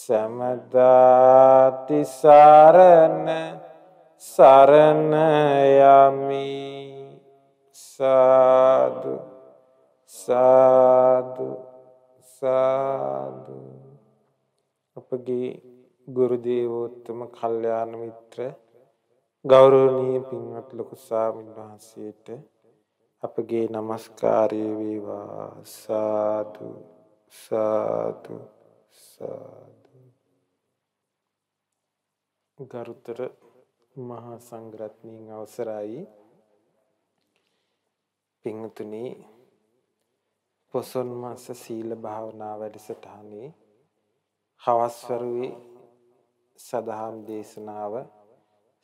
සමදාති සරණ සරණ යමි සාදු සාදු සාදු අපගේ ගුරු දේවෝත්තම කල්යාණ මිත්‍ර ගෞරවනීය පින්වත් ලොකු ස්වාමීන් වහන්සේට අපගේ নমස්කාරය වේවා සාදු සාදු සාදු ගරුතර මහා සංඝරත්නයන් අවසරයි පින්තුනි පොසොන් මාස සීල භාවනා වැඩසටහනේ හවස්වරුවේ සදහම් දේශනාව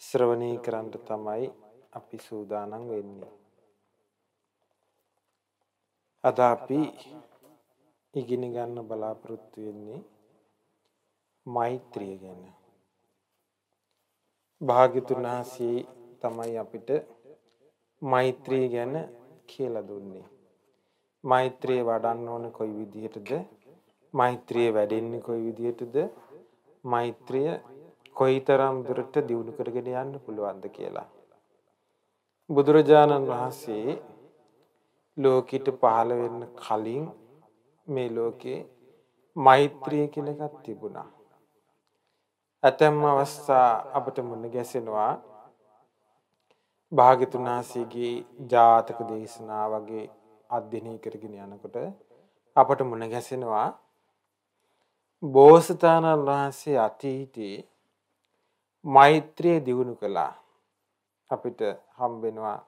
ශ්‍රවණය කරන්න තමයි අපි සූදානම් වෙන්නේ අද අපි ඉගෙන ගන්න බලාපොරොත්තු වෙන්නේ මෛත්‍රිය ගැන භාග්‍යතුන් වහන්සේ තමයි අපිට මෛත්‍රිය ගැන කියලා දුන්නේ. මෛත්‍රිය වඩන්න ඕන කොයි විදිහටද? මෛත්‍රිය වැඩෙන්නේ කොයි විදිහටද? මෛත්‍රිය කොයිතරම් දුරට දියුණු කරගෙන යන්න පුළුවන්ද කියලා. බුදුරජාණන් වහන්සේ ලෝකෙට පහළ වෙන්න කලින් මේ ලෝකේ මෛත්‍රිය කියලා එකක් තිබුණා. ඇතැම් අවස්ථා අපට මුණ ගැසෙනවා භාගතුන් වහන්සේගේ ජාතක දේශනා වගේ අධ්‍යනය කරගෙන යනකොට අපට මුණ ගැසෙනවා බෝසතාණන් වහන්සේ අතීතයේ මෛත්‍රිය දියුණු කළා අපිට හම්බෙනවා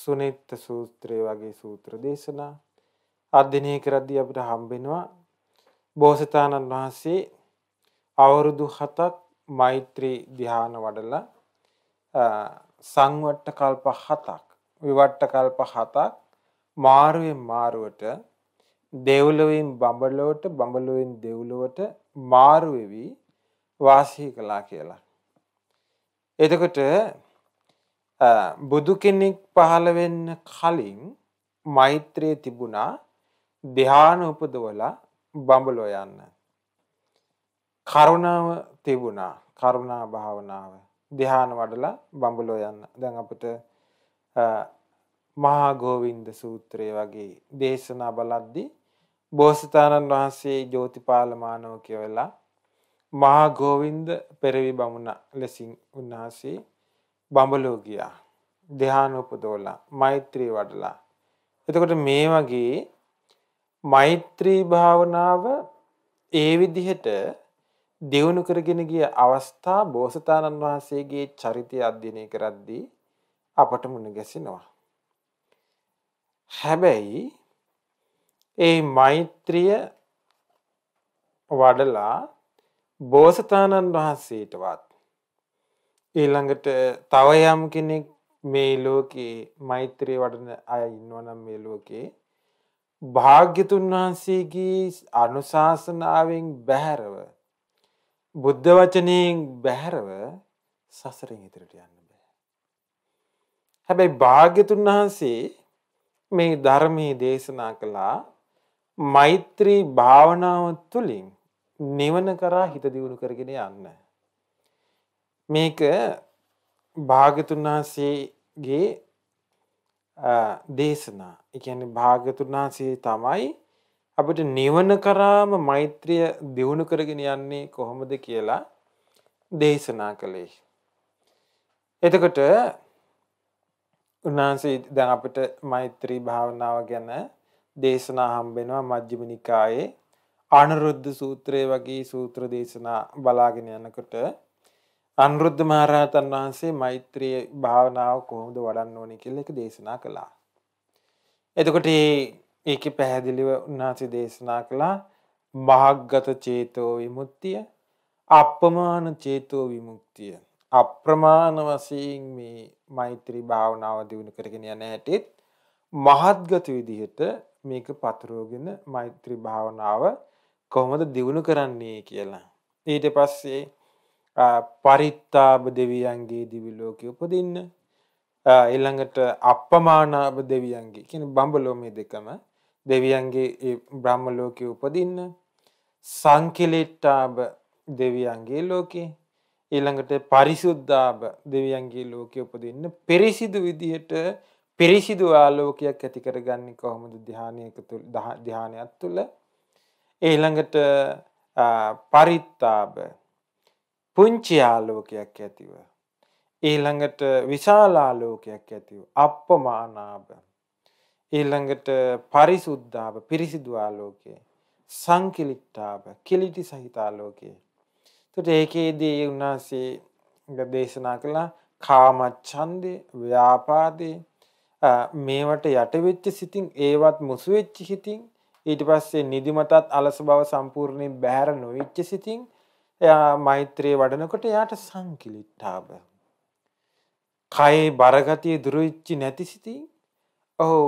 සුනිත්ත සූත්‍රය වගේ සූත්‍ර දේශනා අධ්‍යනය කරද්දී අපිට හම්බෙනවා බෝසතාණන් වහන්සේ අවුරුදු 7ක් මෛත්‍රී ධ්‍යාන වඩලා සංවට්ට කල්ප 7ක් විවට්ට කල්ප 7ක් මාරුවෙන් මාරුවට දෙව්ලොවෙන් බඹලොවට බඹලොවෙන් දෙව්ලොවට මාරු වෙවි වාසය කළා කියලා. එතකොට බුදු කෙනෙක් පහළ වෙන්න කලින් මෛත්‍රිය තිබුණා ධ්‍යාන උපදවලා බඹලොව යන්න. කරුණාව තිබුණා කරුණා භාවනාව ධ්‍යාන වඩලා බඹලෝ යන්න දැන් අපිට මහා ගෝවින්ද සූත්‍රය වගේ දේශනා බලද්දී බෝසතාණන් වහන්සේ ජෝතිපාල මානව කියලා මහා ගෝවින්ද පෙරවි බමුණ ලෙසින් උන්වහන්සේ බඹලෝ ගියා ධ්‍යාන උපදෝලා මෛත්‍රී වඩලා එතකොට මේ වගේ මෛත්‍රී භාවනාව ඒ විදිහට දියුණු කරගෙන ගිය අවස්ථා බෝසතාණන් වහන්සේගේ චරිතය අධ්‍යයනය කරද්දී අපට මුණ ගැසෙනවා. හැබැයි ඒ මෛත්‍රිය වඩලා බෝසතාණන් වහන්සේටවත් ඊළඟට තව යම් කෙනෙක් මේ ලෝකේ මෛත්‍රිය වඩන අය ඉන්නවනම් මේ ලෝකේ භාග්‍යතුන් වහන්සේගේ අනුශාසනාවෙන් බැහැරව බුද්ධ වචනයෙන් බැහැරව සසරෙන් ඉදිරියට යන්න බෑ. හැබැයි භාග්‍යතුන් වහන්සේ මේ ධර්මයේ දේශනා කළා මෛත්‍රී භාවනාව තුළින් නිවන කරා හිත දියුණු කරගෙන යන්න. මේක භාග්‍යතුන් වහන්සේගේ දේශනා. ඒ කියන්නේ භාග්‍යතුන් වහන්සේ තමයි අපිට නිවන කරාම මෛත්‍රිය දියුණු කරගෙන යන්නේ කොහොමද කියලා දේශනා කළේ. එතකොට උන්වහන්සේ දැන් අපිට මෛත්‍රී භාවනාව ගැන දේශනා හම්බෙනවා මජ්ක්‍ධිම නිකායේ අනුරුද්ධ සූත්‍රය වගේ සූත්‍ර දේශනා බලාගෙන යනකොට අනුරුද්ධ මහරහතන් වහන්සේ මෛත්‍රී භාවනාව කොහොමද වඩන්න ඕනේ කියලා ඒක දේශනා කළා. එතකොට මේ ඒක පැහැදිලිව උන්නාසි දේශනා කළා මහක්ගත චේතෝ විමුක්තිය අප්‍රමාණ චේතෝ විමුක්තිය. අප්‍රමාණ වසයෙන් මේ මෛත්‍රී භාවනාව දියුණු කරගෙන යන හැටිත් මහත්ගත විදිහට මේක පතුරෝගෙන මෛත්‍රී භාවනාව කොහොමද දියුණු කරන්නේ කියලා. ඊට පස්සේ පරිත්තාබ දෙවියන්ගේ දිවිලෝකය උපදින්න ඊළඟට අප්පමානාබ දෙවියන්ගේ කියන බඹලෝ මේ දෙකම දෙවියන්ගේ ඒ බ්‍රහ්ම ලෝකේ උපදින්න සංකලෙට්ටාබ දෙවියන්ගේ ලෝකේ ඊළඟට පරිසුද්ධාබ දෙවියන්ගේ ලෝකේ උපදින්න පිරිසිදු විදිහට පිරිසිදු ආලෝකයක් ඇති කරගන්නේ කොහොමද ධානයක තුල ධානයක් තුල ඊළඟට පරිත්තාබ පුංචි ආලෝකයක් ඇතිව ඊළඟට විශාල ආලෝකයක් ඇතිව අප්පමානාබ ඊළඟට පරිසුද්ධාව පිරිසිදු ආලෝකය සංකලිට්ඨාව කිලිටි සහිත ආලෝකය එතකොට ඒකේදී උන්වහන්සේ දේශනා කළා කාමච්ඡන්දේ ව්‍යාපාදේ මේවට යටවෙච්ච සිතින් ඒවත් මුසු වෙච්ච හිතින් ඊට පස්සේ නිදිමතත් අලස බව සම්පූර්ණයෙන් බැහැර නොවෙච්ච සිතින් එයා මෛත්‍රියේ වඩනකොට එයාට සංකිලිට්ඨාව. කයේ බරගතිය දුරු වෙච්ච නැති සිතින් ඔව්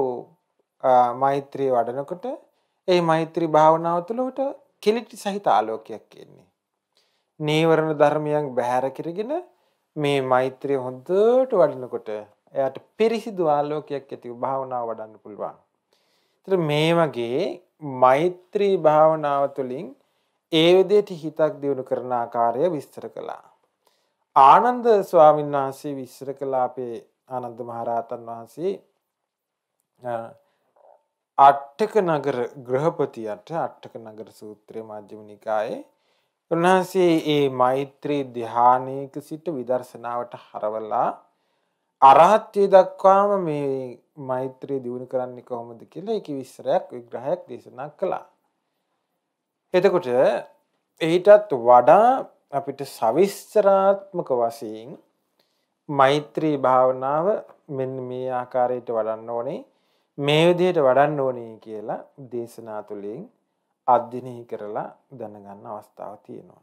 මෛත්‍රී වඩනකොට ඒ මෛත්‍රී භාවනාව තුළට කෙලිටි සහිත ආලෝකයක් එන්නේ. නීවරණ ධර්මයන් බැහැර කරගෙන මේ මෛත්‍රිය හොඳට වඩනකොට එයාට පිරිසිදු ආලෝකයක් ඇතිව භාවනාව වඩන්න පුළුවන්. ඒතර මේ වගේ මෛත්‍රී භාවනාව තුළින් ඒ විදිහට හිතක් දියුණු කරන ආකාරය විස්තර කළා. ආනන්ද ස්වාමීන් වහන්සේ විස්තර කළ අපේ ආනන්ද මහරහතන් වහන්සේ අට්ටක නගර ග්‍රහපතියට අට්ටක නගර සූත්‍රය මජ්්‍යම නිකායේ උන්වහන්සේ ඒ මෛත්‍රී දිහානයක සිට විදර්ශනාවට හරවලා අරහත්්‍යය දක්වාම මේ මෛත්‍රී දියුණු කරන්න කොහොමද කියලා එක විස්සරයක් විග්‍රහයක් දේශනා කළා. එතකොට එහිටත් වඩා අපිට සවිස්තරාත්මක වසයෙන් මෛත්‍රී භාවනාව මෙන්න මේ ආකාරයට වඩන්න ඕනේ මේ විදිහට වඩන්න ඕනේ කියලා දේශනා තුළින් අධ්‍යයනය කරලා දැනගන්න අවස්ථාව තියෙනවා.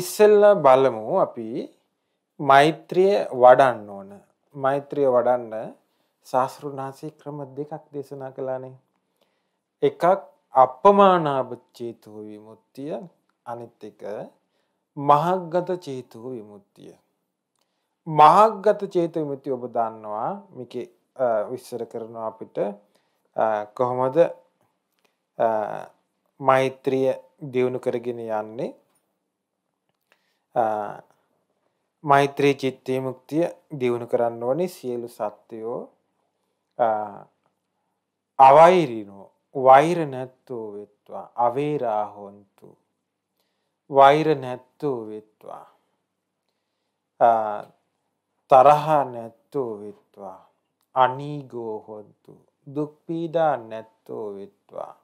ඉස්සෙල්ලා බලමු අපි මෛත්‍රිය වඩන්න ඕන. මෛත්‍රිය වඩන්න ශාස්ත්‍රුණාසී ක්‍රම දෙකක් දේශනා කළානේ. එකක් අපමානාපච්චේතෝ විමුක්තිය අනිත් එක මහග්ගත චේතෝ විමුක්තිය. මහග්ගත චේතෝ විමුක්තිය ඔබ දන්නවා මේකේ විශ්සර කරනවා අපිට කොහොමද මෛත්‍රිය දියුණු කරගෙන යන්නේ මෛත්‍රී චිත්තේ මුක්තිය දියුණු කරන්න ඕනේ සියලු සත්වයෝ අවෛරිනෝ වෛර නැත්තෝ වෙත්වා අවේරා හොන්තු වෛර නැත්තෝ වෙත්වා තරහ නැත්තෝ වෙත්වා අනීගෝ හොද්දු දුක් පීඩා නැත්තෝ වෙත්වා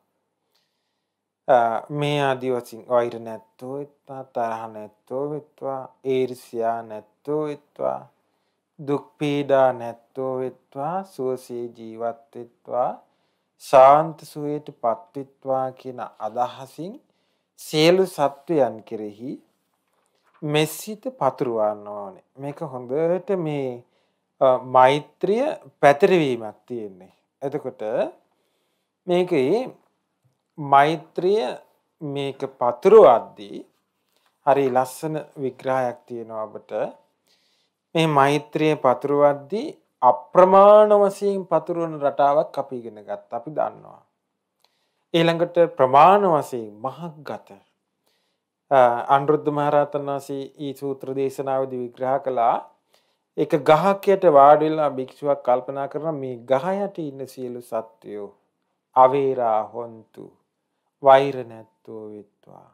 මේ ආදි වසින් වෛර නැත්තෝ වෙත්වා තරහ නැත්තෝ වෙත්වා ඊර්ෂ්‍යා නැත්තෝ වෙත්වා දුක් පීඩා නැත්තෝ වෙත්වා සුවසේ ජීවත් වෙත්වා ශාන්ත සුවයට පත්විත්වා කියන අදහසින් සියලු සත්වයන් කෙරෙහි මෙසිත පතුරවන්න ඕනේ. මේක හොඳට මේ මෛත්‍රිය පැතිරවීමක් තියෙන්නේ. එතකොට මේකේ මෛත්‍රිය මේක පතුරවද්දී හරි ලස්සන විග්‍රහයක් තියෙනවා අපට. මේ මෛත්‍රිය පතුරවද්දී අප්‍රමාණ වශයෙන් පතුරවන රටාවක් අපි ඉගෙන ගත්ත අපි දන්නවා. ඊළඟට ප්‍රමාණ වශයෙන් මහග්ගත අනුරුද්ධ මහරහතන් වහන්සේ ඊ සූත්‍ර දේශනාවේදී විග්‍රහ කළා ඒක ගහකයට වාඩිලා භික්ෂුවක් කල්පනා කරන මේ ගහ යට ඉන්න සියලු සත්වයෝ අවේරා හොන්තු වෛර නැත්තෝ වෙත්වා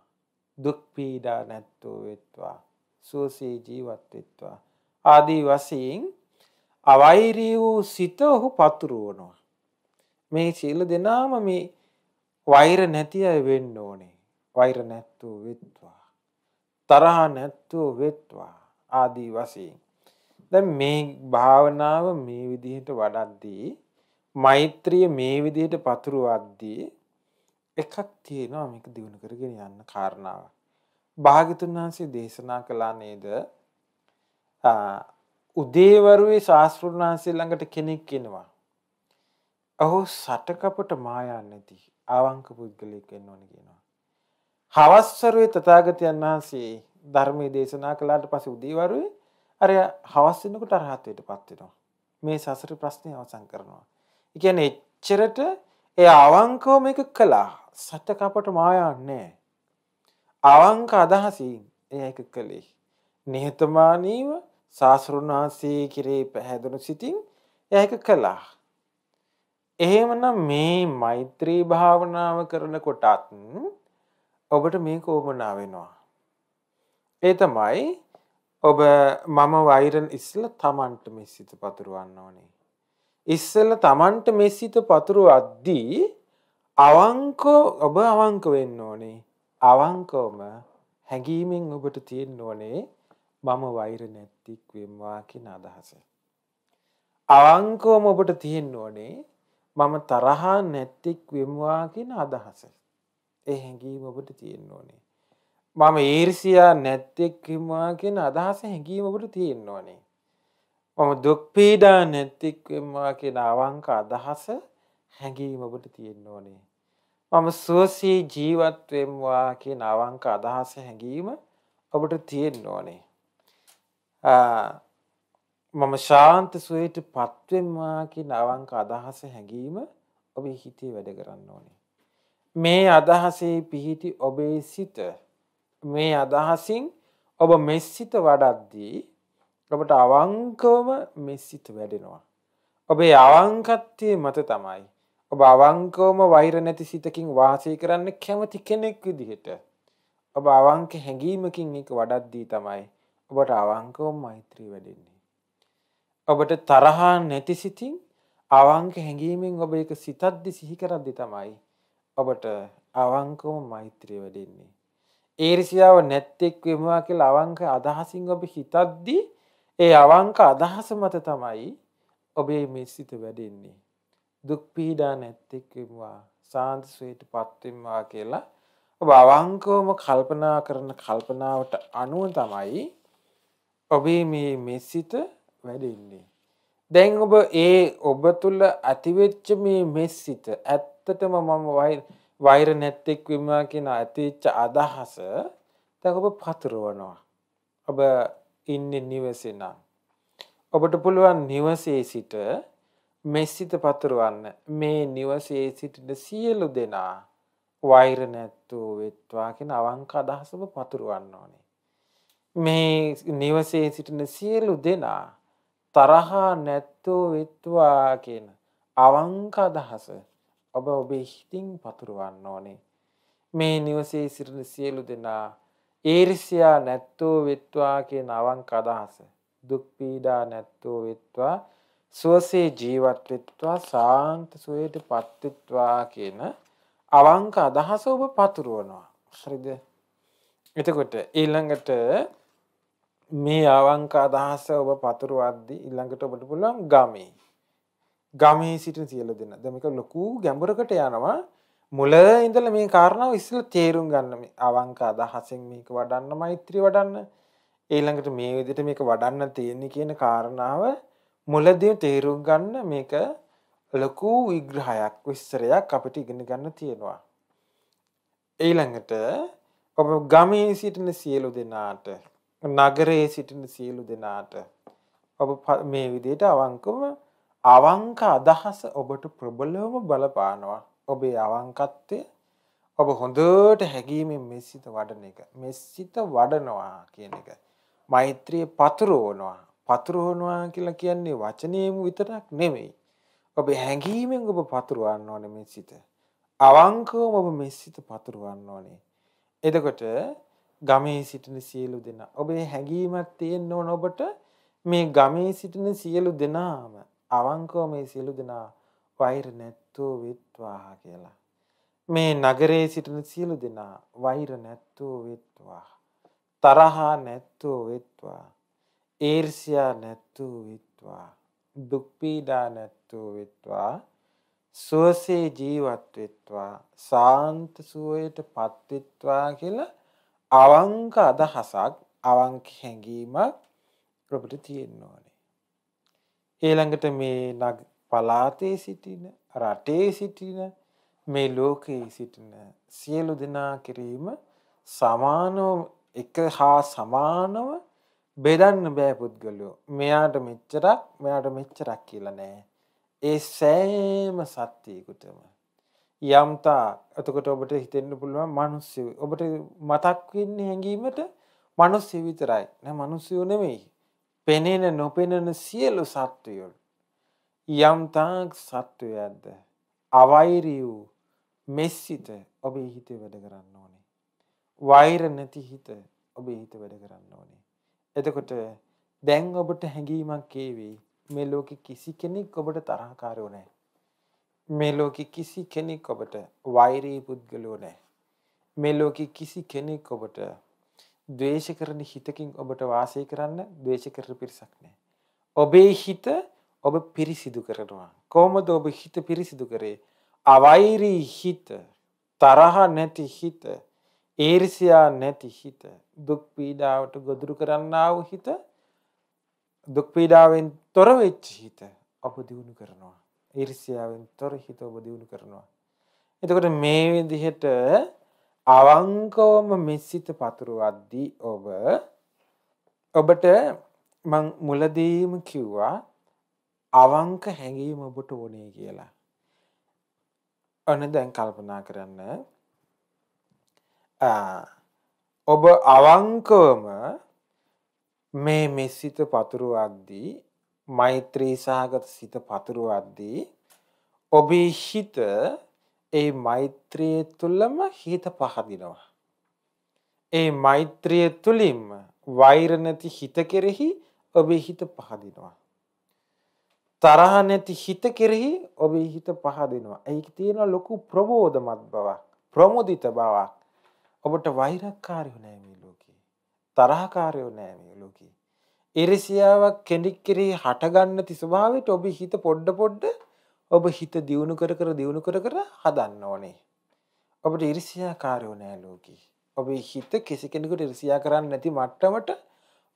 දුක් පීඩා නැත්තෝ වෙත්වා සුවසේ ජීවත් වෙත්වා ආදී වශයෙන් අවෛරී වූ සිත ඔහු පතුරවනවා මේ සීල දෙනාම මේ වෛර නැති අය වෙන්න ඕනේ වෛර නැත්තෝ වෙත්වා තරහ නැත්තෝ වෙත්වා ආදී වශයෙන් දැන් මේ භාවනාව මේ විදිහට වඩද්දී මෛත්‍රිය මේ විදිහට පතුරවද්දී එකක් තියෙනවා මේක දිනු කරගෙන යන්න කාරණාව. භාග්‍යතුන් වහන්සේ දේශනා කළා නේද? උදේවරුේ ශාස්ත්‍රුන් වහන්සේ ළඟට කෙනෙක් එනවා. ඔහු සටකපට මායා නැති ආවංක පුද්ගලයෙක් වෙන්න ඕන කියනවා. හවස්වරුේ තථාගතයන් වහන්සේ ධර්මයේ දේශනා කළාට පස්සේ උදේවරුේ අර හවස් වෙනකොට අරහත්ත්වයටපත් වෙනවා. මේ සසර ප්‍රශ්නේ අවසන් කරනවා. ඒ කියන්නේ එච්චරට එයා අවංකව මේක කළා. සත්‍ය කපට මායාවක් නැහැ. අවංක අදහසින් එයා ඒක කළේ. නිහතමානීව සාසරුණාසී කිරේ පැහැදුණු සිතින් එයා ඒක කළා. එහෙමනම් මේ මෛත්‍රී භාවනාව කරනකොටත් ඔබට මේක ඕමනා වෙනවා. ඒ තමයි ඔබ මම වෛරන් ඉස්සල තමන්ට මේ සිත පතුරුවන්න ඕනේ. ඉස්සල තමන්ට මේ සිත පතුරු අද්දී අවංකෝ ඔබ අවංක වෙන්න ඕනේ. අවංකෝම හැඟීමෙන් ඔබට තියෙන්න ඕනේ මම වෛර නැත්තික් වෙම්වා කියන අදහස. අවංකෝම ඔබට තියෙන්න ඕනේ මම තරහා නැත්තික් වෙම්වා කියන අදහස. ඒ හැඟීම ඔබට තියෙන්න ඕනේ. මම ඒර්සියා නැත්තෙක්කමා කියෙන අදහස හැඟීමකට තියෙන්නවනේ. මම දුක්පීඩා නැත්තික්මා කියෙන අවංක අදහස හැඟීමකට තියෙන්න ඕනේ. මම සුවසී ජීවත්වෙන්වා කියෙන අවංක අදහස හැඟීම ඔබට තියෙන්න ඕනේ. මම ශාන්ත සුවයට පත්වෙන්වාකි නවංක අදහස හැඟීම ඔබේ හිතේ වැඩ කරන්න ඕනේ. මේ අදහසේ පිහිටි ඔබේ සිත මේ අදහසින් ඔබ මෙස්සිත වඩද්දී ඔබට අවංකවම මෙස්සිත වැඩෙනවා. ඔබේ අවංකත්වය මත තමයි. ඔබ අවංකෝම වෛර නැති සිතකින් වාසය කරන්න කැමති කෙනෙක් විදිහට. ඔබ අවංක හැඟීමකින් එක වඩද්දී තමයි ඔබට අවංකෝම මෛත්‍රී වැඩෙන්නේ. ඔබට තරහා නැති සිතින් අවංක හැඟීමෙන් ඔබ එක සිතද්දි සිහිකරද්දි තමයි ඔබට අවංකෝම මෛත්‍රී වැඩෙන්නේ. ඊරිසියාව නැත්තෙක් වෙමවා කියලා අවංක අදහසින් ඔබ හිතද්දී ඒ අවංක අදහස මත තමයි ඔබේ මේ සිත වැඩෙන්නේ. දුක් පීඩා නැත්තෙක් වෙමවා සාන්ත සුවයට පත්වෙමවා කියලා ඔබ අවංකවම කල්පනා කරන කල්පනාවට අනුව තමයි ඔබේ මේ මෙසිත වැඩෙන්නේ. දැන් ඔබ ඒ ඔබ තුල ඇතිවෙච්ච මේ මෙසිත ඇත්තටම මම වහින්නේ වෛර නැත්තෙක් විමා කියන ඇතිච්ච අදහස දැන් ඔබ පතුරවනවා. ඔබ ඉන්නේ නිවසේ නම්. ඔබට පුළුවන් නිවසේ සිට මෙසිත පතුරවන්න. මේ නිවසේ සිටින සියලු දෙනා වෛර නැත්තෝ වෙත්වා කියන අවංක අදහස ඔබ පතුරවන්න ඕනේ. මේ නිවසේ සිටින සියලු දෙනා තරහා නැත්තෝ වෙත්වා කියන අවංක අදහස ඔබ ඔබේ හිතින් පතුරවන්න ඕනේ. මේ නිවසේ සිටින සියලු දෙනා ඊර්ෂ්‍යා නැත්තෝ වෙත්වා කියන අවංක අදහස. දුක් පීඩා නැත්තෝ වෙත්වා සුවසේ ජීවත් වෙත්වා සාන්ත සුවයටපත් වෙත්වා කියන අවංක අදහස ඔබ පතුරවනවා. හරිද? එතකොට ඊළඟට මේ අවංක අදහස ඔබ පතුරවද්දී ඊළඟට ඔබට පුළුවන් ගමේ ගමේ සිටින සියල දෙන්න දෙමක ලොකු ගැඹුරකට යනවා මුල ඉඳල මේ කාරණාව ඉස්සල තේරුම් ගන්න මේ අවංක අදහසෙන් මේක වඩන්න මෛත්‍රී වඩන්න ඒළඟට මේ විදිට මේක වඩන්න තියෙන්නේ කියන කාරණාව මුලදී තේරුම් ගන්න මේක ලොකු විග්‍රහයක් විස්සරයක් අපිට ඉගෙන ගන්න තියෙනවා. ඒළඟට ඔබ ගමේ සිටින සියලු දෙනාට නගරයේ සිටින සියලු දෙනාට ඔබ මේ විදියට අවංකම අවංක අදහස ඔබට ප්‍රබලවම බලපානවා ඔබේ අවංකත්වය ඔබ හොඳට හැගීමෙන් මෙස්සිත වඩන එක මෙස්සිත වඩනවා කියන එක මෛත්‍රිය පතුරවනවා පතුරවනවා කියලා කියන්නේ වචනයම විතරක් නෙමෙයි ඔබේ හැඟීමෙන් ඔබ පතුරවන්න ඕනේ මෙස්සිත අවංකවම ඔබ මෙස්සිත පතුරවන්න ඕනේ එතකොට ගමේ සිටින සියලු දෙනා ඔබේ හැඟීමක් තියෙන්න ඕන ඔබට මේ ගමේ සිටින සියලු දෙනාම අවංකව මේ සියලු දෙනා වෛර නැත්තෝ වෙත්වා කියලා. මේ නගරයේ සිටින සියලු දෙනා වෛර නැත්තෝ වෙත්වා. තරහා නැත්තෝ වෙත්වා. ඊර්ෂ්‍යා නැත්තෝ වෙත්වා. දුක් පීඩා නැත්තෝ වෙත්වා. සුවසේ ජීවත් වෙත්වා සාන්ත සුවයට පත් වෙත්වා කියලා අවංක අදහසක් අවංක හැඟීමක් අපිට තියෙන්න ඕන. ඊළඟට මේ පලාතේ සිටින රටේ සිටින මේ ලෝකයේ සිටින සියලු දෙනා කිරීම සමානව එක හා සමානව බෙදන්න බෑ පුද්ගලයෝ. මෙයාට මෙච්චරක් මෙයාට මෙච්චරක් කියලා නෑ. ඒ සෑම සත්‍යයකුටම යම්තා එතකොට ඔබට හිතෙන්න පුළුවන් මිනිස්සු ඔබට මතක් වෙන්නේ හැඟීමට මිනිස්සු විතරයි. නෑ මිනිස්සු නෙමෙයි. පෙනෙන නොපෙනෙන සියලු සත්වයොල් යම් තාක් සත්වයක්ද අවෛරී වූ මෙස්සිත ඔබේ හිතේ වැඩ කරන්න ඕනේ. වෛර නැති හිත ඔබේ හිත වැඩ කරන්න ඕනේ. එතකොට දැන් ඔබට හැඟීමක් ඒවේ මේ ලෝකෙ කිසි කෙනෙක් ඔබට තරහකාරයෝ නැහැ. මේ ලෝකෙ කිසි කෙනෙක් ඔබට වෛරී පුද්ගලයෝ නැහැ. මේ ලෝකෙ කිසි කෙනෙක් ඔබට ද්වේෂ කරන හිතකින් ඔබට වාසය කරන්න ද්වේෂ කරන පිරිසක් නැහැ. ඔබේ හිත ඔබ පිරිසිදු කරනවා. කොහොමද ඔබ හිත පිරිසිදු කරේ? අවෛරී හිත, තරහ නැති හිත, ඊර්ෂ්‍යා නැති හිත, දුක් පීඩාවට ගොදුරු කරන්නා වූ හිත, දුක් පීඩාවෙන් තොර වෙච්ච හිත ඔබ දිනු කරනවා. ඊර්ෂ්‍යාවෙන් තොර හිත ඔබ දිනු කරනවා. එතකොට මේ විදිහට අවංකවම මෙසිත පතුරවද්දී ඔබ ඔබට මං මුලදීම කිව්වා අවංක හැඟීම ඔබට ඕනේ කියලා. ඔන්න දැන් කල්පනා කරන්න. ඔබ අවංකවම මේ මෙසිත පතුරවද්දී මෛත්‍රී සහගත සිත පතුරවද්දී ඔබේ හිත ඒ මෛත්‍රිය තුළම හිත පහදිනවා. ඒ මෛත්‍රිය තුළින්ම වෛර නැති හිත කෙරෙහි ඔබේ හිත පහදිනවා. තරහ නැති හිත කෙරෙහි ඔබේ හිත පහදිනවා. ඒක තියෙන ලොකු ප්‍රබෝධමත් බවක්, ප්‍රමුදිත බවක්. ඔබට වෛරක්කාරයෝ නෑ මේ ලෝකේ. තරහකාරයෝ නෑ මේ ලෝකේ. ඉරිසියාවක් කෙනෙක් කෙරෙහි හටගන්න ති ස්වභාවයට ඔබේ හිත පොඩ්ඩ පොඩ්ඩ ඔබ හිත දියුණු කර කර දියුණු කර කර හදන්න ඕනේ. ඔබට ඉරිසියාකාරයෝ නෑ ලෝකේ. ඔබේ හිත කිසි කෙනෙකුට ඉරිසියා කරන්න නැති මට්ටමට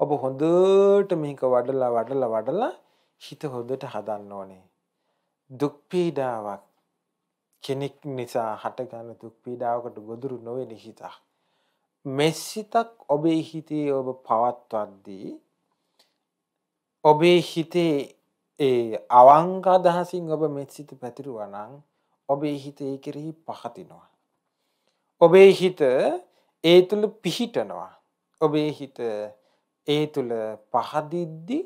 ඔබ හොඳට මේක වඩලා වඩලා වඩලා හිත හොඳට හදන්න ඕනේ. දුක් පීඩාවක් කෙනෙක් නිසා හටගන්න දුක් පීඩාවකට ගොදුරු නොවෙන හිතක්. මෙසිතක් ඔබේ හිතේ ඔබ පවත්වද්දී ඔබේ හිතේ ඒ අවංක අදහසින් ඔබ මෙත් සිත පැතිරුවනං ඔබේ හිත ඒ කෙරෙහි පහතිනවා. ඔබේ හිත ඒ තුළ පිහිටනවා. ඔබේ හිත ඒ තුළ පහදිද්දි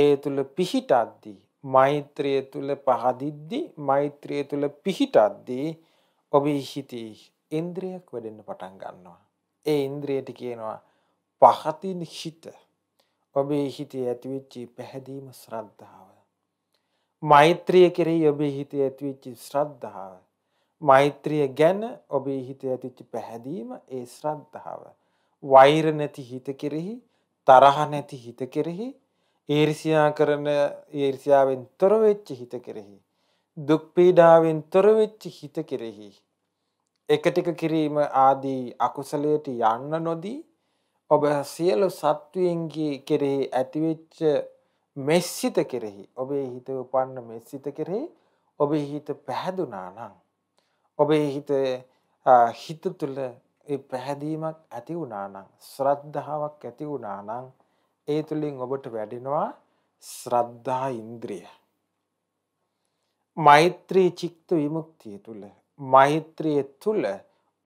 ඒ තුළ පිහිටද්දී. මෛත්‍රය තුළ පහදිද්දි මෛත්‍රය තුළ පිහිටද්දී ඔබේ හිතේ ඉන්ද්‍රියක් වැඩෙන්න පටන් ගන්නවා. ඒ ඉන්ද්‍රියට කියනවා පහතින් හිත. ඔබේ හිතේ ඇතිවෙච්චි පැහැදීම ශ්‍රද්ධාව. මෛත්‍රිය කෙරෙහි ඔබේ හිතේ ඇතිවෙච්ච ශ්‍රද්ධාව මෛත්‍රිය ගැන ඔබේ හිතේ ඇතිවෙච්ච පැහැදීම ඒ ශ්‍රද්ධාව වෛර නැති හිත කෙරෙහි තරහ නැති හිත කෙරෙහි ඊර්ෂ්‍යා කරන ඊර්ෂ්‍යාවෙන් තොර වෙච්ච හිත කෙරෙහි දුක් පීඩාවෙන් තොර වෙච්ච හිත කෙරෙහි එකටික කිරීම ආදී අකුසලයට යන්න නොදී ඔබ සියලු සත්වයන්ගේ කෙරෙහි ඇතිවෙච්ච මෙස්සිත කෙරෙහි ඔබේ හිත උපන්න මෙස්සිත කෙරෙහි ඔබේ හිත පැහැදුනා නම් ඔබේ හිත හිත තුළ ඒ පැහැදීමක් ඇති වුණා නම් ශ්‍රද්ධාවක් ඇති වුණා නම් ඒ තුලින් ඔබට වැඩෙනවා ශ්‍රද්ධා ඉන්ද්‍රිය. මෛත්‍රී චිත්ත විමුක්තිය තුල මෛත්‍රිය තුල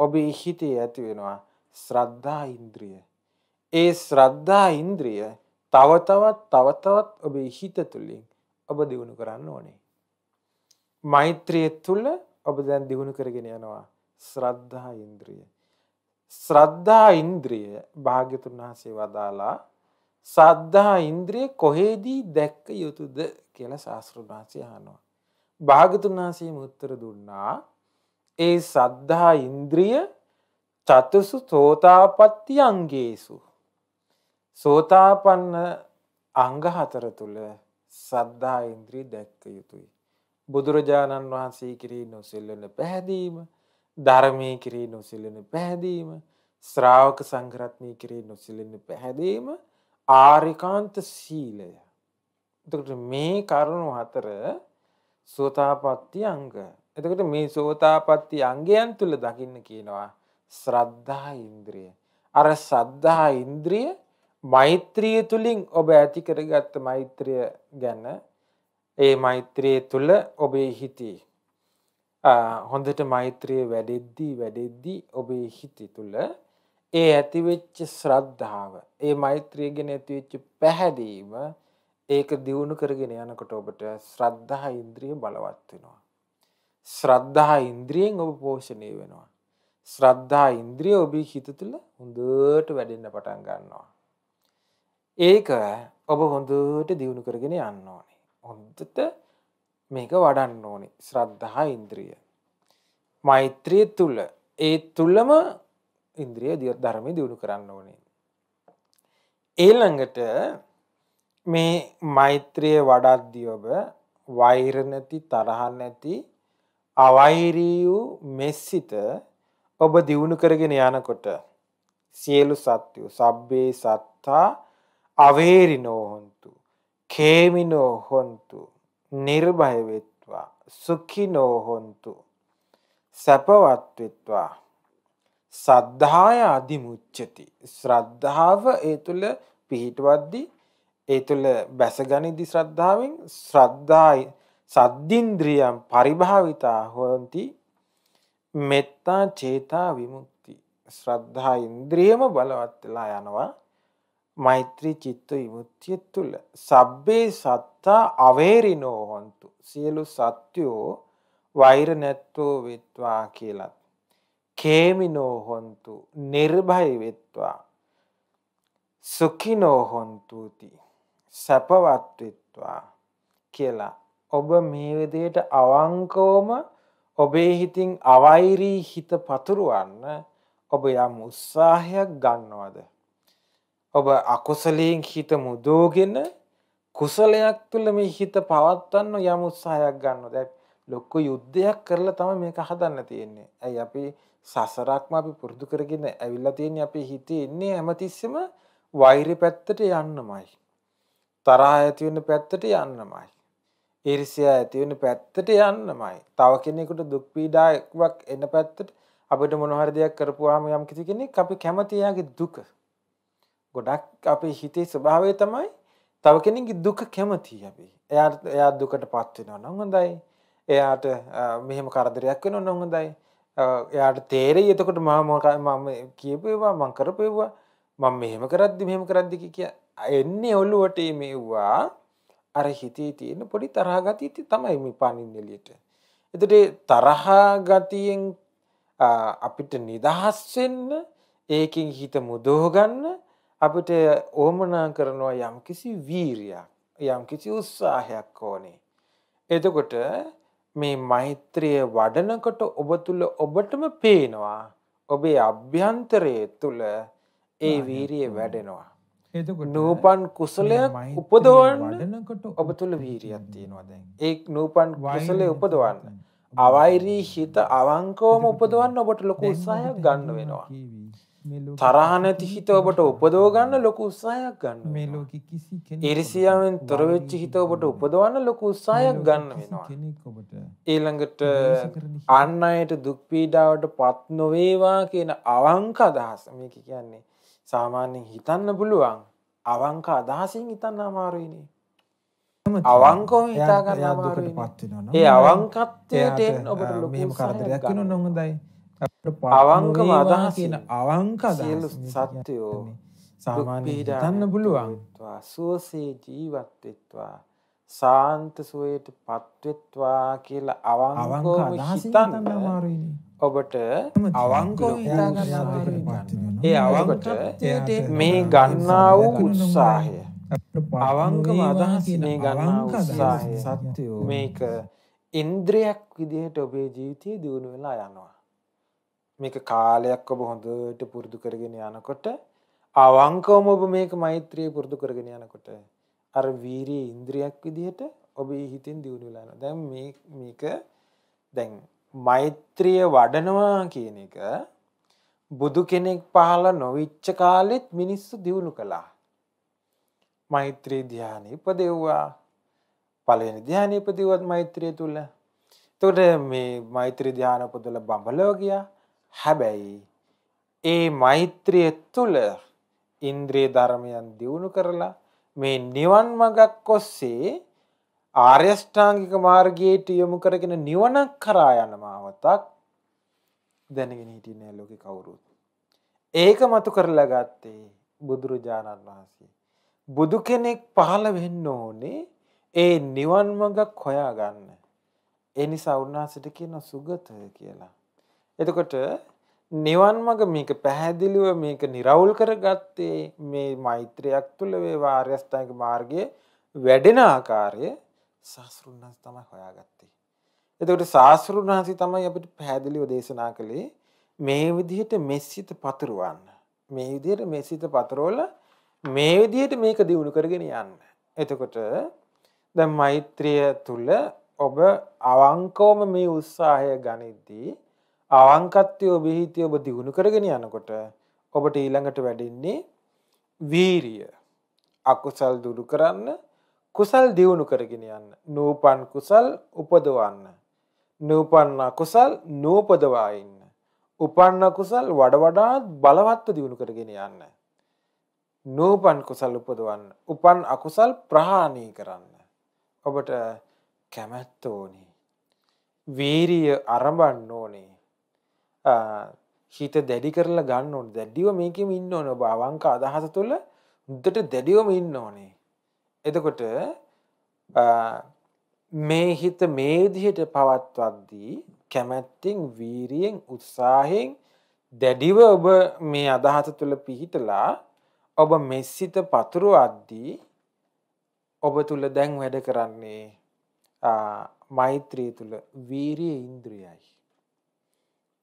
ඔබේ හිතේ ඇති වෙනවා ශ්‍රද්ධා ඉන්ද්‍රිය. ඒ ශ්‍රද්ධා ඉන්ද්‍රිය තව තවත් තව තවත් ඔබේ හිත තුලින් ඔබ දිනු කරන්න ඕනේ. මෛත්‍රිය තුල ඔබ දැන් දිනු කරගෙන යනවා ශ්‍රද්ධා ඉන්ද්‍රිය. ශ්‍රද්ධා ඉන්ද්‍රිය භාග්‍යතුන් වහන්සේ වදාලා සද්ධා ඉන්ද්‍රිය කොහේදී දැක්ක යුතුද කියලා ශාස්ත්‍රඥ වහන්සේ අහනවා. භාග්‍යතුන් වහන්සේ උත්තර දුන්නා ඒ සද්ධා ඉන්ද්‍රිය චතුසු සෝතාපට්ටි අංගේසු සෝතාපන්න අංග හතර තුල සද්ධා ඉන්ද්‍රිය දැක්ක යුතුයි. බුදුරජාණන් වහන්සේ කිරී නොසෙල්ලන පැහැදීම, ධර්මයේ කිරී නොසෙල්ලන පැහැදීම, ශ්‍රාවක සංඝරත්නයේ කිරී නොසෙල්ලන පැහැදීම, ආරිකාන්ත සීලය. එතකොට මේ කරුණු හතර සෝතාපට්ටි අංග. එතකොට මේ සෝතාපට්ටි අංගයන් තුල දකින්න කියනවා ශ්‍රද්ධා ඉන්ද්‍රිය. අර සද්ධා ඉන්ද්‍රිය මෛත්‍රිය තුලින් ඔබ ඇති කරගත්ත මෛත්‍රිය ගැන ඒ මෛත්‍රියේ තුල ඔබේ හිතේ හොඳට මෛත්‍රිය වැඩෙද්දී වැඩෙද්දී ඔබේ හිත තුළ ඒ ඇතිවෙච්ච ශ්‍රද්ධාව ඒ මෛත්‍රිය ගැන ඇතිවෙච්ච පැහැදීම ඒක දියුණු කරගෙන යනකොට ඔබට ශ්‍රද්ධා ඉන්ද්‍රිය බලවත් වෙනවා ශ්‍රද්ධා ඉන්ද්‍රියෙන් ඔබ පෝෂණය වෙනවා ශ්‍රද්ධා ඉන්ද්‍රිය ඔබේ හිත තුළ හොඳට වැඩෙන්න පටන් ගන්නවා ඒක ඔබ හොඳට දියුණු කරගෙන යන්න ඕනේ. හොන්දට මේක වඩන්න ඕනේ ශ්‍රද්ධහා ඉන්ද්‍රිය. මෛත්‍රිය තුළ ඒ තුළම ඉන්ද්‍රිය දිය ධර්මය දියුණු කරන්න ඕනේ. ඒළඟට මේ මෛත්‍රිය වඩද්දි ඔබ වෛරණැති තරහන්නැති අවෛරී වූ මෙස්සිත ඔබ දියුණු කරගෙන යනකොට සියලු සත්‍යයෝ සබ්බේ සත්තා අවේරිනෝ හොන්තු කේමිනෝ හොන්තු නිර්භය වෙත්වා සුඛිනෝ හොන්තු සැපවත් වෙත්වා සද්ධාය අධිමුච්ඡති ශ්‍රද්ධාව ඒ තුල පිහිටවද්දී ඒ තුල බැසගනිදි ශ්‍රද්ධාවෙන් ශ්‍රද්ධායි සද්දින්ද්‍රියම් පරිභාවිතා හොන්ති මෙත්තා චේතා විමුක්ති ශ්‍රද්ධා ඉන්ද්‍රියම බලවත් වෙලා යනවා මෛත්‍රී චිත්ත විමුක්තිය තුල සබ්බේ සත්තා අවේරිනෝ හොන්තු සියලු සත්වෝ වෛර නැත්තෝ වෙත්වා කියලා කේමිනෝ හොන්තු නිර්භය වෙත්වා සුඛිනෝ හොන්තුති සපවත් වෙත්වා කියලා ඔබ මේ විදිහට අවංකවම ඔබේ හිතින් අවෛරී හිත පතුරවන්න ඔබ යම් උත්සාහයක් ගන්නවද ඔබ අකුසලයෙන් හිත මුදෝගෙන කුසලයක් තුළ මේ හිත පවත්වන්න යම් උත්සාහයක් ගන්න දැ ලොක්කු යුද්ධයක් කරලා තම මේක හදන්න තියෙන්නේ ඇයි අපි සසරක්ම අපි පුරුදු කරගෙන ඇවිල්ලා තියෙන අපි හිතේ එන්නේ හැමතිස්සම වෛරය පැත්තට යන්නමයි තරහ ඇතිවෙන පැත්තට යන්නමයි ඉරිසියා ඇතිවෙන පැත්තට යන්නමයි තව කෙනෙකුට දුක් පීඩාවක් එන පැත්තට අපිට මොනහරි දෙයක් කරපුවාම යම් කිසි කෙනෙක් අපි කැමතියාගේ දුක ගොඩක් අපේ හිතේ ස්වභාවය තමයි තව කෙනෙක්ගේ දුක කැමති අපි. එයා එයා දුකටපත් වෙනවා නම් හොඳයි. එයාට මෙහෙම කරදරයක් වෙනවා නම් හොඳයි. එයාට තේරෙයි එතකොට මම මම කියපේවා මං කරපේවා මම මෙහෙම කරද්දි මෙහෙම කරද්දි කිය එන්නේ ඔළුවට මේවා අර හිතේ තියෙන පොඩි තරහා ගතිය තමයි මේ පනින්න එළියට. එතකොට තරහා ගතියෙන් අපිට නිදහස් වෙන්න ඒකෙන් හිත මුදව ගන්න අපිට ඕමනා කරනවා යම්කිසි වීරයක් යම්කිසි උත්සාහයක් ඕනේ. එතකොට මේ මෛත්‍රිය වඩනකොට ඔබ තුල ඔබටම පේනවා ඔබේ අභ්‍යන්තරයේ තුල ඒ වීරිය වැඩෙනවා. එතකොට නූපන් කුසලයක් උපදවන්න වඩනකොට ඔබ තුල වීරියක් තියෙනවා දැන්. ඒ නූපන් කුසලයේ උපදවන්න අවෛරී හිත අවංකවම උපදවන්න ඔබට ලොකු උත්සාහයක් ගන්න වෙනවා. තරහනැති හිත ඔබට උපදෝගන්න ලොකු උත්සායක් ගන්න මේලෝක කිසි ඉරිසියාවෙන් තොරවෙච්චි හිත ඔබට උපදවන්න ලොකු උත්සායක් ගන්න වෙනවා ඒළඟට අන්න අයට දුක්පීඩාවට පත් නොවේවා කියන අවංක අදහස මේක කියන්නේ සාමාන්‍යෙන් හිතන්න පුළුවන් අවංක අදහසින් හිතන්න අමාරුයිනේ අවංකෝ හිතාගන්න ඒ අවංකත්වයට ඔබට ලොකම කරදරයක් නොහොඳයි අවංක අදහ කියන අවංක සියලු සත්‍යයෝ සාමාන්‍ය හිතන්න පුළුවන් සුවසේ ජීවත්වෙත්වා සාන්ත සුවයට පත්වෙත්වා කියලා අවංකෝම හිතන්න ඔබට අවංකෝ ඒ අවකට මේ ගන්නා වූ උත්සාහය අවංකම අදහස් මේ ගන්නා උත්සාහය සත්‍යයෝ මේක ඉන්ද්‍රයක් විදිහට ඔබේ ජීවිතය දියුණු වෙලා යනවා මේක කාලයක් ඔබ හොඳට පුරුදු කරගෙන යනකොට අවංකවම ඔබ මේක මෛත්‍රිය පුරුදු කරගෙන යනකොට අර වීරිය ඉන්ද්‍රියක් විදිහට ඔබේ හිතෙන් දියුණු වෙලා යනවා. දැන් මේ මේක දැන් මෛත්‍රිය වඩනවා කියන එක බුදු කෙනෙක් පහළ නොවිච්ච කාලෙත් මිනිස්සු දියුණු කළා. මෛත්‍රී ධ්‍යානෙ ඉපදෙව්වා. පළවෙනි ධ්‍යානෙ ඉපදෙව්වත් මෛත්‍රිය තුල. එතකොට මේ මෛත්‍රී ධ්‍යාන උපදල බඹලව ගියා. හැබැයි ඒ මෛත්‍රිය තුළ ඉන්ද්‍රී ධර්මයන් දියුණු කරලා මේ නිවන් මඟක් ඔස්සේ ආර්යෂ්ඨාංගික මාර්ගයට යොමු කරගෙන නිවනක් කරා යන මාවතක් දැනගෙන හිටියේ නෑ ලෝකේ කවුරුත්. ඒක මතු කරලා ගත්තේ බුදුරජාණන් වහන්සේ. බුදු කෙනෙක් පහළ වෙන්න ඕනේ ඒ නිවන් මඟක් හොයාගන්න. ඒ නිසා උන්වහන්සේට කියන සුගතය කියලා. එතකොට නිවන් මඟ මේක පැහැදිලිව මේක નિરાවුල් කරගත්තේ මේ මෛත්‍රයක් තුළ වේ වාර්යස්ථානික මාර්ගයේ වැඩෙන ආකාරය සාස්ෘණාන්ස තමයි හොයාගත්තේ. එතකොට සාස්ෘණාන්ස තමයි අපිට පැහැදිලිව දේශනා කළේ මේ විදිහට මෙසිත පතුරවන්න. මේ විදිහට මෙසිත පතරවල මේ විදිහට මේක දියුණු කරගෙන යන්න. එතකොට දැන් මෛත්‍රිය තුල ඔබ අවංකවම මේ උත්සාහය ගනිද්දී අවංකත්වය ඔබ හිතේ ඔබ දියුණු කරගෙන යනකොට ඔබට ඊළඟට වැඩෙන්නේ වීරිය. අකුසල් දුරු කරන්න, කුසල් දියුණු කරගෙන යන්න. නූපන් කුසල් උපදවන්න. නූපන්න කුසල් නූපදවා ඉන්න. උපන්න කුසල් වඩ වඩාත් බලවත්ව දියුණු කරගෙන යන්න. නූපන් කුසල් උපදවන්න. උපන් අකුසල් ප්‍රහාණය කරන්න. ඔබට කැමැත්ත ඕනේ. වීරිය අරඹන්න ඕනේ. හිත දැඩි කරලා ගන්න ඕන දැඩිව මේකෙම ඉන්න ඕන ඔබ අවංක අදහස තුළ උද්දට දැඩිවම ඉන්න ඕනේ. එතකොට මේ හිත මේ විදිහට පවත්වද්දී කැමැත්තෙන් වීරියෙන් උත්සාහයෙන් දැඩිව ඔබ මේ අදහස තුළ පිහිටලා ඔබ මෙස්සිත පතුරුවද්දී ඔබ තුළ දැන් වැඩ කරන්නේ මෛත්‍රී තුළ වීරිය ඉන්ද්‍රියයි.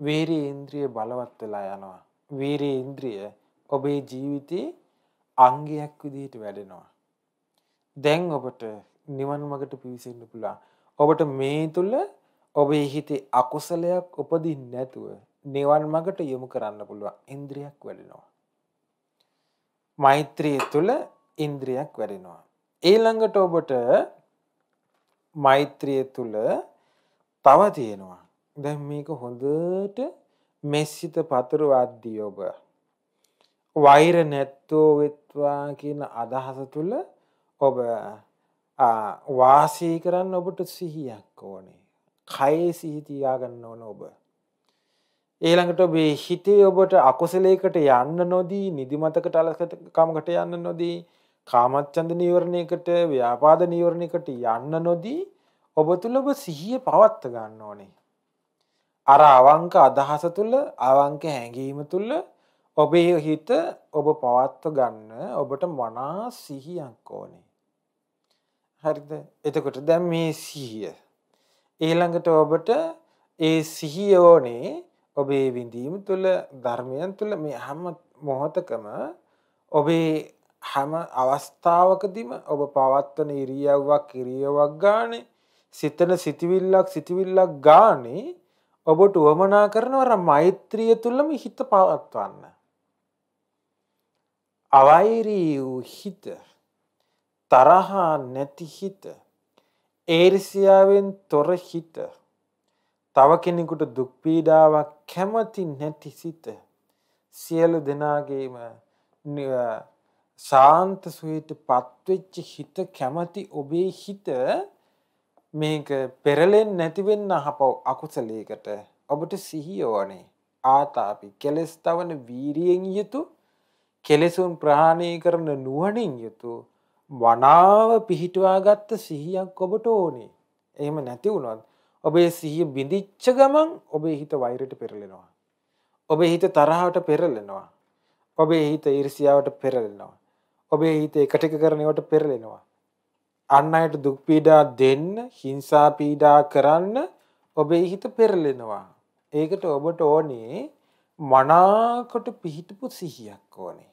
වීරී ඉන්ද්‍රිය බලවත් වෙලා යනවා. වීරී ඉන්ද්‍රිය ඔබේ ජීවිතේ අංගයක් විදිහට වැඩෙනවා. දැන් ඔබට නිවන් මගට පිවිසෙන්න පුළුවන්. ඔබට මේ තුල ඔබේ හිතේ අකුසලයක් උපදින්නේ නැතුව නිවන් මගට යොමු කරන්න පුළුවන් ඉන්ද්‍රියක් වැඩෙනවා. මෛත්‍රිය තුල ඉන්ද්‍රියක් වැඩෙනවා. ඊළඟට ඔබට මෛත්‍රිය තුල තව තියෙනවා දැන් මේක හොඳට මෙස්සිත පතුරවද්දී ඔබ වෛර නැත්තෝ වෙත්වා කියන අදහස තුල ඔබ වාසී කරන්න ඔබට සිහියක් ඕනේ. කයේ සිහි තියාගන්න ඕන ඔබ. ඊළඟට ඔබේ හිතේ ඔබට අකුසලයකට යන්න නොදී නිදිමතකට අලකට කමකට යන්න නොදී කාමච්ඡන්ද නීවරණයකට ව්‍යාපාද නීවරණයකට යන්න නොදී ඔබ තුල ඔබ සිහිය පවත්වා ගන්න ඕනේ. අර අවංක අදහස තුළ අවංක හැඟීම තුළ ඔබේ හිත ඔබ පවත්ව ගන්න ඔබට මනා සිහියක් ඕනේ. හරිද එතකොට දැම් මේ සිහිය. ඒළඟට ඔබට ඒ සිහිය ඕනේ ඔබේ විඳීම තුළ ධර්මයන් තුළ මේ හැම මොහොතකම ඔබේ හැම අවස්ථාවකදිම ඔබ පවත්වන ඉරියව්වක් කිරියවක් ගානේ සිතන සිතිවිල්ලක් සිතිවිල්ලක් ගානේ ඔබට වුවමනා කරනවර මෛත්‍රිය තුළම හිත පවත්වන්න. අවෛරී වූ හිත තරහා නැති හිත ඒරිසියාවෙන් තොර හිත තව කෙනෙකුට දුක්පීඩාවක් කැමති නැති සිත සියලු දෙනාගේම සාන්ත සුවයට පත්වෙච්ච හිත කැමති ඔබේ හිත මේක පෙරලෙන් නැතිවෙන්න අහපව් අකුසලේකට ඔබට සිහියෝනේ ආතාපි කෙලෙස් තවන වීරියෙන් යුතු කෙලෙසුන් ප්‍රහාණය කරන නුවණින් යුතු වනාව පිහිටවාගත්ත සිහියක් ඔබට ඕනේ. එහෙම නැති වුණොත් ඔබේ සිහිය බිඳිච්ච ගමන් ඔබේ හිත වෛරයට පෙරලෙනවා. ඔබේ හිත තරහවට පෙරලෙනවා. ඔබේ හිත ඊර්ෂියාවට පෙරලෙනවා. ඔබේ හිත එකට එක කරනවට පෙරලෙනවා. අන් අයට දුක් පීඩා දෙන්න, හිංසා පීඩා කරන්න ඔබේ හිත පෙරලෙනවා. ඒකට ඔබට ඕනේ මනාකොට පිහිටපු සිහියක් ඕනේ.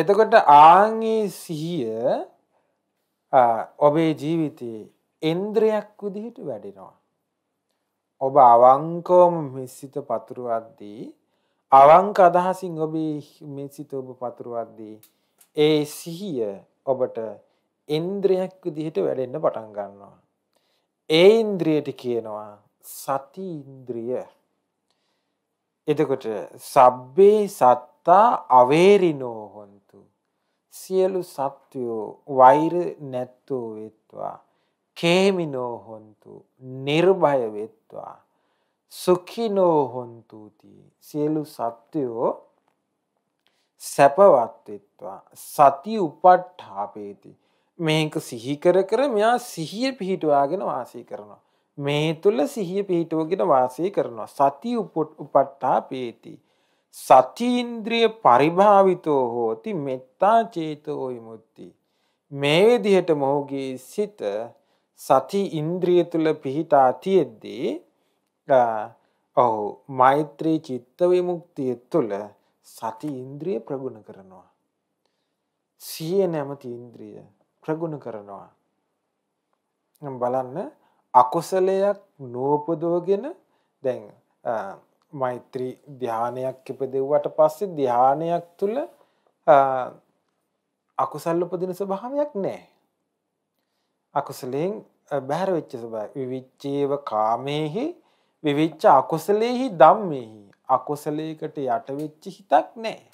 එතකොට ආන්ගේ සිහිය ඔබේ ජීවිතයේ ඉන්ද්‍රයක් විදිහට වැඩෙනවා. ඔබ අවංකවම මෙසිත පතුරවද්දී අවංක අදහසින් ඔබේ මෙසිත ඔබ පතුරවද්දී ඒ සිහිය ඔබට ඉන්ද්‍රියක් විදිහට වැඩෙන්න පටන් ගන්නවා. ඒ ඉන්ද්‍රියට කියනවා සති ඉන්ද්‍රිය. එතකොට සබ්බේ සත්තා අවේරිනෝ හොන්තු. සියලු සත්වයෝ වෛර නැත්තෝ වෙත්වා. කේමිනෝ හොන්තු නිර්භය වෙත්වා. සුඛිනෝ හොන්තුති සියලු සත්වයෝ සැපවත් වෙත්වා. සති උපට්ඨාපේති. මේක සිහි කර කර මෙයා සිහිය පිහිටවාගෙන වාසය කරනවා. මේ තුල සිහිය පිහිටවගෙන වාසය කරනවා. සති උපට්ඨා පේති. සතිඉන්ද්‍රිය පරිභාවිතෝ හෝති මෙත්තා චේතෝ විමුක්ති. මේ විදිහට මොහුගේ සිත සති ඉන්ද්‍රිය තුල පිහිටා තියෙද්දී ඔහු මෛත්‍රී චිත්ත විමුක්තිය තුළ සති ඉන්ද්‍රිය ප්‍රගුණ කරනවා. සිය නැමති ඉන්ද්‍රිය අටගුණ කරනවා. බලන්න අකුසලයක් නූපදෝගෙන දැන් මෛත්‍රී ධානයක් ඉපදෙව්වට පස්සේ ධානයක් තුල අකුසල් උපදින ස්වභාවයක් නැහැ. අකුසලෙන් බැහැර වෙච්ච ස්වභාවය. විවිච්චේව කාමේහි විවිච්ච අකුසලේහි ධම්මේහි අකුසලයකට යට වෙච්ච හිතක් නැහැ.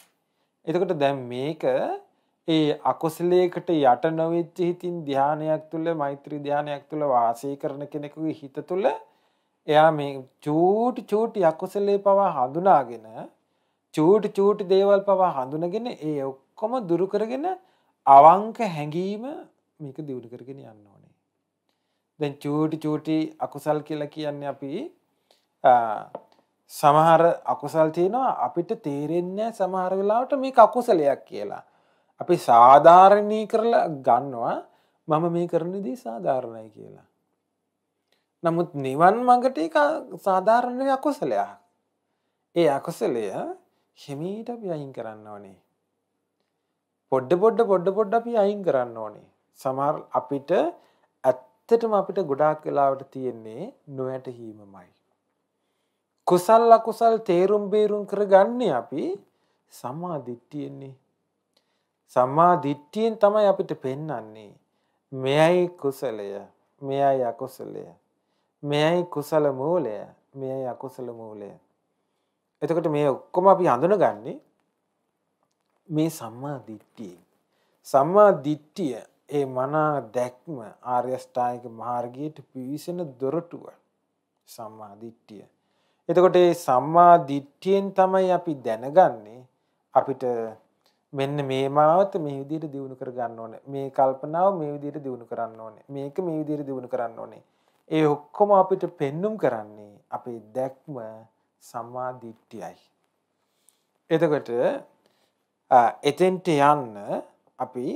එතකොට දැන් මේක ඒ අකුසලයකට යට නොවෙච්ච හිතින් ධානයක් තුල මෛත්‍රී ධානයක් තුල වාසය කරන කෙනෙකුගේ හිත තුල එයා මේ චූටි චූටි අකුසලේ පවා හඳුනාගෙන චූටි චූටි දේවල් පවා හඳුනගෙන ඒ ඔක්කොම දුරු කරගෙන අවංක හැඟීම මේක දියුණු කරගෙන යන්න ඕනේ. දැන් චූටි චූටි අකුසල් කියලා කියන්නේ අපි සමහර අකුසල් තියෙනවා අපිට තේරෙන්නේ සමහර වෙලාවට මේක අකුසලයක් කියලා. අපි සාධාරණී කරලා ගන්නවා මම මේ කරන දී සාධාරණයි කියලා. නමුත් නිවන් මඟට එක සාධාරණය අකුසලයක්. ඒ අකුසලය හිමීට අපි අයින් කරන්න ඕනේ. පොඩ්ඩ පොඩ්ඩ පොඩ්ඩ පොඩ්ඩ අපි අයින් කරන්න ඕනේ. සමහර අපිට ඇත්තටම අපිට ගොඩාක් වෙලාවට තියෙන්නේ නොයැටීමමයි. කුසල් අකුසල් තේරුම් බේරුම් කරගන්නේ අපි සමාධිට්ඨියෙන්නේ. සම්මා දිට්ඨියෙන් තමයි අපිට පෙන්වන්නේ මෙයයි කුසලය මෙයයි අකුසලය මෙයයි කුසල මූලය මෙයයි අකුසල මූලය එතකොට මේ ඔක්කොම අපි හඳුනගන්නේ මේ සම්මා දිට්ඨියෙන් සම්මා දිට්ඨිය ඒ මනා දැක්ම ආර්ය අෂ්ටාංගික මාර්ගයට පිවිසෙන දොරටුව සම්මා දිට්ඨිය. එතකොට මේ සම්මා දිට්ඨියෙන් තමයි අපි දැනගන්නේ අපිට මෙන්න මේ මාවත මේ විදිහට දිනු කර ගන්න ඕනේ. මේ කල්පනාව මේ විදිහට දිනු කරන්න ඕනේ. මේක මේ විදිහට දිනු කරන්න ඕනේ. ඒ ඔක්කොම අපිට පෙන්눔 කරන්නේ අපේ දැක්ම සම්මා දිට්ඨියයි. එතකොට එතෙන්ට යන්න අපි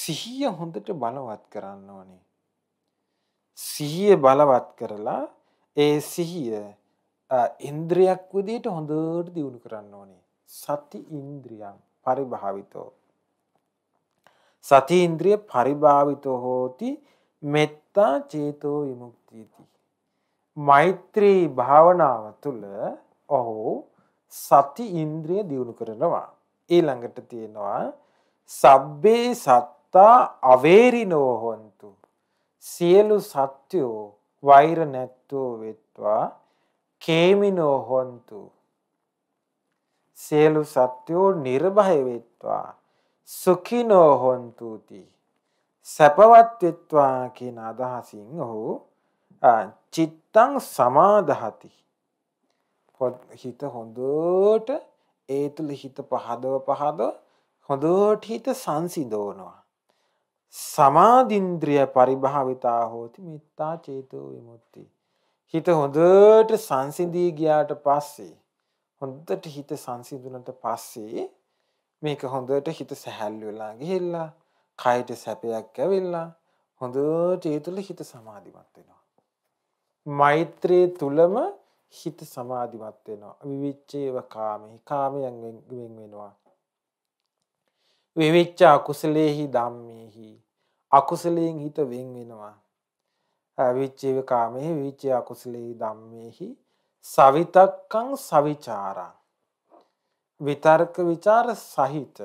සිහිය හොඳට බලවත් කරන්න ඕනේ. සිහිය බලවත් කරලා ඒ සිහිය ඉන්ද්‍රියක් විදිහට හොඳට දියුණු කරන්න ඕනේ. සති ඉන්ද්‍රියක් පරිභාවිතෝ සති ඉන්ද්‍රිය පරිභාවිතෝ හෝති මෙත්තා චේතෝ විමුක්තියති මෛත්‍රී භාවනාව තුළ ඔහු සති ඉන්ද්‍රිය දියුණු කරනවා ඊළඟට තියෙනවා සබ්බේ සත්තා අවේරිනෝ හොන්තු සියලු සත්‍යෝ වෛර නැත්තෝ වෙත්වා කේමිනෝ හොන්තු සියලු සත්වෝ නිර්භය වෙත්වා සුඛිනෝ හොන්තුති සැපවත් වෙත්වා කියන අදහසින් ඔහු චිත්තං සමාදහති හිත හොඳට ඒ තුල හිත පහදව පහදව හොඳට හිත සංසිඳවනවා සමාධින්ද්‍රිය පරිභාවිතා හෝති මිත්තා චේතෝ විමුක්ති හිත හොඳට සංසිඳී ගියාට පස්සේ හොඳට හිත සංසිඳුනට පස්සේ මේක හොඳට හිත සැහැල්ලු වෙලා ගිහිල්ලා කයට සැපයක් ඇවිල්ලා හොඳට ඒ තුල හිත සමාධිමත් වෙනවා. මෛත්‍රී තුලම හිත සමාධිමත් වෙනවා. විවිච්චේව කාමෙහි කාමයෙන් වෙන් වෙනවා. විවිච්ච අකුසලේහි ධම්මේහි අකුසලයෙන් හිත වෙන් වෙනවා. විවිච්චේව කාමෙහි විවිච්ච අකුසලේහි ධම්මේහි සවිතක්කං සවිචාරං. විතර්ක විචාර සහිත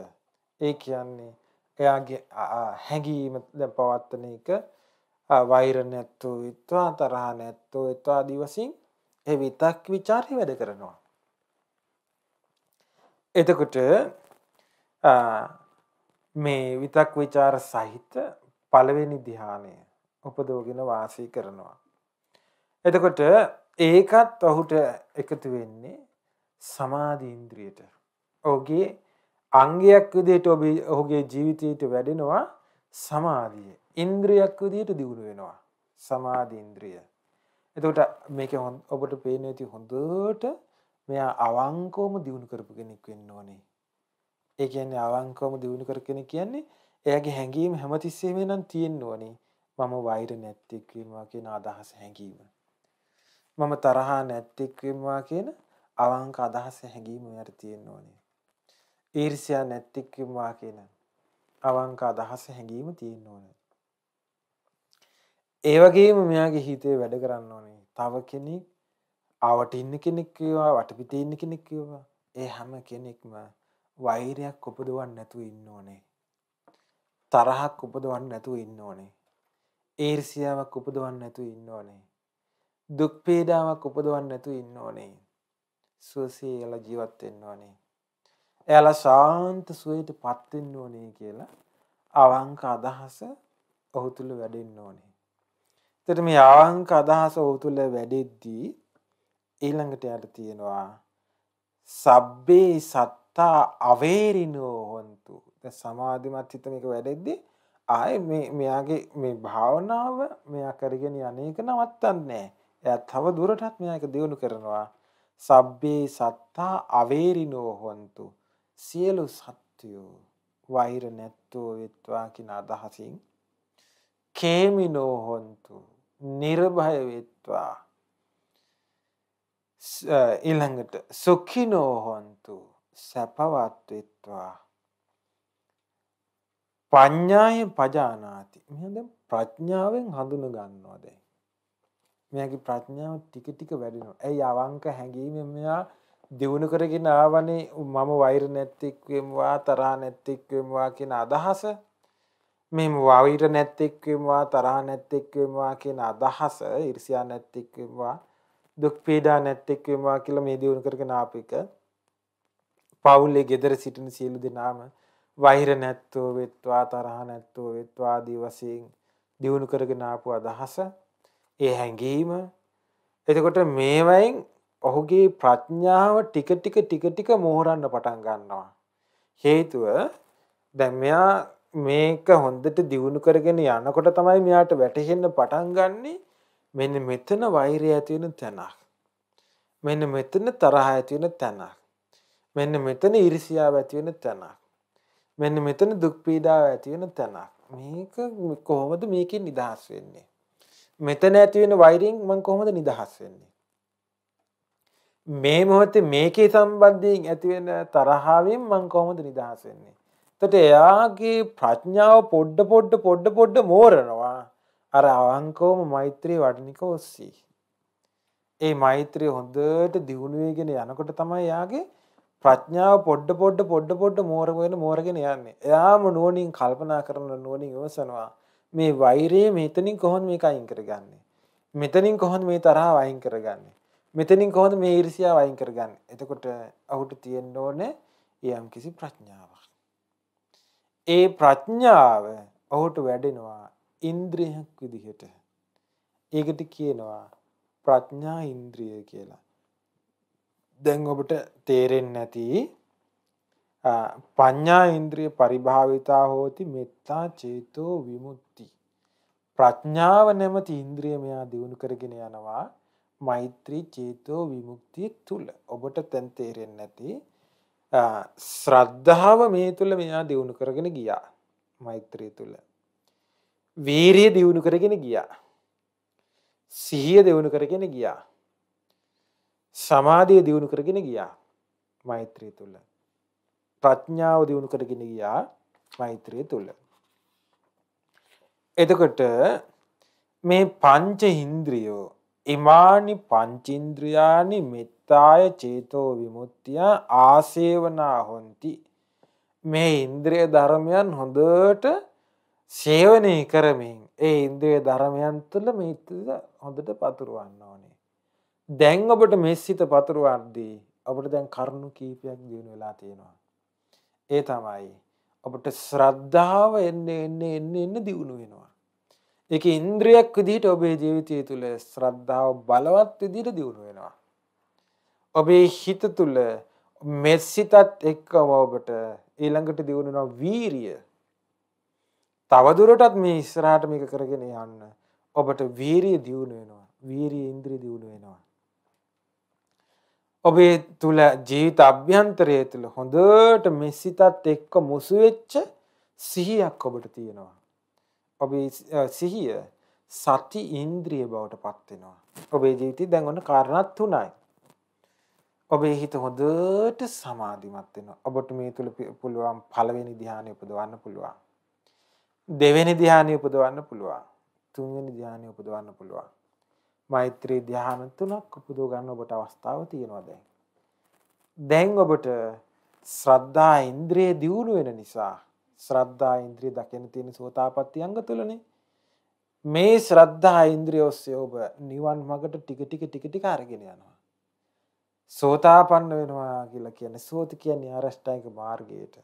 ඒ කියන්නේ එයාගේ හැඟීම පවත්තන එක වෛර නැත්තෝ විත්වා තරහ නැත්තෝ එත්වා දිවසින් ඒ විතක් ਵਿਚාරය වැඩ කරනවා. එතකොට මේ විතක් ਵਿਚාර සහිත පළවෙනි ධ්‍යානය උපදෝගෙන වාසය කරනවා. එතකොට ඒකත් ඔහුට එකතු වෙන්නේ සමාධි ඉන්ද්‍රියට. ඔහුගේ අංගයක් විදිහට ඔහුගේ ජීවිතයට වැඩෙනවා සමාධිය. ඉන්ද්‍රියක් විදිහට දියුණු වෙනවා සමාධි ඉන්ද්‍රිය. එතකොට මේක ඔබට පේන්නේ ඇති හොඳට මෙයා අවංකවම දියුණු කරපු කෙනෙක් වෙන්න ඕනේ. ඒ කියන්නේ අවංකවම දියුණු කර කෙනෙක් කියන්නේ එයාගේ හැඟීම් හැමතිස්සෙම නම් තියෙන්න ඕනේ. මම වෛර නැත්තේ කියන අදහස හැඟීම. මම තරහා නැත්තෙක් වෙනවා කියන අවංක අදහස හැඟීම යට තියෙන්න ඕනේ. ඊර්ෂ්‍යා නැත්තෙක් වෙනවා කියන අවංක අදහස හැඟීම තියෙන්න ඕනේ. ඒ වගේම මෙයාගේ හිතේ වැඩ කරන්න ඕනේ. තව කෙනෙක් ආවට ඉන්න කෙනෙක් වේවා වටපිටේ ඉන්න කෙනෙක් වේවා ඒ හැම කෙනෙක්ම වෛරයක් උපදවන්න නැතුව ඉන්න ඕනේ. තරහක් උපදවන්න නැතුව ඉන්න ඕනේ. ඊර්ෂ්‍යාවක් උපදවන්න නැතුව ඉන්න ඕනේ. දුක් පීඩාවක් උපදවන්නේ නැතුව ඉන්න ඕනේ. සුවසේ එයාලා ජීවත් වෙන්න ඕනේ. එයාලා ශාන්ත සුවයටපත් වෙන්න ඕනේ කියලා අවංක අදහස ඔහු තුල වැඩෙන්න ඕනේ. එතකොට මේ අවංක අදහස ඔහු තුල වැඩෙද්දී ඊළඟට යට තියෙනවා සබ්බේ සත්තා අවේරිනෝ හොන්තු. දැන් සමාධිමත් හිත මේක වැඩෙද්දී ආයේ මේ මෙයාගේ මේ භාවනාව මෙයා කරගෙන යන්නේක නවත්තන්නේ නැහැ. එයා තව දුරටත් මෙයා එක දියුණු කරනවා. සබ්බේ සත්තා අවේරිනෝ හොන්තු. සියලු සත්වයෝ වෛර නැත්තෝ වෙත්වා කියන අදහසින් කේමිනෝ හොන්තු. නිර්භය වෙත්වා. ඊළඟට සුඛිනෝ හොන්තු. සැපවත් වෙත්වා. පඤ්ඤාය පජානාති. මෙයා දැන් ප්‍රඥාවෙන් හඳුන ගන්නවා දැන්. මෙයාගේ ප්‍රඥාව ටික ටික වැඩෙනවා. ඇයි අවංක හැඟීමෙන් මෙයා දිනු කරගෙන ආවනේ මම වෛර නැත්තේක් වේමවා තරහ නැත්තේක් වේමවා කියන අදහස මේ වෛර නැත්තේක් වේමවා තරහ නැත්තේක් වේමවා කියන අදහස ඊර්ෂ්‍යා නැත්තේක් වේමවා දුක් පීඩා නැත්තේක් වේමවා කියලා මේ දිනු කරගෙන ආපික පවුලේ ගෙදර සිටින සියලු දෙනාම වෛර නැත්තෝ වෙත්වා තරහ නැත්තෝ වෙත්වා ආදී වශයෙන් දිනු කරගෙන ආපු අදහස ඒ හැඟීම එතකොට මේවයින් ඔහුගේ ප්‍රඥාව ටික ටික ටික ටික මෝරන්න පටන් ගන්නවා හේතුව දැන් මෙයා මේක හොඳට දියුණු කරගෙන යනකොට තමයි මෙයාට වැටහෙන්න පටන් ගන්නෙ මෙන්න මෙතන වෛරය ඇති වෙන තැනක් මෙන්න මෙතන තරහ ඇති වෙන තැනක් මෙන්න මෙතන ඊර්ෂියාව ඇති වෙන තැනක් මෙන්න මෙතන දුක් පීඩාව ඇති වෙන තැනක් මේක කොහොමද මේකෙන් නිදහස් වෙන්නේ මෙතන ඇති වෙන වෛරින් මම කොහොමද නිදහස් වෙන්නේ? මේ මොහොතේ මේකේ සම්බන්ධයෙන් ඇති වෙන තරහාවෙන් මම කොහොමද නිදහස් වෙන්නේ? එතකොට එයාගේ ප්‍රඥාව පොඩ පොඩ පොඩ පොඩ මෝරනවා. අර අවංකවම මෛත්‍රී වඩනික ඔස්සී. ඒ මෛත්‍රිය හොඳට දියුණු වෙගෙන යනකොට තමයි එයාගේ ප්‍රඥාව පොඩ පොඩ පොඩ පොඩ මෝරගෙන මෝරගෙන යන්නේ. එයාම නුවණින් කල්පනා කරන නුවණින් ඉවසනවා. මේ වෛරය මෙතනින් කොහොමද මේක අයින් කරගන්නේ? මෙතනින් කොහොමද මේ තරහව අයින් කරගන්නේ? මෙතනින් කොහොමද මේ ඊර්ෂ්‍යාව අයින් කරගන්නේ? එතකොට ඔහුට තියෙන්න ඕනේ යම්කිසි ප්‍රඥාවක්. ඒ ප්‍රඥාව ඔහුට වැඩෙනවා ඉන්ද්‍රියක් විදිහට. ඒකට කියනවා ප්‍රඥා ඉන්ද්‍රිය කියලා. දැන් ඔබට තේරෙන්නේ නැති පඤ්ඤා ඉන්ද්‍රිය පරිභාවිතා හෝති මෙත්තා චේතෝ විමුක්ති. ප්‍රඥාව නැමැති ඉන්ද්‍රිය මෙයා දිනු කරගෙන යනවා මෛත්‍රී චේතෝ විමුක්තිය තුල. ඔබට දැන් තේරෙන්නේ නැති ශ්‍රද්ධාව මේ තුල මෙයා දිනු කරගෙන ගියා. මෛත්‍රිය තුල. වීරිය දිනු කරගෙන ගියා. සිහිය දිනු කරගෙන ගියා. සමාධිය දිනු කරගෙන ගියා. මෛත්‍රිය තුල. ප්‍රඥාව දියුණු කරගෙන ගියා මෛත්‍රිය තුල. එතකොට මේ පංච ඉන්ද්‍රියෝ ඉමානි පංචින්ද්‍රයානි මෙත්තාය චේතෝ විමුක්තිය ආසේවනා හොಂತಿ මේ ඉන්ද්‍රිය ධර්මයන් හොඳට සේවනය කරමින් ඒ ඉන්ද්‍රිය ධර්මයන් තුළ මේ හොඳට පතුරවන්න ඕනේ. දැන් ඔබට මෙස්සිත පතුරවද්දී ඔබට දැන් කරුණු කීපයක් දිනු වෙලා තියෙනවා. ඒ තමයි අපට ශ්‍රද්ධාව එන්න එන්න එන්න එන්න දියුණු වෙනවා. එක ඉන්ද්‍රියක් විදිහට ඔබේ ජීවිතය තුළ ශ්‍රද්ධාව බලවත් විදිට දියුණු වෙනවා. ඔබේ හිත තුළ මෙස්සිතත් එක්කම ඔබට ඊළඟට දියුණුනවා වීරිය. තවදුරටත් මේ ඉස්රාටමික කරගෙන යන්න ඔබට වීරිය දියුණු වෙනවා වීරිය ඉන්ද්‍රී දියුණු වෙනවා. ඔබේ තුල ජීවිත අභ්‍යන්තරය තුල හොඳට මෙසිතත් එක්ක මුසු වෙච්ච සිහියක් ඔබට තියෙනවා. ඔබේ සිහිය සති ඉන්ද්‍රිය බවට පත් වෙනවා. ඔබේ ජීවිතේ දැන් ඔන්න කාරණා තුනයි. ඔබේ හිත හොඳට සමාධිමත් වෙනවා. ඔබට මේ තුල පුළුවන් පළවෙනි ධ්‍යානය උපදවන්න පුළුවන්. දෙවෙනි ධ්‍යානය උපදවන්න පුළුවන්. තුන්වෙනි ධ්‍යානය උපදවන්න පුළුවන්. මෛත්‍රී ධ්‍යාන තුනක් උපදව ගන්න ඔබට අවස්ථාව තියෙනවා දැන්. දැන් ඔබට ශ්‍රද්ධා ඉන්ද්‍රිය දියුණු වෙන නිසා ශ්‍රද්ධා ඉන්ද්‍රිය දකින තියෙන සෝතාපට්ටි අංග තුලනේ මේ ශ්‍රද්ධා ඉන්ද්‍රිය ඔස්සේ ඔබ නිවන් මඟට ටික ටික ටික ටික අරගෙන යනවා. සෝතාපන්න වෙනවා කියලා කියන්නේ සෝත කියන්නේ ආරෂ්ඨායික මාර්ගයට.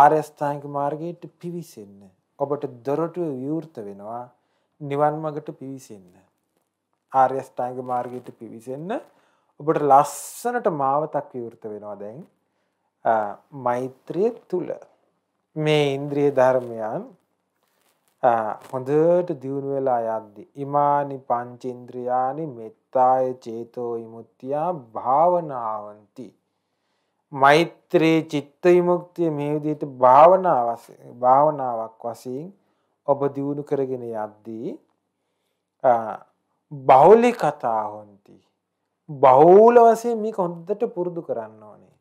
ආරෂ්ඨායික මාර්ගයට පිවිසෙන්න. ඔබට දොරටුව විවෘත වෙනවා නිවන් මඟට පිවිසෙන්න. ආර්යස්ථාංග මාර්ගයට පිවිසෙන්න ඔබට ලස්සනට මාවතක් විවෘත වෙනවා දැන් මෛත්‍රිය තුල මේ ඉන්ද්‍රිය ධර්මයන් හොඳට දියුණු වෙලා යද්දි ඉමානි පංචේන්ද්‍රයානි මෙත්තාය චේතෝ විමුක්තිය භාවනාවಂತಿ මෛත්‍රී චිත්ත විමුක්තිය මේ විදිහට භාවනාවක් වශයෙන් ඔබ දියුණු කරගෙන යද්දී බෞලි කතා හොන්ති. බහූල වසේ මේක හොඳට පුරුදු කරන්න ඕනේ.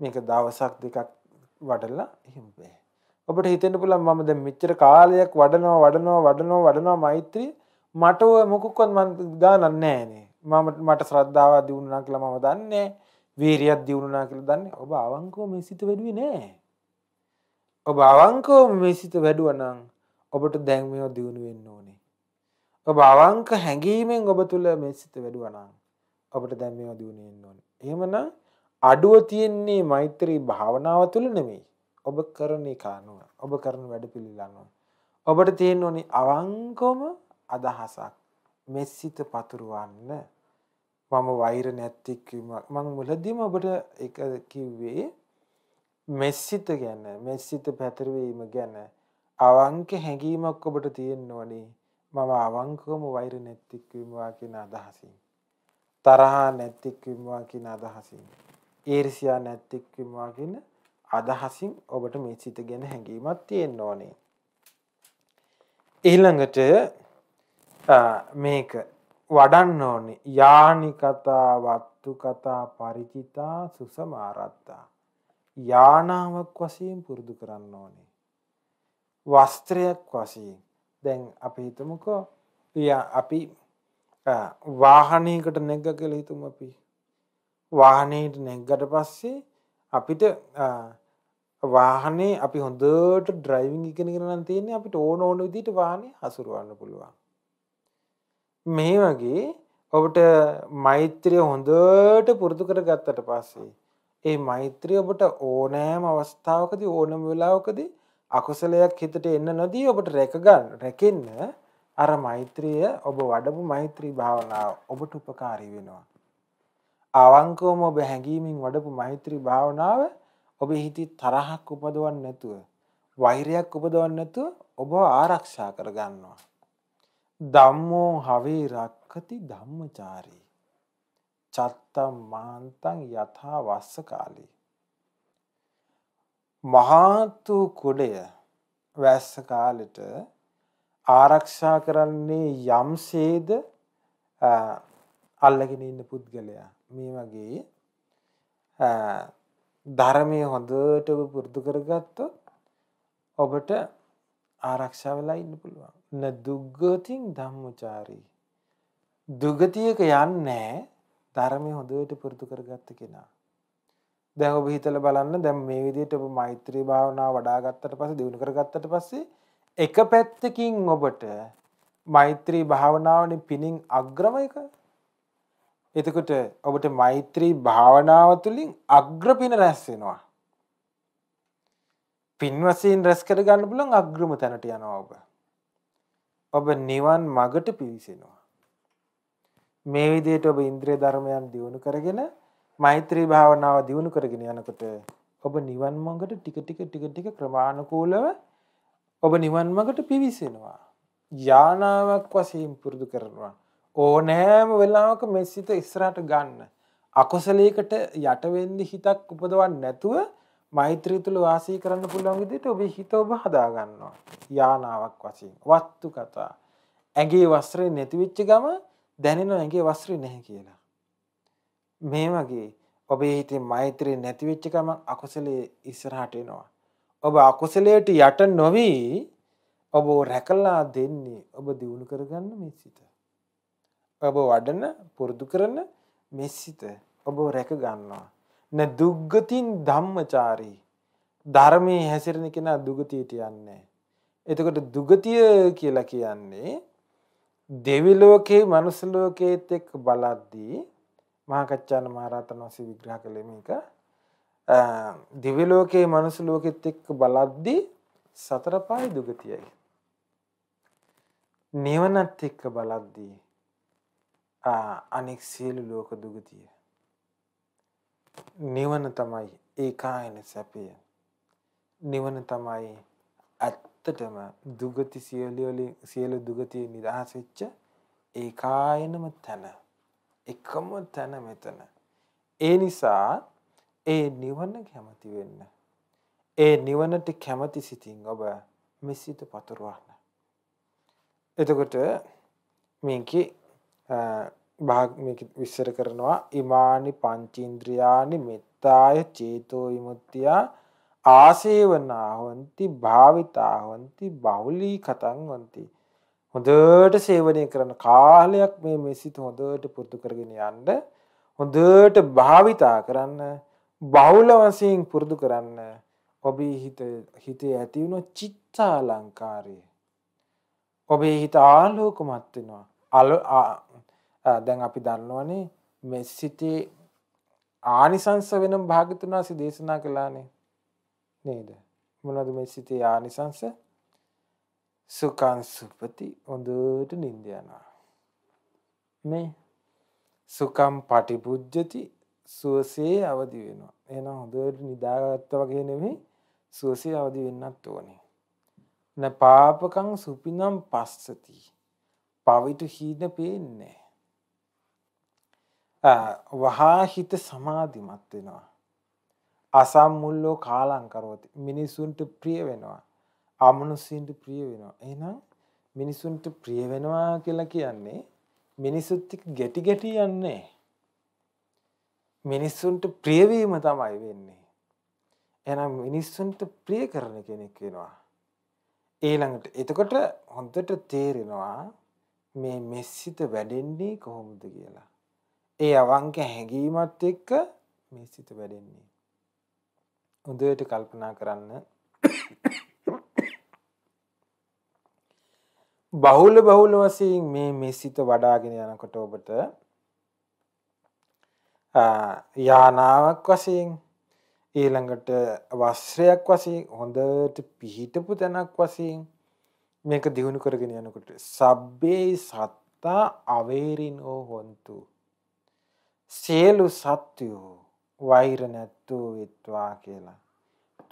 මේක දවසක් දෙකක් වඩලා හිම්බේ. ඔබට හිතෙන පුළන් මම ද මිච්චර කාලයක් වඩනවා වඩනවා වඩනවා වඩනවා මෛත්‍රී මටව මොකුක්කොත් මන් ගානන්නේනේ මම මට ශ්‍රද්ධාව දියුණුනා කියලා මම දන්නේ වීරියක් දියුණුනා කියලා දන්නේ ඔබ අවංකව මේ සිත වැඩුවේ නෑ. ඔබ අවංකව මේ සිත වැඩුවනම් ඔබට දැන් මේව දියුණු වෙන්න ඕනේ. ඔබ අවංක හැඟීමෙන් ඔබ තුළ මේ සිත වැඩුවනම් ඔබට දැන් මේවා දිනුනේ ඕනේ. එහෙමනම් අඩුව තියෙන්නේ මෛත්‍රී භාවනාව තුළ නෙමෙයි. ඔබ කරන කානුව, ඔබ කරන වැඩපිළිවෙලනුව. ඔබට තියෙන්න ඕනේ අවංකවම අදහසක්. මේ සිත පතුරවන්න මම වෛර නැත්තෙක් වීමක්. මම මුලදීම ඔබට ඒක කිව්වේ මෙස්සිත ගැන, මෙස්සිත පැතිරවීම ගැන අවංක හැඟීමක් ඔබට තියෙන්න ඕනේ. මම අවංකවම වෛර නැතික් වීමවා කියන අදහසින් තරහා නැතික් වීමවා කියන අදහසින් ඊර්ෂ්‍යා නැතික් වීමවා කියන අදහසින් ඔබට මේ සිත ගැන හැඟීමක් තියෙන්න ඕනේ ඊළඟට මේක වඩන්න ඕනේ යානි කතා වත්තු කතා ಪರಿචිතා සුසමාරත්තා යානාවක් වශයෙන් පුරුදු කරන්න ඕනේ වස්ත්‍රයක් වශයෙන් දැන් අපි හිතමුකෝ අපි වාහනයකට නැග්ග කියලා හිතමු අපි වාහනයට නැග්ගට පස්සේ අපිට වාහනේ අපි හොඳට ඩ්‍රයිවිං ඉගෙනගෙන නම් තියෙන්නේ අපිට ඕන ඕන විදිහට වාහනේ හසුරවන්න පුළුවන්. මේ වගේ ඔබට මෛත්‍රිය හොඳට පුරුදු කරගත්තට පස්සේ ඒ මෛත්‍රිය ඔබට ඕනෑම අවස්ථාවකදී ඕනම වෙලාවකදී අකුසලයක් හිතට එන්න නොදී ඔබට රැකගන්න රැකෙන්න අර මෛත්‍රිය ඔබ වඩපු මෛත්‍රී භාවනාව ඔබට උපකාරී වෙනවා. අවංකවම ඔබ හැඟීමින් වඩපු මෛත්‍රී භාවනාව ඔබේ හිතේ තරහක් උපදවන්නේ නැතුව වෛරයක් උපදවන්නේ නැතුව ඔබ ආරක්ෂා කරගන්නවා. ධම්මෝ හවේ රක්ඛති ධම්මචාරී. චත්තම් මාන්තං යථා වස්ස කාලේ මහාතු කුඩය වැස්ස කාලෙට ආරක්ෂා කරන්නේ යම්සේද අල්ලගෙන ඉන්න පුද්ගලයා මේ වගේ ධර්මයේ හොඳට පුරුදු කරගත්තොත් ඔබට ආරක්ෂා වෙලා ඉන්න පුළුවන්. න දුග්ගතින් ධම්මචාරී. දුගතියක යන්නේ ධර්මයේ හොඳට පුරුදු කරගත්ත කෙනා. දැන් ඔබ හිතලා බලන්න දැන් මේ විදිහට ඔබ මෛත්‍රී භාවනාව වඩා ගත්තට පස්සේ දිනු කරගත්තට පස්සේ එක පැත්තකින් ඔබට මෛත්‍රී භාවනාවනේ පිනින් අග්‍රම එක. එතකොට ඔබට මෛත්‍රී භාවනාව තුළින් අග්‍රපින රැස් වෙනවා. පින් වශයෙන් රැස් කරගන්න පුළුවන් අග්‍රම තැනට යනවා ඔබ. ඔබ නිවන් මගට පිවිසෙනවා. මේ විදිහට ඔබ ඉන්ද්‍රිය ධර්මයන් දියුණු කරගෙන මෛත්‍රී භාවනාව දියුණු කරගෙන යනකොට ඔබ නිවන් මඟට ටික ටික ටික ටික ක්‍රමානුකූලව ඔබ නිවන් මඟට පිවිසෙනවා. යානාවක් වශයෙන් පුරුදු කරනවා. ඕනෑම වෙලාවක මේ සිත ඉස්සරහට ගන්න. අකුසලයකට යට වෙන්නේ හිතක් උපදවන්නේ නැතුව මෛත්‍රිය තුල වාසය කරන්න පුළුවන් විදිහට ඔබේ හිත ඔබ හදා ගන්නවා. යානාවක් වශයෙන්. වස්තු කතා. ඇඟේ වස්ත්‍රේ නැති වෙච්ච ගම දැනෙනවා ඇඟේ වස්ත්‍රේ නැහැ කියලා. මේ වගේ ඔබේ හිතේ මෛත්‍රී නැති වෙච්ච ගමන් අකුසලයේ ඉස්සරහට එනවා. ඔබ අකුසලයට යට නොවි ඔබ රැකලා දෙන්නේ ඔබ දිනු කරගන්න මේ සිත. ඔබ වඩන පුරුදු කරන මේ සිත ඔබ රැක ගන්නවා. න දුග්ගතින් ධම්මචාරී ධර්මයේ හැසිරෙන කෙනා දුගතියට යන්නේ එතකොට දුගතිය කියලා කියන්නේ දෙවි ලෝකේ මනුස්ස ලෝකයේත් එක්ක බලද්දී මහාකච්චාන මහරහතන් වහන්සේ විග්‍රහ කළේ මේක දිව්‍ය ලෝකයේ මනුස්ස ලෝකෙත් එක්ක බලද්දී සතර පාය දුගතියයි. නිවනත් එක්ක බලද්දී අනෙක් සියලු ලෝක දුගතිය. නිවන තමයි ඒකායන සැපය. නිවන තමයි ඇත්තටම දුගති සියලු සියලු දුගතිය නිදහස් වෙච්ච ඒකායනම තැන. එකම තැන මෙතන. ඒ නිසා ඒ නිවන කැමති වෙන්න. ඒ නිවනට කැමති සිතින් ඔබ මෙසිත පතුරවන්න. එතකොට මේක භාග විස්සර කරනවා ඉමානි පංචින්ද්‍රයානි මෙත්තාය චේතෝ විමුක්තියා ආසේවනා හොಂತಿ භාවිතා හොಂತಿ බහුලී කතං හොಂತಿ හොඳට සේවනය කරන කාලයක් මේ මේ සිත හොඳට පුරුදු කරගෙන යන්න හොඳට භාවිතා කරන්න බහුල වශයෙන් පුරුදු කරන්න ඔබේ හිත හිතේ ඇති වුණු චිත්තාලංකාරය ඔබේ හිත ආලෝකමත් වෙනවා අල දැන් අපි දන්නවනේ මේ සිතේ ආනිසංස වෙන භාග්‍යතුන් වහන්සේ දේශනා කළානේ නේද මොනවද මේ සිතේ ආනිසංස සුකං සුපති හොඳට නිින්ද යනවා. මේ සුකම් පටිපුජ්ජති සුවසේ අවදි වෙනවා. එහෙනම් හොඳට නිදාගත්ත වගේ නෙමෙයි සුවසේ අවදි වෙන්නත් ඕනේ. න පාපකං සුපිනම් පස්සති. පවිතු හීන පේන්නේ. වහා හිත සමාධිමත් වෙනවා. අසම්මුල්ලෝ කාලං කරෝති. මිනිසුන්ට ප්‍රිය වෙනවා. අමනුස්සයන්ට ප්‍රිය වෙනවා. එහෙනම් මිනිසුන්ට ප්‍රිය වෙනවා කියලා කියන්නේ මිනිසුත් එක්ක ගැටි ගැටි යන්නේ. මිනිසුන්ට ප්‍රිය වීම තමයි වෙන්නේ. එහෙනම් මිනිසුන්ට ප්‍රිය කරන කෙනෙක් වෙනවා. ඊළඟට එතකොට හොඳට තේරෙනවා මේ මෙස්සිත වැඩෙන්නේ කොහොමද කියලා. ඒ අවංක හැඟීමත් එක්ක මෙස්සිත වැඩෙන්නේ. හොඳට කල්පනා කරන්න බහුල බහුල වශයෙන් මේ මේ සිත වඩාගෙන යනකොට ඔබට යානාවක් වශයෙන් ඊළඟට වස්ත්‍රයක් වශයෙන් හොඳට පිහිටපු තැනක් වශයෙන් මේක දිනු කරගෙන යනකොට සබ්බේ සත්තා අවේරිනෝ හොන්තු සියලු සත්‍යෝ වෛර නැත්තෝ වෙත්වා කියලා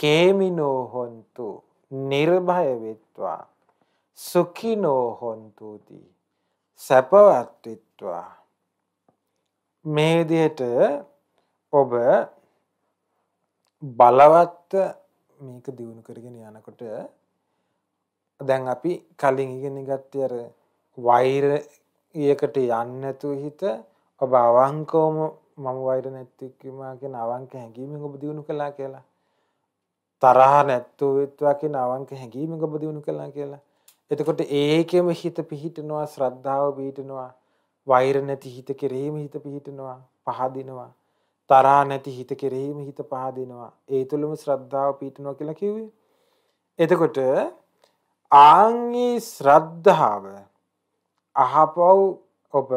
කේමිනෝ හොන්තු නිර්භය වෙත්වා සුඛිනෝ හොන්තුති සැපවත් විත්වා මේ විදිහට ඔබ බලවත් මේක දිනු කරගෙන යනකොට දැන් අපි කලින් ඉගෙන ගත්තේ අර වෛරයකට යන්නේ නැතුව හිත ඔබ අවංකවම මම වෛර නැතිකමා කියන අවංක හැඟීමෙන් ඔබ දිනු කළා කියලා තරහ නැත්තු වෙත්වා කියන අවංක හැඟීමෙන් ඔබ දිනු කළා කියලා එතකොට ඒකෙම හිත පිහිටනවා ශ්‍රද්ධාව පිහිටනවා වෛර නැති හිත කෙරෙහිම හිත පිහිටනවා පහදිනවා තරහා නැති හිත කෙරෙහිම හිත පහදිනවා ඒ තුළම ශ්‍රද්ධාව පිහිටනවා කියලා කිව්වේ එතකොට ආන්ගේ ශ්‍රද්ධාව අහපව් ඔබ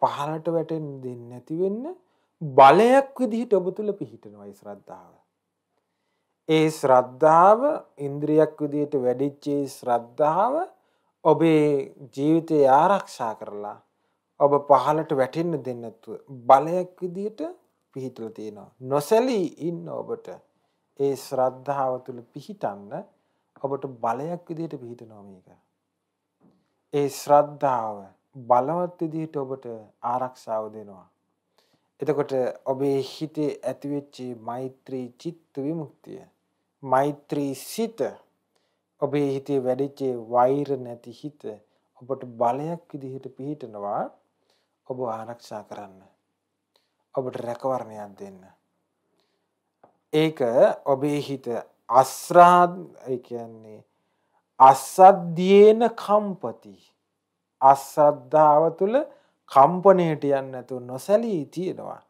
පහලට වැටෙන් දෙන්නේ නැති වෙන්න බලයක් විදිහට ඔබ තුල පිහිටනවා ඒ ශ්‍රද්ධාව ඒ ශ්‍රද්ධාව ඉන්ද්‍රියක් විදියට වැඩිච්චේ ශ්‍රද්ධාව ඔබේ ජීවිතය ආරක්ෂා කරලා ඔබ පහලට වැටෙන්න දෙන්නත්ව බලයක් විදියට පිහිටල තියෙනවා. නොසැලී ඉන්න ඔබට ඒ ශ්‍රද්ධාව තුළ පිහිටන්න ඔබට බලයක් විදියට පිහිට නොමීක. ඒ ශ්‍රද්ධාව බලවත් විදිහට ඔබට ආරක්ෂාව දෙනවා. එතකොට ඔබේ හිතේ ඇතිවෙච්චි මෛත්‍රී චිත්ත විමුක්තිය මෛත්‍රී සිත ඔබේ හිතේ වැඩිච්ච වෛර නැති හිත ඔබට බලයක් විදිහට පිහිටනවා ඔබ ආරක්ෂා කරන්න. ඔබට රැකවරණයක් දෙන්න. ඒක ඔබේ හිත අස්රාද් කියන්නේ අසද්දේන කම්පති අසද්ධාව තුළ කම්පනයට යන්න නැතුව නොසැලී තියෙනවා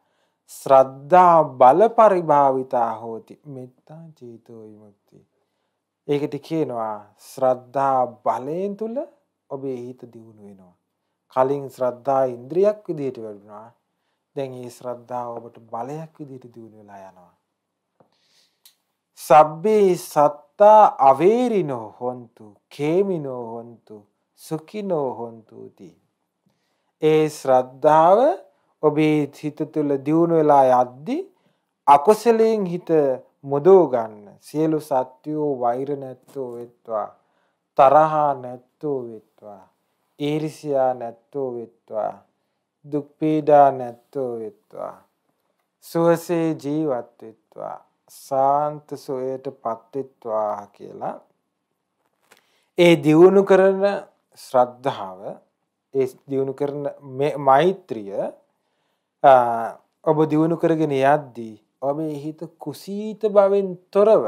ශ්‍රද්ධා බල පරිභාවිතා හෝති මෙත්තා චීතෝ විමුක්ති. ඒකට කියනවා ශ්‍රද්ධා බලයෙන් තුල ඔබේ හිත දියුණු වෙනවා. කලින් ශ්‍රද්ධා ඉන්ද්‍රියක් විදිහට වැඩුණා. දැන් මේ ශ්‍රද්ධාව ඔබට බලයක් විදිහට දියුණු වෙලා යනවා. සබ්බේ සත්තා අවේරිනෝ හොන්තු කේමිනෝ හොන්තු සුඛිනෝ හොන්තුති. ඒ ශ්‍රද්ධාව ඔබේ හිත තුළ දියුණු වෙලා යද්දී අකුසලයෙන් හිත මුදව ගන්න. සියලු සත්වෝ වෛර නැත්තෝ වෙත්වා. තරහා නැත්තෝ වෙත්වා. ඊර්ෂ්‍යා නැත්තෝ වෙත්වා. දුක් පීඩා නැත්තෝ වෙත්වා. සුවසේ ජීවත් වෙත්වා. සාන්ත සෝයට පත්වෙත්වා කියලා ඒ දියුණු කරන ශ්‍රද්ධාව ඒ දියුණු කරන මෛත්‍රිය ඔබ දියුණු කරගෙන යද්දී ඔබ හිත කුසීත බවෙන් තොරව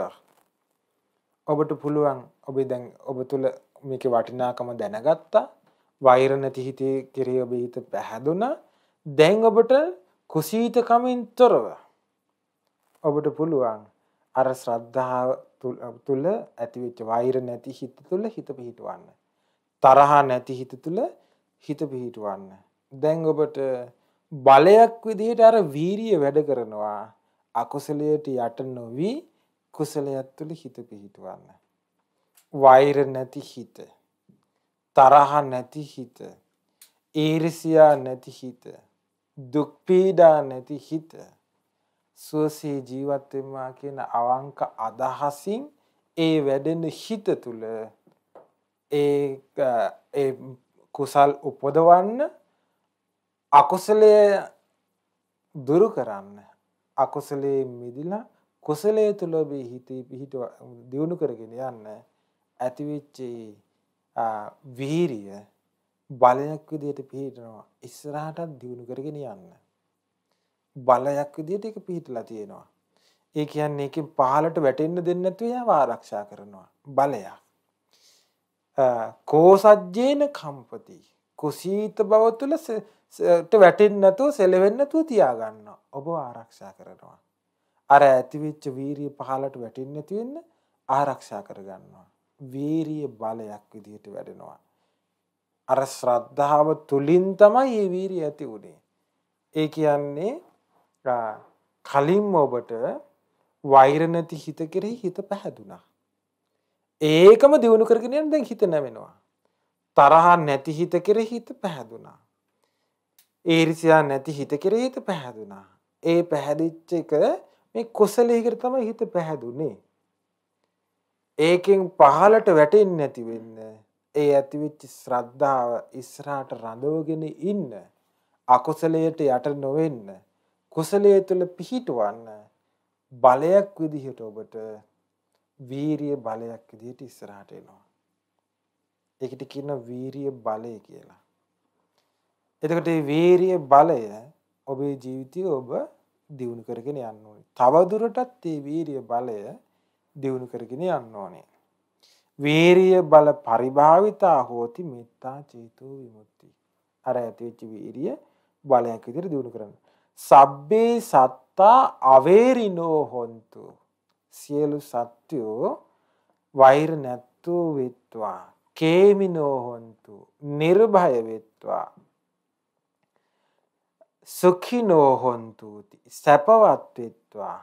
ඔබට පුළුවන් ඔබ දැන් ඔබ තුළ මේක වටිනාකම දැනගත්තා වෛර නැති හිතේ කෙරේ ඔබ හිත පැහැදුනා දැන් ඔබට කුසීතකමින් තොරව ඔබට පුළුවන් අර ශ්‍රද්ධාව තුළ ඇතිවෙච්ච වෛර නැති හිත තුළ හිත පිහිටුවන්න. තරහා නැති හිත තුළ හිත පිහිටුවන්න. දැන් ඔබට බලයක් විදිහට අර වීරිය වැඩ කරනවා අකුසලයට යට නොවී කුසලයක් තුළ හිත පිහිටුවන්න. වෛර නැති හිත. තරහ නැති හිත. ඊර්ෂියා නැති හිත. දුක් පීඩා නැති හිත. සුවසේ ජීවත් වෙනවා කියන අවංක අදහසින් ඒ වැඩෙන හිත තුළ ඒ ඒ කුසල් උපදවන්න අකුසලය දුරු කරන්න අකුසලේ මිදිලා කුසලය තුළබී හිතේ පිහිට දියුණු කරගෙන යන්න ඇතිවෙච්චේ වීරිය බලයක් විදියට පිහිටනවා ඉස්සරහටත් දියුණු කරගෙන යන්න. බලයක් විදියට එක පිහිටලා තියෙනවා. ඒ කියන්නේ එකින් පහලට වැටෙන්න දෙන්න නැතුව යාව ආරක්ෂා කරනවා බලයක්. කෝසජ්ජේන කම්පති කුසීත බව තුළ වැටෙන් නැතුව සෙලවෙන්න නැතුව තියාගන්න ඔබ ආරක්ෂා කරනවා. අර ඇතිවෙච්ච වීරිය පහලට වැටෙන් නැතිවෙන්න ආරක්ෂා කරගන්නවා. වීරිය බලයක් විදිහට වැඩෙනවා. අර ශ්‍රද්ධාව තුළින් තමයි ඒ වීරිය ඇති වුණේ. ඒ කියන්නේ කලින් ඔබට වෛර නැති හිත කෙරෙහි හිත පැහැදුනා. ඒකම දිනු කරගෙන යන දැන් හිත නැවෙනවා. තරහා නැති හිත කෙරෙහි හිත පැහැදුනා. ඊර්ෂ්‍යා නැති හිත කෙරෙහි හිත පැහැදුනා. ඒ පැහැදිච්ච එක මේ කුසලයකට තමයි හිත පැහැදුනේ. ඒකෙන් පහලට වැටෙන්නේ නැති වෙන්න ඒ ඇතිවෙච්ච ශ්‍රද්ධාව ඉස්සරහට රඳවගෙන ඉන්න අකුසලයට යට නොවෙන්න කුසලයේ තුල පිහිටවන්න බලයක් විදිහට ඔබට වීරිය බලයක් විදිහට ඉස්සරහට එනවා ඒකට කියන වීරිය බලය කියලා. එතකොට මේ වීරිය බලය ඔබේ ජීවිතය ඔබ දියුණු කරගෙන යන්න ඕනේ. තවදුරටත් මේ වීරිය බලය දියුණු කරගෙන යන්න ඕනේ. වීරිය බල පරිභාවිතා හෝති මෙත්තා චේතෝ විමුක්ති. අර ඇතිවෙච්ච වීරිය බලයක් විදිහට දියුණු කරන්න. සබ්බේ සත්තා අවේරිනෝ හොන්තු. සියලු සත්‍යෝ වෛර නැත්තෝ වෙත්වා කේමිනෝ හොන්තු නිර්භය වෙත්වා සුඛිනෝ හොන්තු සැපවත් වෙත්වා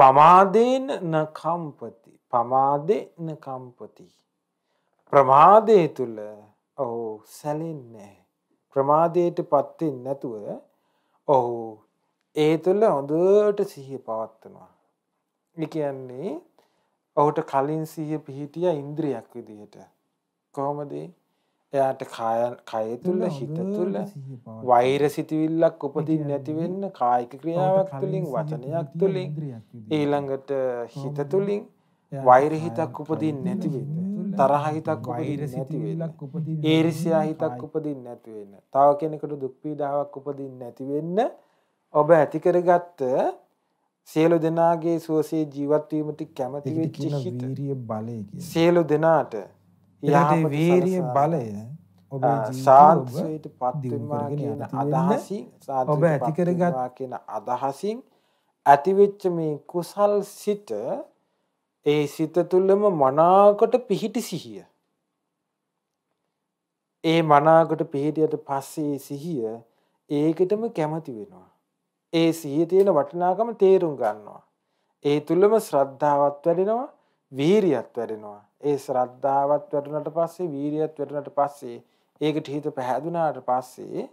පමාදේන නකම්පති පමාදේන කම්පති ප්‍රමාදයේ තුල ඔහු සැලෙන්නේ ප්‍රමාදයටපත් වෙන්නේ නැතුව ඔහු ඒ තුල හොඳට සිහිය පවත්නවා. ඒ කියන්නේ ඔහුට කලින් සිහිය පිහිටිය ඉන්ද්‍රියක් විදිහට. කොහොමද එයාට කය තුල හිත තුල වෛර සිතිවිල්ලක් උපදින් නැතිවෙන්න කායික ක්‍රියාවක් තුළින් වචනයක් තුළින් ඊළඟට හිත තුළින් වෛර හිතක් උපදින් නැතිවෙන්න තරහ හිතක් වෛර සිතිවිල්ලක් උපදින් ඊර්ෂ්‍යා හිතක් උපදින් නැති වෙන්න. තව කෙනෙකුට දුක් පීඩාවක් උපදින් නැති වෙන්න ඔබ ඇති කරගත්ත සියලු දෙනාගේ සුවසේ ජීවත් වීමට කැමති වෙච්ච හිත. සියලු දෙනාට එයාට වීරිය බලය ඔබ සාන්සයට පත්වවා කියන අදහසින් ඔබ ඇති කරගත්වා කියන අදහසින් ඇතිවෙච්ච මේ කුසල් සිත ඒ සිත තුළම මනාකොට පිහිටි සිහිය. ඒ මනාකොට පිහිටියට පස්සේ සිහිය ඒකටම කැමති වෙනවා. ඒ සිහිය තියෙන වටිනාකම තේරුම් ගන්නවා. ඒ තුළම ශ්‍රද්ධාවත් වැඩෙනවා, වීරියත් වැඩෙනවා. ඒ ශ්‍රද්ධාවත් වැඩුණට පස්සේ වීරියත් වැඩුණට පස්සේ ඒකට හිත පහදුනාට පස්සේ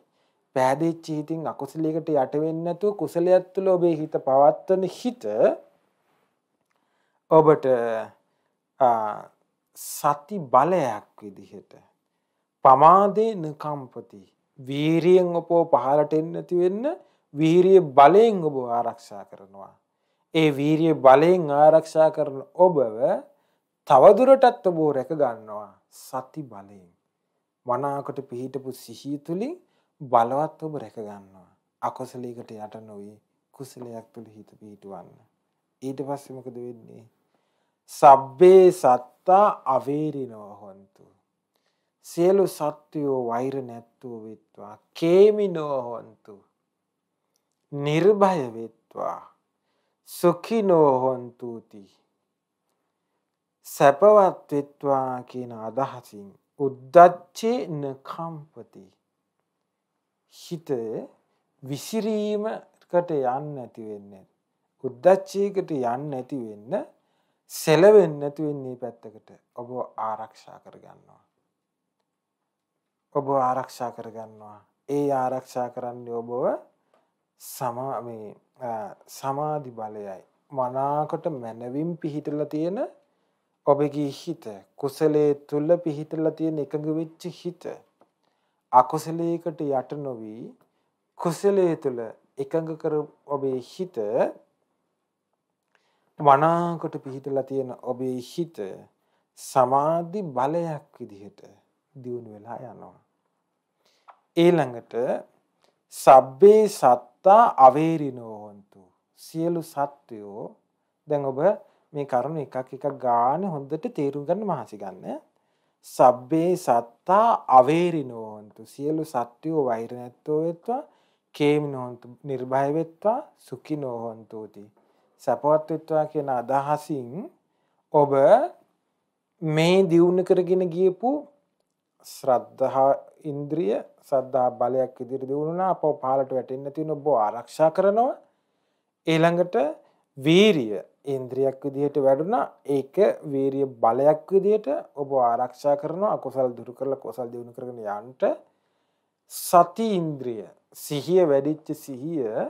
පෑදෙච්ච හිතින් අකුසලයකට යට වෙන්නේ නැතුව කුසලයක් තුළ ඔබේ හිත පවත්වන හිත ඔබට සති බලයක් විදිහට පමාදේ නකම්පති වීරියෙන් ඔබව පහළට එන්නේ නැති වෙන්න වීරිය බලයෙන් ඔබ ආරක්ෂා කරනවා ඒ වීරිය බලයෙන් ආරක්ෂා කරන ඔබව තවදුරටත් ඔබෝ රැක ගන්නවා සති බලයෙන්. මනාකොට පිහිටපු සිහිය තුලින් බලවත් ඔබ රැක ගන්නවා. අකුසලයකට යට නොවේ කුසලයක් තුල හිත පිහිටවන්න. ඊට පස්සේ මොකද වෙන්නේ? සබ්බේ සත්තා අවේරිනව හොන්තු. සියලු සත්වයෝ වෛර නැත්තුව වෙත්වා කේමිනෝ හොන්තු. නිර්භය වෙත්වා සුඛිනෝ හොන්තුති සැපවත් වෙත්වා කියන අදහසින් උද්දච්චේ නකම්පති හිත විසිරීමකට යන්න නැති වෙන්නේ උද්දච්චයකට යන්න නැති වෙන්න සැලවෙන්නේ නැති වෙන්නේ පැත්තකට ඔබ ආරක්ෂා කරගන්නවා ඔබ ආරක්ෂා කරගන්නවා ඒ ආරක්ෂා කරන්නේ ඔබව සමා මේ සමාධි බලයයි මනාකොට මැනවින් පිහිටලා තියෙන ඔබගේ හිත කුසලයේ තුල පිහිටලා තියෙන එකඟ වෙච්ච හිත අකුසලයකට යට නොවි කුසලයේ තුල එකඟ කර ඔබේ හිත මනාකොට පිහිටලා තියෙන ඔබේ හිත සමාධි බලයක් විදිහට දියුණු වෙලා යනවා ඊළඟට සබ්බේ සත්තා අවේරිනෝ හොන්තු සියලු සත්වයෝ දැන් ඔබ මේ කරුණු එකක් එක ගාන හොඳට තේරුම් ගන්න මහසි ගන්න. සබ්බේ සත්තා අවේරිනෝන්තු සියලු සත්‍යෝ වෛර නැත්තෝ වෙත්වා කේමිනෝන්තු නිර්භය වෙත්වා සුඛිනෝ හොන්තුති. සපවත් වෙත්වා කියන අදහසින් ඔබ මේ දියුණු කරගෙන ගියපු ශ්‍රද්ධහා ඉන්ද්‍රිය සද්ධා බලයක් ඉදිරි දියුණුනා අපෝ පහලට වැටෙන්න තියෙන ඔබ ආරක්ෂා කරනවා ඊළඟට වීරිය ඉන්ද්‍රියක් විදිහට වැඩුණා ඒක වීරිය බලයක් විදිහට ඔබ ආරක්ෂා කරනවා අකුසල් දුරු කරලා කුසල් දියුණු කරගෙන යන්නට සති ඉන්ද්‍රිය සිහිය වැඩිච්ච සිහිය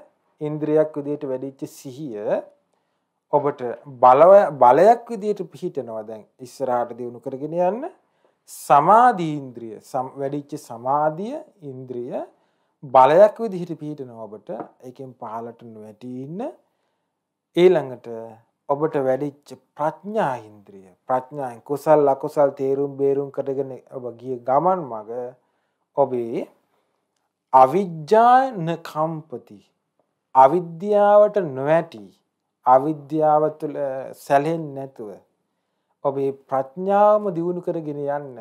ඉන්ද්‍රියක් විදිහට වැඩිච්ච සිහිය ඔබට බලව බලයක් විදිහට පිහිටනවා දැන් ඉස්සරහට දියුණු කරගෙන යන්න සමාධි ඉන්ද්‍රිය වැඩිච්ච සමාධිය ඉන්ද්‍රිය බලයක් විදිහට පිහිටනවා ඔබට ඒකෙන් පහළට නොවැටී ඉන්න ඊළඟට ඔබට වැඩිච්ච ප්‍රඥා ඉන්ද්‍රිය ප්‍රඥාවෙන් කුසල් අකුසල් තේරුම් බේරුම් කරගෙන ඔබ ගිය ගමන් මග ඔබේ අවිජ්ජාන කම්පති අවිද්‍යාවට නොවැටි අවිද්‍යාව තුළ සැලෙන්නේ නැතුව ඔබේ ප්‍රඥාවම දියුණු කරගෙන යන්න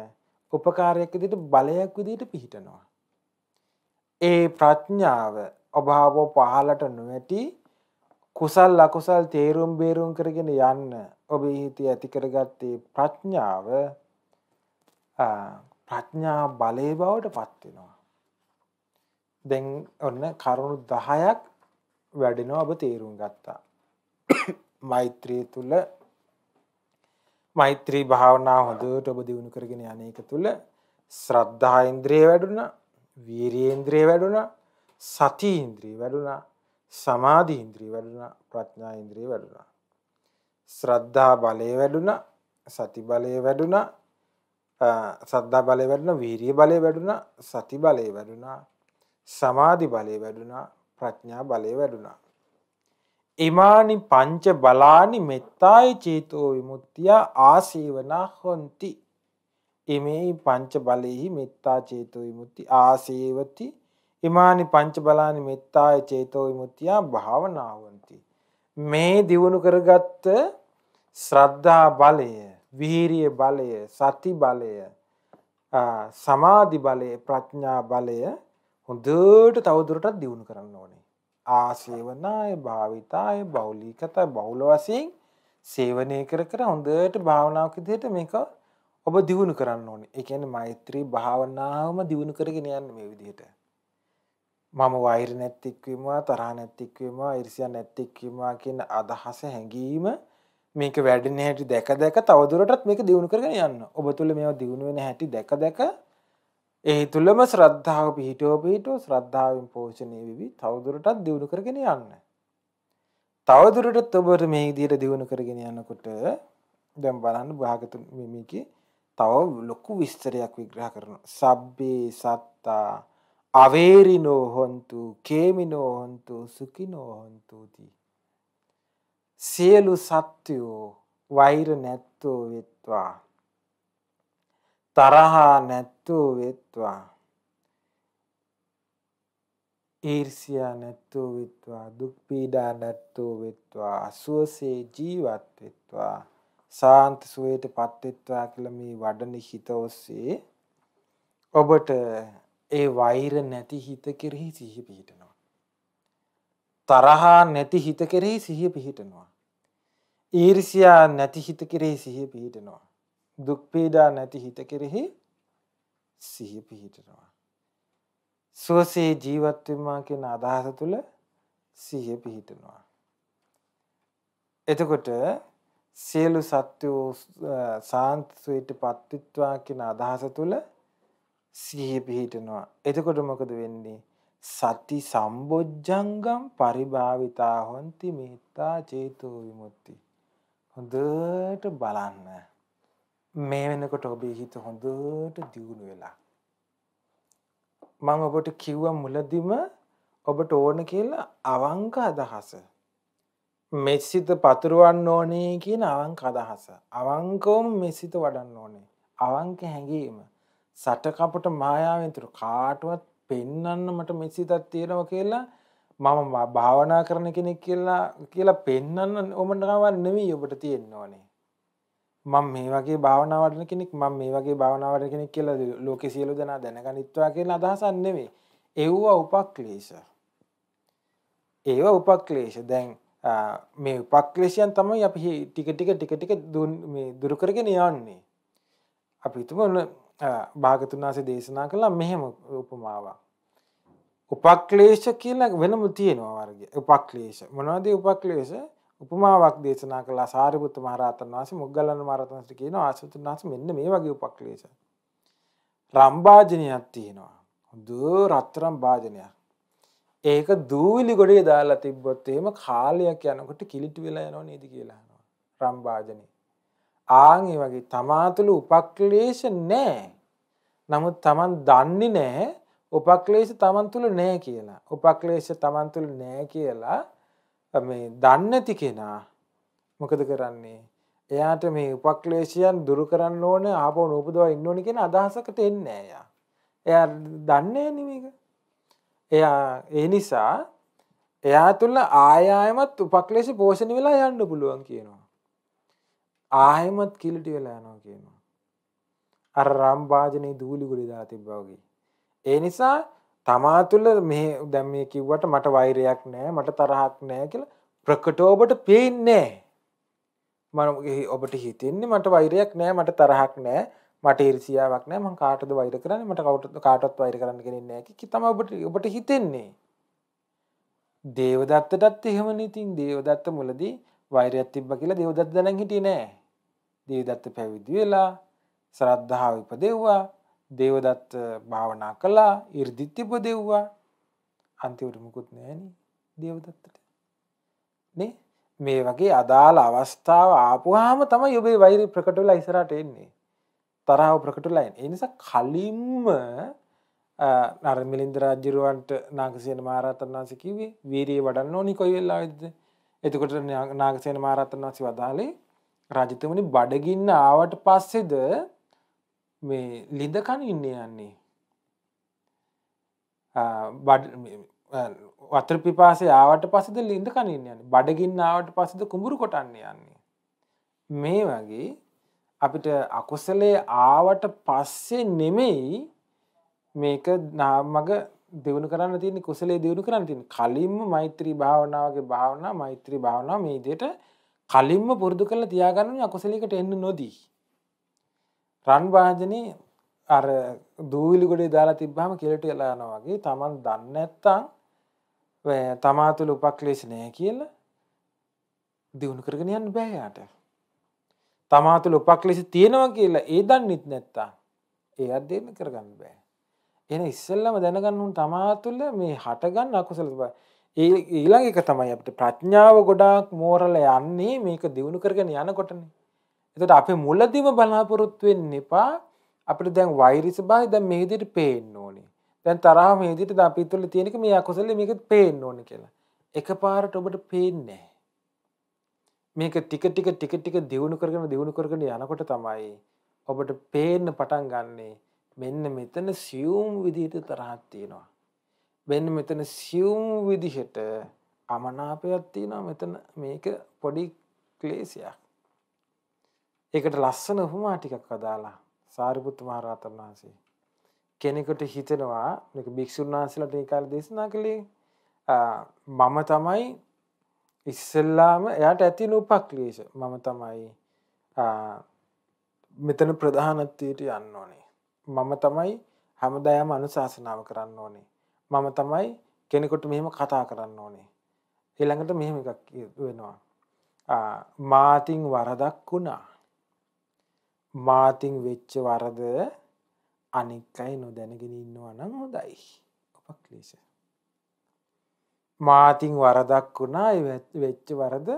උපකාරයක් විදිහට බලයක් විදිහට පිහිටනවා ඒ ප්‍රඥාව ඔබාව පහලට නොවැටි කුසල් අකුසල් තේරුම් බේරුම් කරගෙන යන්න ඔබේ හිතේ ඇති කරගත්තේ ප්‍රඥාව ප්‍රඥා බලය බවට පත්වෙනවා. දැන් ඔන්න කරුණු දහයක් වැඩෙනවා ඔබ තේරුම් ගත්තා. මෛත්‍රී තුළ මෛත්‍රී භාවනා හොඳට ඔබ දියුණු කරගෙන යන එක තුළ ශ්‍රද්ධා ඉන්ද්‍රිය වැඩුණා, වීරිය ඉන්ද්‍රිය වැඩුණා, සති ඉන්ද්‍රිය වැඩුණා, සමාධි ඉන්ද්‍රී වැඩුණා ප්‍රඥා ඉන්ද්‍රී වැඩුණා. ශ්‍රද්ධා බලය වැඩුණා සති බලය වැඩුණා සද්ධා බලය වැඩුණා වීරිය බලය වැඩුණා සති බලය වැඩුණා සමාධි බලය වැඩුණා ප්‍රඥා බලය වැඩුණා. ඉමානි පංච බලානි මෙත්තායි චේතෝ විමුක්තිය ආසීවනා හොන්ති. එමේ පංච බලයෙහි මෙත්තා චේතෝ විමුක්ති ආසීවති ඉමානි පංච බලානි මෙත්තාය චේතෝ විමුක්තිය භාවනාවන්ති. මේ දිනු කරගත්ත ශ්‍රද්ධා බලය, විහිරිය බලය, සති බලය, සමාධි බලය, ප්‍රඥා බලය හොඳට තවදුරටත් දිනු කරන්න ඕනේ. ආසේවනාය භාවිතාය බෞලීකත බෞල වශයෙන් සේවනය කර කර හොඳට භාවනාවක් විදිහට මේක ඔබ දිනු කරන්න ඕනේ. ඒ කියන්නේ මෛත්‍රී භාවනාවම දිනු කරගෙන යන්න මේ විදිහට. මම වෛර නැත්තෙක් වෙනවා තරහ නැත්තෙක් වෙනවා ඊර්ෂ්‍යා නැත්තෙක් වෙනවා කියන අදහස හැඟීම මේක වැඩෙන හැටි දැක දැක තවදුරටත් මේක දියුණු කරගෙන යන්න. ඔබ තුල මේවා දියුණු වෙන හැටි දැක දැක ඒ තුලම ශ්‍රද්ධාව පිහිටෝ පිහිටෝ ශ්‍රද්ධාවෙන් පෝෂණය වෙවි තවදුරටත් දියුණු කරගෙන යන්න. තවදුරටත් ඔබට මේ විදිහට දියුණු කරගෙන යනකොට දැන් බලන්න භාගතුන් මේකේ තව ලොකු විස්තරයක් විග්‍රහ කරනවා. සබ්බේ සත්තා අවේරිනෝ හොන්තු කේමිනෝ හොන්තු සුඛිනෝ හොන්තුති සියලු සත්වෝ වෛර නැත්තෝ වෙත්වා තරහා නැත්තෝ වෙත්වා ඊර්ෂ්‍යා නැත්තෝ වෙත්වා දුක් පීඩා නැත්තෝ වෙත්වා සුවසේ ජීවත් වෙත්වා සාන්ත සුවයටපත් වෙත්වා කියලා මේ වඩන හිත ඔස්සේ ඔබට ඒ වෛර නැති හිත කෙරෙහි සිහි පිහිටනවා. තරහා නැති හිත කෙරෙහි සිහිය පිහිටනවා. ඊර්සියා නැති හිත කෙරෙහි සිහිය පිහිටනවා. දුක්පීඩා නැති හිත කෙරෙහි සිහිය පිහිටනවා. සුවසේ ජීවත්වමා කියන අදහස තුළ සිහිය පිහිටනවා. එතකොට සියලු සත්‍යෝ සාන්තසුවයට පත්විත්වා කියන අදහස තුළ සිහිය පිහිටනවා. එතකොට මොකද වෙන්නේ? සති සම්බොජ්ජංගම් පරිභාවිතා honti මෙත්තා චේතෝ විමුක්ති. හොඳට බලන්න. මේ වෙනකොට ඔබේ හිත හොඳට දියුණු වෙලා. මම ඔබට කිව්වා මුලදිම ඔබට ඕන කියලා අවංක අදහස. මෙසිත පතුරවන්න ඕනේ කියන අවංක අදහස. අවංකවම මෙසිත වඩන්න ඕනේ. අවංක හැඟීම. සටකපට මායාවෙන්තුර කාටුවත් පෙන්නන්න මට මෙසිතත් තියෙනව කියලා මම භාවනා කරන කෙනෙක් කියලා කියලා පෙන්නන්න ඔමටාවන් නෙවී ඔබට තියෙන්න ඕනේ. මං මේ වගේ භාවනාවටන කෙනෙක් මං මේ වගේ භාවනාවට කෙනෙක් කියලා ලෝක සියලු දෙනා දැනගනිත්වා කියලා අදහසන්නෙවේ. එව්වා උපක්ලේෂ. ඒවා උපක්ලේෂ දැන් මේ උපක්ලේෂයන් තමයි අපි ටික ටික ටික ටික දුරුකරගෙන යන්නේ. අපි තුම භාගතුන්සේ දේශනා කළා මෙහෙම උපමාවක්. උපක්ලේශ කියලා වෙනම තියෙනවා වර්ගය. උපක්ලේශ. මොනවද උපක්ලේශ? උපමාවක් දේශනා කළා සාරිපුත්ත මහ රහතන් වහන්සේ මොග්ගල්ලාන මහ රහතන් වහන්සේ කියනවා ආසතුන් වහන්සේ මෙන්න මේ වගේ උපක්ලේශ. රම්භාජනයක් තියෙනවා. හොඳ රත්තරන් භාජනයක්. ඒක දූවිලි ගොඩේ දාලා තිබ්බොත් එහෙම කාලයක් යනකොට කිලිටි වෙලා යනව නේද කියලා අහනවා. රම්භාජනේ. ආන් ඒ වගේ තමා තුළ උපක්ලේශ නැහැ. නමුත් Taman දන්නේ නැහැ උපක්ලේශ Taman තුල නැහැ කියලා. උපක්ලේශ Taman තුල නැහැ කියලා මේ දන්නේ නැති කෙනා මොකද කරන්නේ? එයාට මේ උපක්ලේශයන් දුරු කරන්න ඕනේ ආපහු නූපදවා ඉන්න ඕනේ කියන අදහසකට එන්නේ නැහැ එයා. එයා දන්නේ නෙමෙයික. එයා ඒ නිසා එයා තුල ආය ආයමත් උපක්ලේශ පෝෂණය වෙලා යන්න පුළුවන් කියනවා. ආයෙමත් කිලිටි වෙලා යනවා කියනවා. අර රම්භාජනේ දූලි ගුලි දාලා තිබ්බා වගේ. ඒ නිසා තමා තුළ මේ දැන් මේ කිව්වට මට වෛරයක් නැහැ, මට තරහක් නැහැ කියලා ප්‍රකටව ඔබට පේන්නේ නැහැ. මම ඔබට හිතෙන්නේ මට වෛරයක් නැහැ, මට තරහක් නැහැ. මට ඉරිසියාවක් නෑ මං කාටද වෛර කරන්නේ මට කවුරුත් කාටවත් වෛර කරන්න කෙනෙක් නෑ කිකි තමයි ඔබට ඔබට හිතෙන්නේ දේවදත්තටත් එහෙමනේ ඉතින් දේවදත්ත මුලදී වෛරයක් තිබ්බ කියලා දේවදත්ත දැනන් හිටියේ නෑ. දේවදත්ත පැවිදි වෙලා ශ්‍රද්ධාව ඉපදෙව්වා. දේවදත්ත භාවනා කළා, 이르දිත් ඉපදෙව්වා. අන්තිමට මුකුත් නෑනේ දේවදත්තට. නේ? මේ වගේ අදාළ අවස්ථාව ආපුවාම තමයි ඔබේ වෛරය ප්‍රකට වෙලා ඉස්සරහට එන්නේ. තරහව ප්‍රකට වෙලා එන්නේ. ඒ නිසා කලින්ම අර මිලින්ද රාජ්‍යරුවන්ට නාගසේන මහරහතන් වහන්සේ කිව්වේ වීරිය වඩන්න ඕනි කොයි වෙලාවෙද්ද? එතකොට නාගසයන මාරත්තන් වන්සි වදාලේ රජතමනි බඩගින්න ආවට පස්සෙද මේ ලිඳකන ඉන්න යන්නේ. වතර පිපාසේ ආවට පසද ලින්ද කනින් යන්න බඩගින්න ආවට පසද කුඹුරු කොටන්නේ යන්නේ. මේ වගේ අපිට අකුසලේ ආවට පස්සේ නෙමෙයි මේක නාමග දෙවුණු කරන්න තියන්නේ කුසලේ දියුණු කරන්න තින් කලින්ම මෛත්‍රී භාවනාවගේ භාවනා මෛත්‍රී භාවනාව මේ විදිහට කලින්ම පුරුදු කරලා තියාගන්න අකුසලයකට එන්න නොදී රන් වාදනේ අර දූවිලි ගොඩේ දාලා තිබ්බහම කෙලට යලා යනවා වගේ Taman දන්නේ නැත්තම් තමා තුළ උපක්ලේශ නැහැ කියලා දිනු කරගෙන යන්න බෑ යාට. තමා තුළ උපක්ලේශ තියෙනවා කියලා ඒ දන්නෙත් නැත්තම් ඒ අධ්‍යයනය කරගන්න බෑ. එන ඉස්සල්ලම දැනගන්නුන් තමා තුළ මේ හටගන්න අකුසල බව. ඒ ඊළඟ එක තමයි අපිට ප්‍රඥාව ගොඩාක් මෝරලා යන්නේ මේක දිනු කරගෙන යනකොටනේ. එතකොට අපි මුලදීම බලාපොරොත්තු වෙන්න එපා අපිට දැන් වෛරස බාහි දැන් මේ විදිහට පේන්න ඕනේ. දැන් තරහ මේ විදිහට අපි තුළ තියෙනක මේ අකුසල මේක පේන්න ඕනේ කියලා. එකපාරට ඔබට පේන්නේ නැහැ. මේක ටික ටික ටික ටික දිනු කරගෙන දිනු කරගෙන යනකොට තමයි ඔබට පේන්න පටන් ගන්නනේ මෙන්න මෙතන සියුම් විදිහට තරහක් තියෙනවා. මෙන්න මෙතන සියුම් විදිහට අමනාපයක් තියෙනවා මෙතන මේක පොඩි ක්ලේසියක්. ඒකට ලස්සන උපමා ටිකක් අදාලා සාරිපුත්ත මහ රහතන් වහන්සේ කෙනෙකුට හිතෙනවා මේක භික්ෂුන් වහන්සේලාට ඒ කාලේ දේශනා කළේ මම තමයි ඉස්සෙල්ලාම එයාට ඇති නූපක්ලේශ මම තමයි මෙතන ප්‍රධානත්වයට යන්න ඕනේ මම තමයි හැමදාම අනුශාසනාව කරන්න ඕනේ. මම තමයි කෙනෙකුට මෙහෙම කතා කරන්න ඕනේ. ඊළඟට මෙහෙම එකක් වෙනවා. මාතින් වරදක් වුණා. මාතින් වෙච්ච වරද අනික් අය නොදැනගෙන ඉන්නවා නම් හොඳයි. උපක්ලේශ. මාතින් වරදක් වුණා වෙච්ච වරද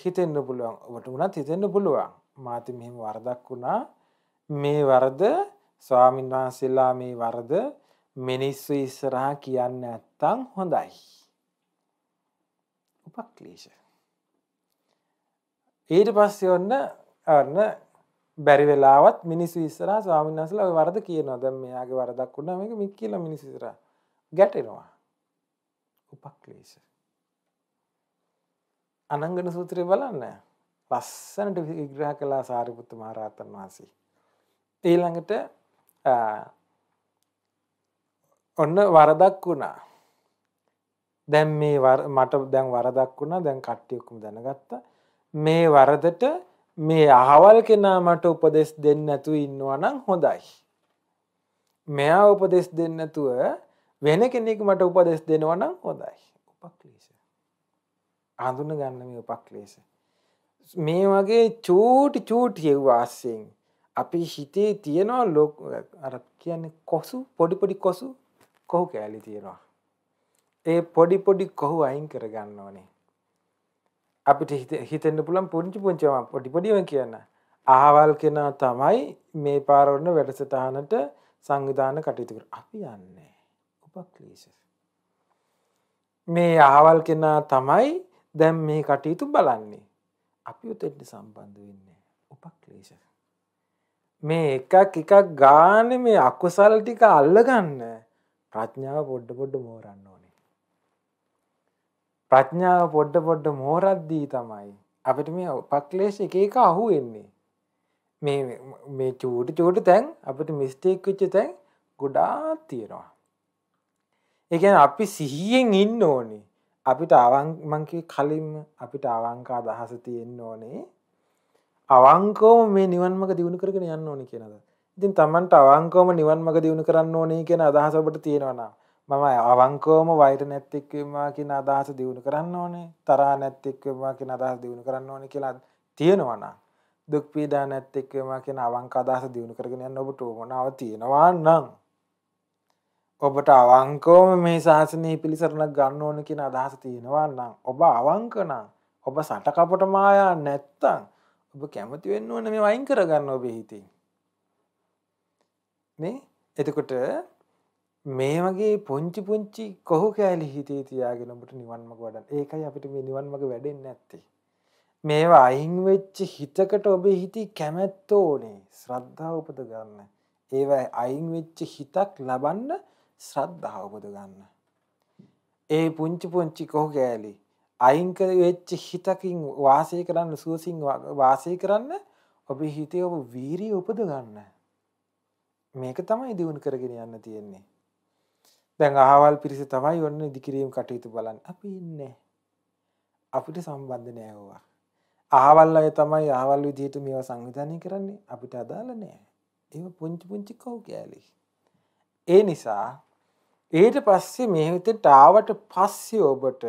හිතෙන්න්න පුළුවන් ඔබට වුණත් හිතෙන්න්න පුළුවන් මාති මෙහෙම වරදක් වුණා මේ වරද ස්වාමින් වහන්සේලා මේ වරද මිනිස්සු ඉස්සරහා කියන්න ඇත්තම් හොඳයි. උපක්ලේශ. ඊට පස්සේ ඔන්න අන්න බැරි වෙලාවත් මිනිස්සු ඉස්සරහා ස්වාමීන් වහන්සේලා ඔය වරද කියනවා. දැන් මෙයාගේ වරදක් වුණා මේක මික් කියලා මිනිස්සු ඉස්සරහා ගැටෙනවා. උපක්ලේශ. අනංගන සූත්‍රය බලන්න. ලස්සනට විග්‍රහ කළා සාරිපුත්ත මහ රහතන් වහන්සේ. ඊළඟට ඔන්න වරදක් වුණා දැන් මේ මට දැන් වරදක් වුණා දැන් කට්ටියකුම දැනගත්තා මේ වරදට මේ අහවල් කෙනා මට උපදෙස් දෙන්න නැතු ඉන්නවනම් හොඳයි මෙයා උපදෙස් දෙන්න නැතුව වෙන කෙනෙක් මට උපදෙස් දෙනවනම් හොඳයි උපක්ලේශ හඳුන ගන්න මේ උපක්ලේශ මේ වගේ චූටි චූටි යෙව්වාස්සයෙන් අපි හිතේ තියෙනවා ලෝක අර කියන්නේ කොසු පොඩි පොඩි කොසු කොහු කෑලි තියෙනවා. ඒ පොඩි පොඩි කොහු අයින් කරගන්න ඕනේ. අපිට හිතෙන්න පුළුවන් පුංචි පුංචිම පොඩි පොඩිව කියන්න. අහවල් කෙනා තමයි මේ පාරවන්න වැඩසටහනට සංවිධාන කටයුතු කර. අපි යන්නේ. උපක්ලේශ. මේ අහවල් කෙනා තමයි දැන් මේ කටයුතු බලන්නේ. අපි උතෙන්ට සම්බන්ධ වෙන්නේ. උපක්ලේශ. මේ එකක් එකක් ගාන මේ අකුසල් ටික අල්ලගන්න ප්‍රඥාව පොඩ්ඩ පොඩ්ඩ මෝරන්න ඕනේ. ප්‍රඥාව පොඩ්ඩ පොඩ්ඩ මෝරද්දී තමයි අපිට මේ උපක්ලේශ එක එක අහුවෙන්නේ. මේ මේ චූට චූට තැන් අපිට මිස්ටේක් වෙච්ච තැන් ගොඩාක් තියෙනවා. ඒ කියන්නේ අපි සිහියෙන් ඉන්න ඕනේ. අපිට අවං මං කලින්ම අපිට අවංක අදහස තියෙන්න ඕනේ. අවංකෝම මේ නිවන්මක දියුණු කරගෙන යන්න ඕනි කියනද. ඉතින් තමන්ට අවංකෝම නිවන්මක දියුණු කරන්න ඕනේ කියන අදහස ඔබට තියෙනවනම් මම අවංකෝම වෛර නැත්තෙක් වෙනවා කියන අදහස දියුණු කරන්න ඕනේ. තරහ නැත්තෙක් වෙනවා කියන අදහස දියුණු කරන්න ඕනේ කියලා තියෙනවනම් දුක් පීඩා නැත්තෙක් වෙනවා කියන අවංක අදහස දියුණු කරගෙන යන්න ඔබට ඕනව තියෙනවා නම් ඔබට අවංකෝම මේ ශාසනය පිළිසරණක් ගන්න ඕන කියන අදහස තියෙනවා නම් ඔබ අවංකනම් ඔබ සටකපට මායා නැත්තං ඔබ කැමති වෙන්න ඕන මේ වයින් කරගන්න ඔබේ හිතේ. මේ එතකොට මේ වගේ පුංචි පුංචි කොහො කෑලි හිතේ තියාගෙන ඔබට නිවන් මඟ වඩන්න. ඒකයි අපිට මේ නිවන් මඟ වැඩෙන්නේ නැත්තේ. මේවා අයින් වෙච්ච හිතකට ඔබේ හිතේ කැමැත්ත ඕනේ. ශ්‍රද්ධාව උපද ගන්න. ඒවා අයින් වෙච්ච හිතක් ලබන්න ශ්‍රද්ධාව උපද ගන්න. ඒ පුංචි පුංචි කොහො කෑලි අයින් කර වෙච්ච හිතකින් වාසය කරන්න සුවසින් වාසය කරන්න ඔබේ හිතේ ඔබ වීරිය උපද ගන්න. මේක තමයි දියුණු කරගෙන යන්න තියෙන්නේ. දැන් අහවල් පිරිස තමයි ඔන්න ඉදිකිරීම කටයුතු බලන්නේ. අපි ඉන්නේ. අපිට සම්බන්ධ නෑ ඕවා. අහවල් අය තමයි අහවල් විදිහට මේවා සංවිධානය කරන්නේ. අපිට අදාළ නෑ. ඒක පුංචි පුංචි කව් කෑලි. ඒ නිසා ඊට පස්සේ මේ හිතට ආවට පස්සේ ඔබට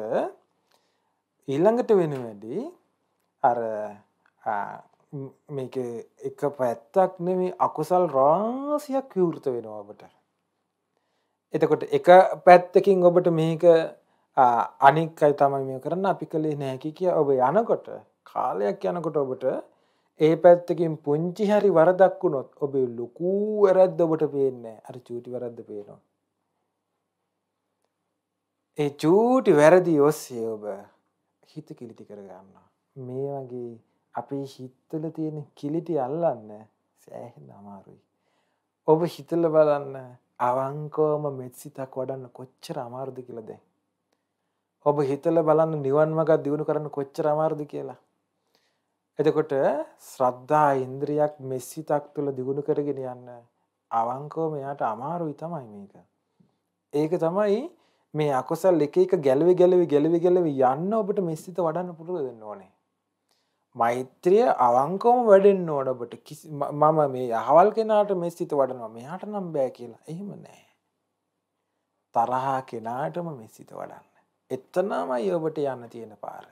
ඊළඟට වෙන වැඩි අර මේක එක පැත්තක් නෙමේ අකුසල් රාසියක් විවෘත වෙනවා ඔබට. එතකොට එක පැත්තකින් ඔබට මේක අනික් අයි තමයි මේ කරන්න අපි කළේ නෑකි කිය ඔබ යනකොට කාලයක් යනකොට ඔබට ඒ පැත්තකින් පුංචි හරි වරදක් වුණොත් ඔබේ ලොකු වැරද්ද ඔබට පේන්නේ අර චූටි වැරද්ද පේනවා. ඒ චූටි වැරදි ඔස්සේ ඔබ හිත කිලිටි කරගන්නවා. මේ වගේ අපේ හිතවල තියෙන කිලිටි අල්ලන්න සෑහෙන අමාරුයි. ඔබ හිතල බලන්න අවංකෝම මෙත්සිතක් වඩන්න කොච්චර අමාරුද කියලා දැන්. ඔබ හිතල බලන්න නිවන් මාර්ග දියුණු කරන්න කොච්චර අමාරුද කියලා. එතකොට ශ්‍රද්ධා ඉන්ද්‍රියක් මෙස්සිතක් තුළ දියුණු කරගෙන යන්න අවංකෝම යාට අමාරුයි තමයි මේක. ඒක තමයි මේ අකුසල් එක එක ගැලවි ගැලවි ගැලවි ගැලවි යන්න ඔබට මෙස්සිත වඩන්න පුළුව දෙන්න ඕනේ. මෛත්‍රිය අවංකවම වැඩෙන්න ඕන ඔබට මම මේ අහවල් කෙනාට මෙස්සිත වඩනවා මෙයාට නම් බෑ කියලා. එහෙම නෑ. තරහා කෙනාටම මෙස්සිත වඩන්න. එතනමයි ඔබට යන්න තියෙන පාර.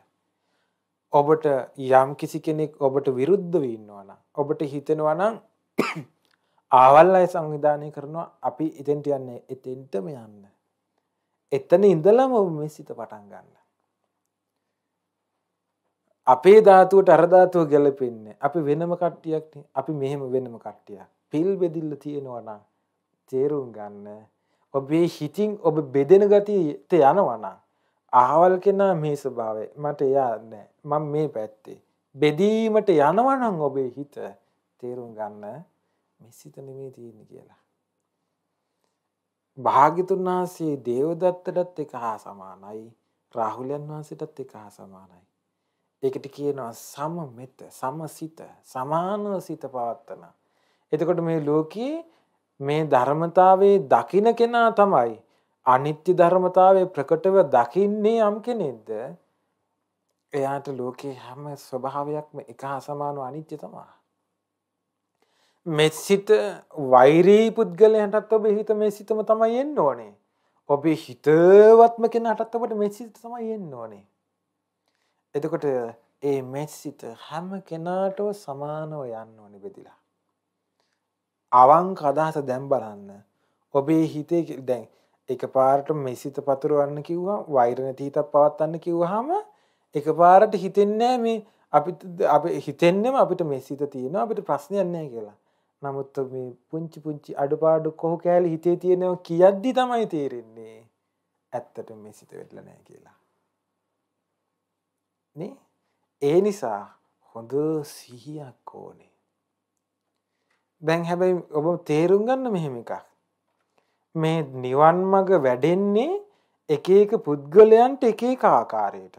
ඔබට යම් කිසි කෙනෙක් ඔබට විරුද්ධව ඉන්නවනම් ඔබට හිතෙනවනම් ආවල් අය සංවිධානය කරනවා අපි ඉතින්ට යන්නේ එතෙන්ටම යන්න එතන ඉඳලම මේ සිත පටන් ගන්න. අපේ ධාතුවට අරධාතුව ගැලපෙන්නේ අපි වෙනම කට්ටියක්න අපි මෙහෙම වෙනම කට්ටිය පිල් බෙදිල්ල තියෙනවනම් තේරුම් ගන්න ඔබේ හිටිං ඔබ බෙදෙන ගතිත යනවනම් අහවල් කෙනා මේ ස්භාවේ මට යන්න මං මේ පැත්තේ බෙදීමට යනවනම් ඔබේ හිත තේරුම් ගන්න මිස්සිත නෙමේ තියෙන කියලා භාග්‍යතුන් වහන්සේ දේවදත්තටත් එක හා සමානයි රාහුලයන් වහන්සටත් එක හා සමානයි. ඒකට කියනවා සම මෙත සමසිත සමානව සිත පවත්වන. එතකොට මේ ලෝකයේ මේ ධර්මතාවේ දකින කෙනා තමයි අනිත්‍ය ධර්මතාවේ ප්‍රකටව දකින්නේ යම් කෙනෙක්ද එයාට ලෝකයේ හැම ස්වභාවයක්ම එක හා සමානව අනිත්‍ය තමා. මෙසිත වෛරී පුද්ගලයන්ටත් ඔබේ හිත මේ සිතම තමයි එන්න ඕනේ. ඔබේ හිතවත්ම කෙනාටත් ඔබට මේ සිත තමයි එන්න ඕනේ. එතකොට ඒ මෙසිත හැම කෙනාටම සමානව යන්න ඕනේ බෙදලා. අවංක අදහස දැන් බලන්න. ඔබේ හිතේ දැන් එකපාරට මෙසිත පතුරවන්න කිව්වා වෛර නැති හිතක් පවත්වන්න කිව්වහම එකපාරට හිතෙන්නේ නැහැ මේ අපි අපි හිතෙන්නේම අපිට මෙසිත තියෙනවා අපිට ප්‍රශ්නයක් නැහැ කියලා. නමුත් මේ පුංචි පුංචි අඩුපාඩු කොහො කෑලි හිතේ තියෙනව කියද්දි තමයි තේරෙන්නේ ඇත්තට මේ සිත වෙටලා නැහැ කියලා. නේ? ඒ නිසා හොඳ සිහියක් ඕනේ. දැන් හැබැයි ඔබ තේරුම් ගන්න මෙහෙම එකක්. මේ නිවන් මඟ වැඩෙන්නේ එක එක පුද්ගලයන්ට එක එක ආකාරයට.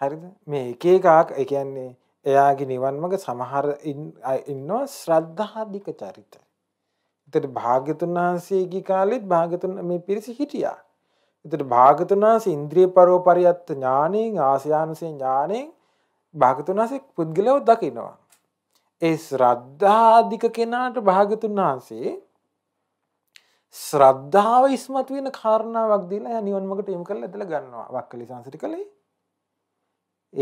හරිද? මේ එක එක ඒ කියන්නේ එයාගේ නිවන් මඟ සමහර ඉන්නවා ශ්‍රද්ධාධික චරිත. එතට භාග්‍යතුන් වහන්සේගේ කාලෙත් භාගතුන් මේ පිරිසි හිටියා. එතට භාගතුන් වහන්සේ ඉන්ද්‍රිය පරෝපරියත්ත ඥානයෙන් ආසියානුසේ ඥානයෙන් භාගතුන් වහන්සේ පුද්ගලව දකිනවා. ඒ ශ්‍රද්ධාධික කෙනාට භාගතුන් වහන්සේ ශ්‍රද්ධාව ඉස්මතු වෙන කාරණාවක් දීලා නිවන් මඟට යොමු කරලා ඇදලා ගන්නවා. වක්කලි සංසිට කලේ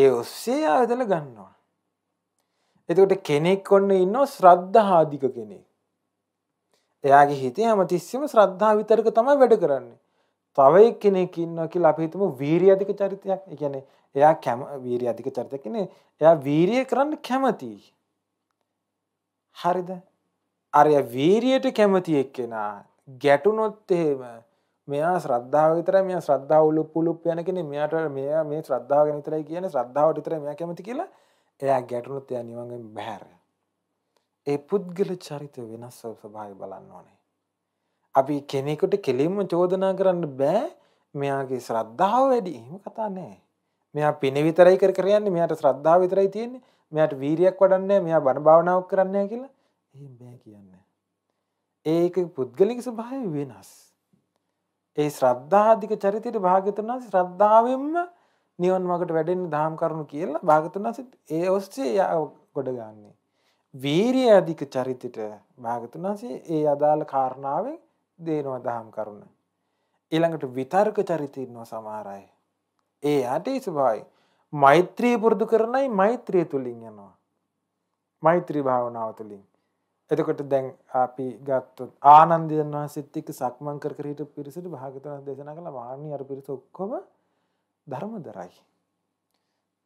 ඒ ඔස්සේ ආයතන ගන්නවා. එතකොට කෙනෙක් ඔන්න ඉන්න ශ්‍රද්ධහාදික කෙනෙ. එයාගේ හිතේ හැමතිස්සම ශ්‍රද්ධා විතරක තමයි වැඩ කරන්නේ. තවයි කෙනෙක් ඉන්නවා කියලා අපි හිතමු වීරිය චරිතයක්. ඒ කියන්නේ එයා කැම වීරිය අධික චරිතයක් කියන්නේ එයා වීරිය කරන්න කැමතියි. හරිද? අර වීරියට කැමති එක්කෙනා ගැටුනොත් එහෙම මෙයා ශ්‍රද්ධාව විතරයි මෙයා ශ්‍රද්ධාව උලුප්පුලුප් යන කෙනේ මෙයාට මෙයා මේ ශ්‍රද්ධාව ගැන විතරයි කියන්නේ ශ්‍රද්ධාවට විතරයි මෙයා කැමති කියලා එයා ගැටුණොත් එයා නිවන්ගෙන් බැහැර. ඒ පුද්ගල චරිත වෙනස් ස්වභාවය බලන්න ඕනේ. අපි කෙනෙකුට කෙලින්ම චෝදනා කරන්න බෑ මෙයාගේ ශ්‍රද්ධාව වැඩි. එහෙම කතා නෑ. මෙයා පින විතරයි කර කර යන්නේ. මෙයාට ශ්‍රද්ධාව විතරයි තියෙන්නේ. මෙයාට වීරියක් වඩන්නේ නෑ. මෙයා බණ භාවනාවක් කරන්නේ නෑ කියලා. එහෙම බෑ කියන්නේ. ඒක පුද්ගලික ස්වභාවය වෙනස්. ඒ ශ්‍රද්ධාධික චරිතයට භාග්‍යතුන් වහන්සේ ශ්‍රද්ධාවෙන්ම නිවන් මගට වැඩෙන් දහම් කරුණු කියලා භාගතුන්සිත් ඒ ඔස්සේ ගොඩගන්නේ. වීරිය අධික චරිතට භාගතුන්සේ ඒ අදාළ කාරණාවෙන් දේනවා දහම් කරුණ. ඊළඟට විතර්ක චරිතයන්නවා සමහරයි. ඒ අටේ ස්වභාවයි මෛත්‍රී පුරුදු කරනයි මෛත්‍රිය තුලින් යනවා. මෛත්‍රී භාවනාව තුලින්. එතකොට දැන් අපි ගත්තොත් ආනන්දයන් වහන්සේත් එක්ක සක්මන් කර කර හිටපු පිරිසට භාගතුන් දේශනා කළා වාණි අර පිරිස ඔක්කොම ධර්මදරයි.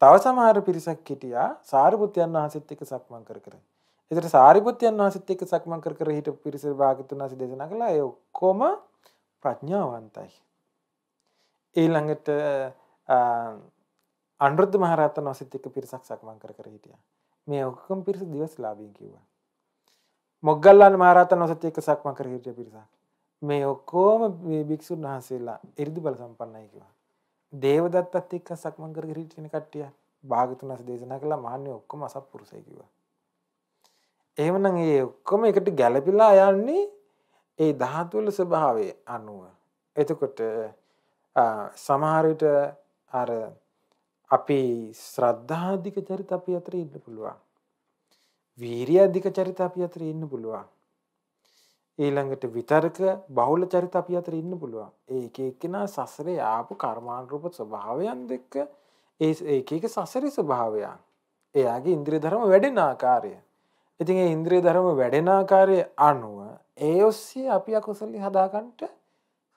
තව සමහර පිරිසක් හිටියා සාරිපුත්යන් වහන්සේත් එක්ක සක්මන් කර කර. ඒතර සාරිපුත්යන් වහන්සේත් එක්ක සක්මන් කර කර හිටපු පිරිස භාග්‍යතුන් වහන්සේ දේශනා කළා ඒ ඔක්කොම ප්‍රඥාවන්තයි. ඊළඟට අනුරුද්ධ මහරහතන් වහන්සේත් එක්ක පිරිසක් සක්මන් කර කර හිටියා. මේ ඔක්කොම පිරිස දිවස්ලාභී කිව්වා. මොග්ගල්ලාන මහරහතන් වහන්සේත් එක්ක සක්මන් කර හිටිය පිරිසක්. මේ ඔක්කොම භික්ෂුන් වහන්සේලා 이르දි බල සම්පන්නයි කිව්වා. දේවදත්තත් එක්ක සක්මන් කරගෙන හිටින කට්ටිය භාගතුනස් දේශනා කළා මහන්නේ ඔක්කොම අසත්පුරුෂයි කිව්වා. එහෙමනම් ඒ ඔක්කොම එකට ගැළපිලා යන්නේ ඒ ධාතු වල ස්වභාවය අනුව. එතකොට සමහර විට අර අපි ශ්‍රද්ධාධික චරිත අපි අතර ඉන්න පුළුවන්. වීරිය අධික චරිත අපි අතර ඉන්න පුළුවන්. ඊළඟට විතර්ක බහුල චරිත අපි අතර ඉන්න පුළුවන්. ඒ එක එක්කෙනා සසරේ ආපු කර්මානුරූප ස්වභාවයන් දෙක ඒ එක එක සසරේ ස්වභාවයන්. එයාගේ ඉන්ද්‍රිය ධර්ම වැඩෙන ආකාරය. ඉතින් ඒ ඉන්ද්‍රිය ධර්ම වැඩෙන ආකාරය අනුව ඒ ඔස්සේ අපි අකුසලී හදාගන්නට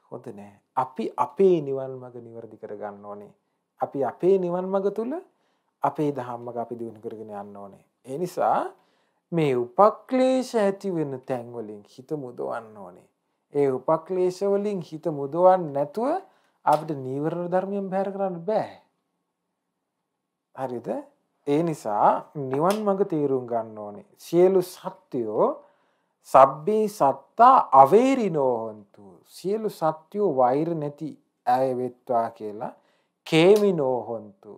හොඳ නෑ. අපි අපේ නිවන් මඟ නිවැරදි කරගන්න ඕනේ. අපි අපේ නිවන් මඟ තුල අපේ ධම්මක අපි දිනු කරගෙන යන්න ඕනේ. ඒ නිසා මේ උපක්ලේෂ ඇති වෙන තැන්වලින් හිත මුදවන්න ඕනේ. ඒ උපක්ලේශවලින් හිත මුදවන් නැතුව අපට නීවරණ ධර්මයෙන් බැහැර කරන්න බෑ. හරිද? ඒ නිසා නිවන් මඟ තේරුම් ගන්න ඕනේ. සියලු සත්‍යෝ සබ්බේ සත්තා අවේරිනෝ හොන්තු. සියලු සත්‍යෝ වෛර නැති අය වෙත්වා කියලා කේමිනෝ හොන්තු.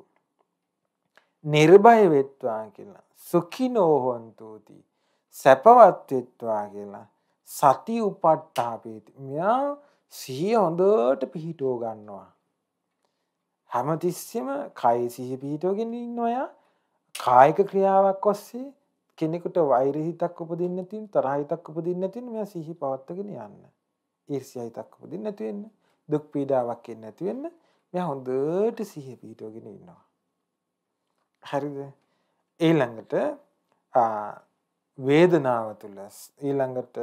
නිර්භය වෙත්වා කියලා සුඛිනෝ හොන්තුති සැපවත් වෙත්වා කියලා සති උපට්ඨාපේති මෙයා සිහිය හොඳට පිහිටව ගන්නවා හැමතිස්සෙම කයි සිහි පිහිටවගෙන ඉන්න ඔයා කායික ක්‍රියාවක් ඔස්සේ කෙනෙකුට වෛර හිතක් උපදින්න නැතිනම් තරහ හිතක් උපදින්න නැතිනම් මෙයා සිහි පවත්වාගෙන යන්න. ඊර්ෂ්‍යා හිතක් උපදින්න නැති වෙන්න, දුක් පීඩාවක් එන්නේ නැති වෙන්න මෙයා හොඳට සිහිය පිහිටවගෙන ඉන්නවා. හරිද ඊළඟට වේදනාව තුළ ඊළඟට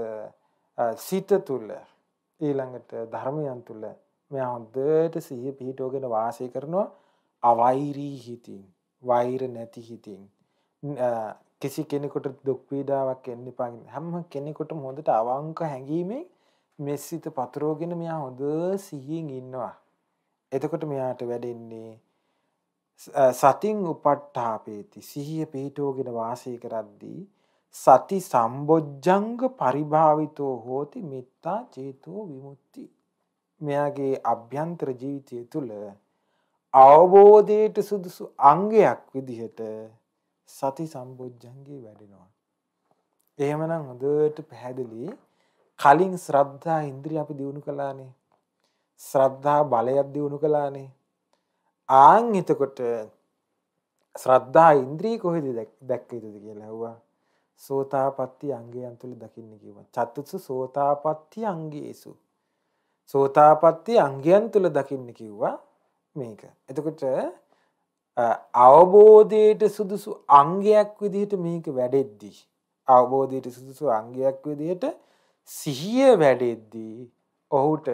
සිත තුළ ඊළඟට ධර්මයන් තුළ මෙයා හොඳට සිහිය පිහිටෝගෙන වාසය කරනවා අවෛරී හිතින් වෛර නැති හිතින් කිසි කෙනෙකුට දුක් පීඩාවක් එන්න එපා කියන හැම කෙනෙකුටම හොඳට අවංක හැඟීමෙන් මේ සිත පතරෝගෙන මෙයා හොඳ සිහියෙන් ඉන්නවා. එතකොට මෙයාට වැඩෙන්නේ සතින් උපට්ඨාපේති සිහිය පිහිටෝගෙන වාසය කරද්දී සති සම්බොජ්ජංග පරිභාවිතෝ හෝති මිත්තා චේතෝ විමුක්ති මෙයාගේ අභ්‍යන්තර ජීවිතය තුළ අවබෝධයට සුදුසු අංගයක් විදිහට සති සම්බොජ්ජංගේ වැඩෙනවා එහෙමනම් හොඳට පැහැදිලි කලින් ශ්‍රද්ධා ඉන්ද්‍රිය අපි දිනු කළානේ ශ්‍රද්ධා බලයක් දිනු කළානේ ආං එතකොට ශ්‍රද්ධා ඉන්ද්‍රී කොහෙද දැක්ක යුතුද කියලා ඇහුවා. සෝතාපට්ටි අංගයන් තුල දකින්න කිව්වා. චතුසු සෝතාපට්ටි අංගේසු. සෝතාපට්ටි අංගයන් තුල දකින්න කිව්වා මේක. එතකොට අවබෝධයට සුදුසු අංගයක් විදිහට මේක වැඩෙද්දී අවබෝධයට සුදුසු අංගයක් විදිහට සිහිය වැඩෙද්දී ඔහුට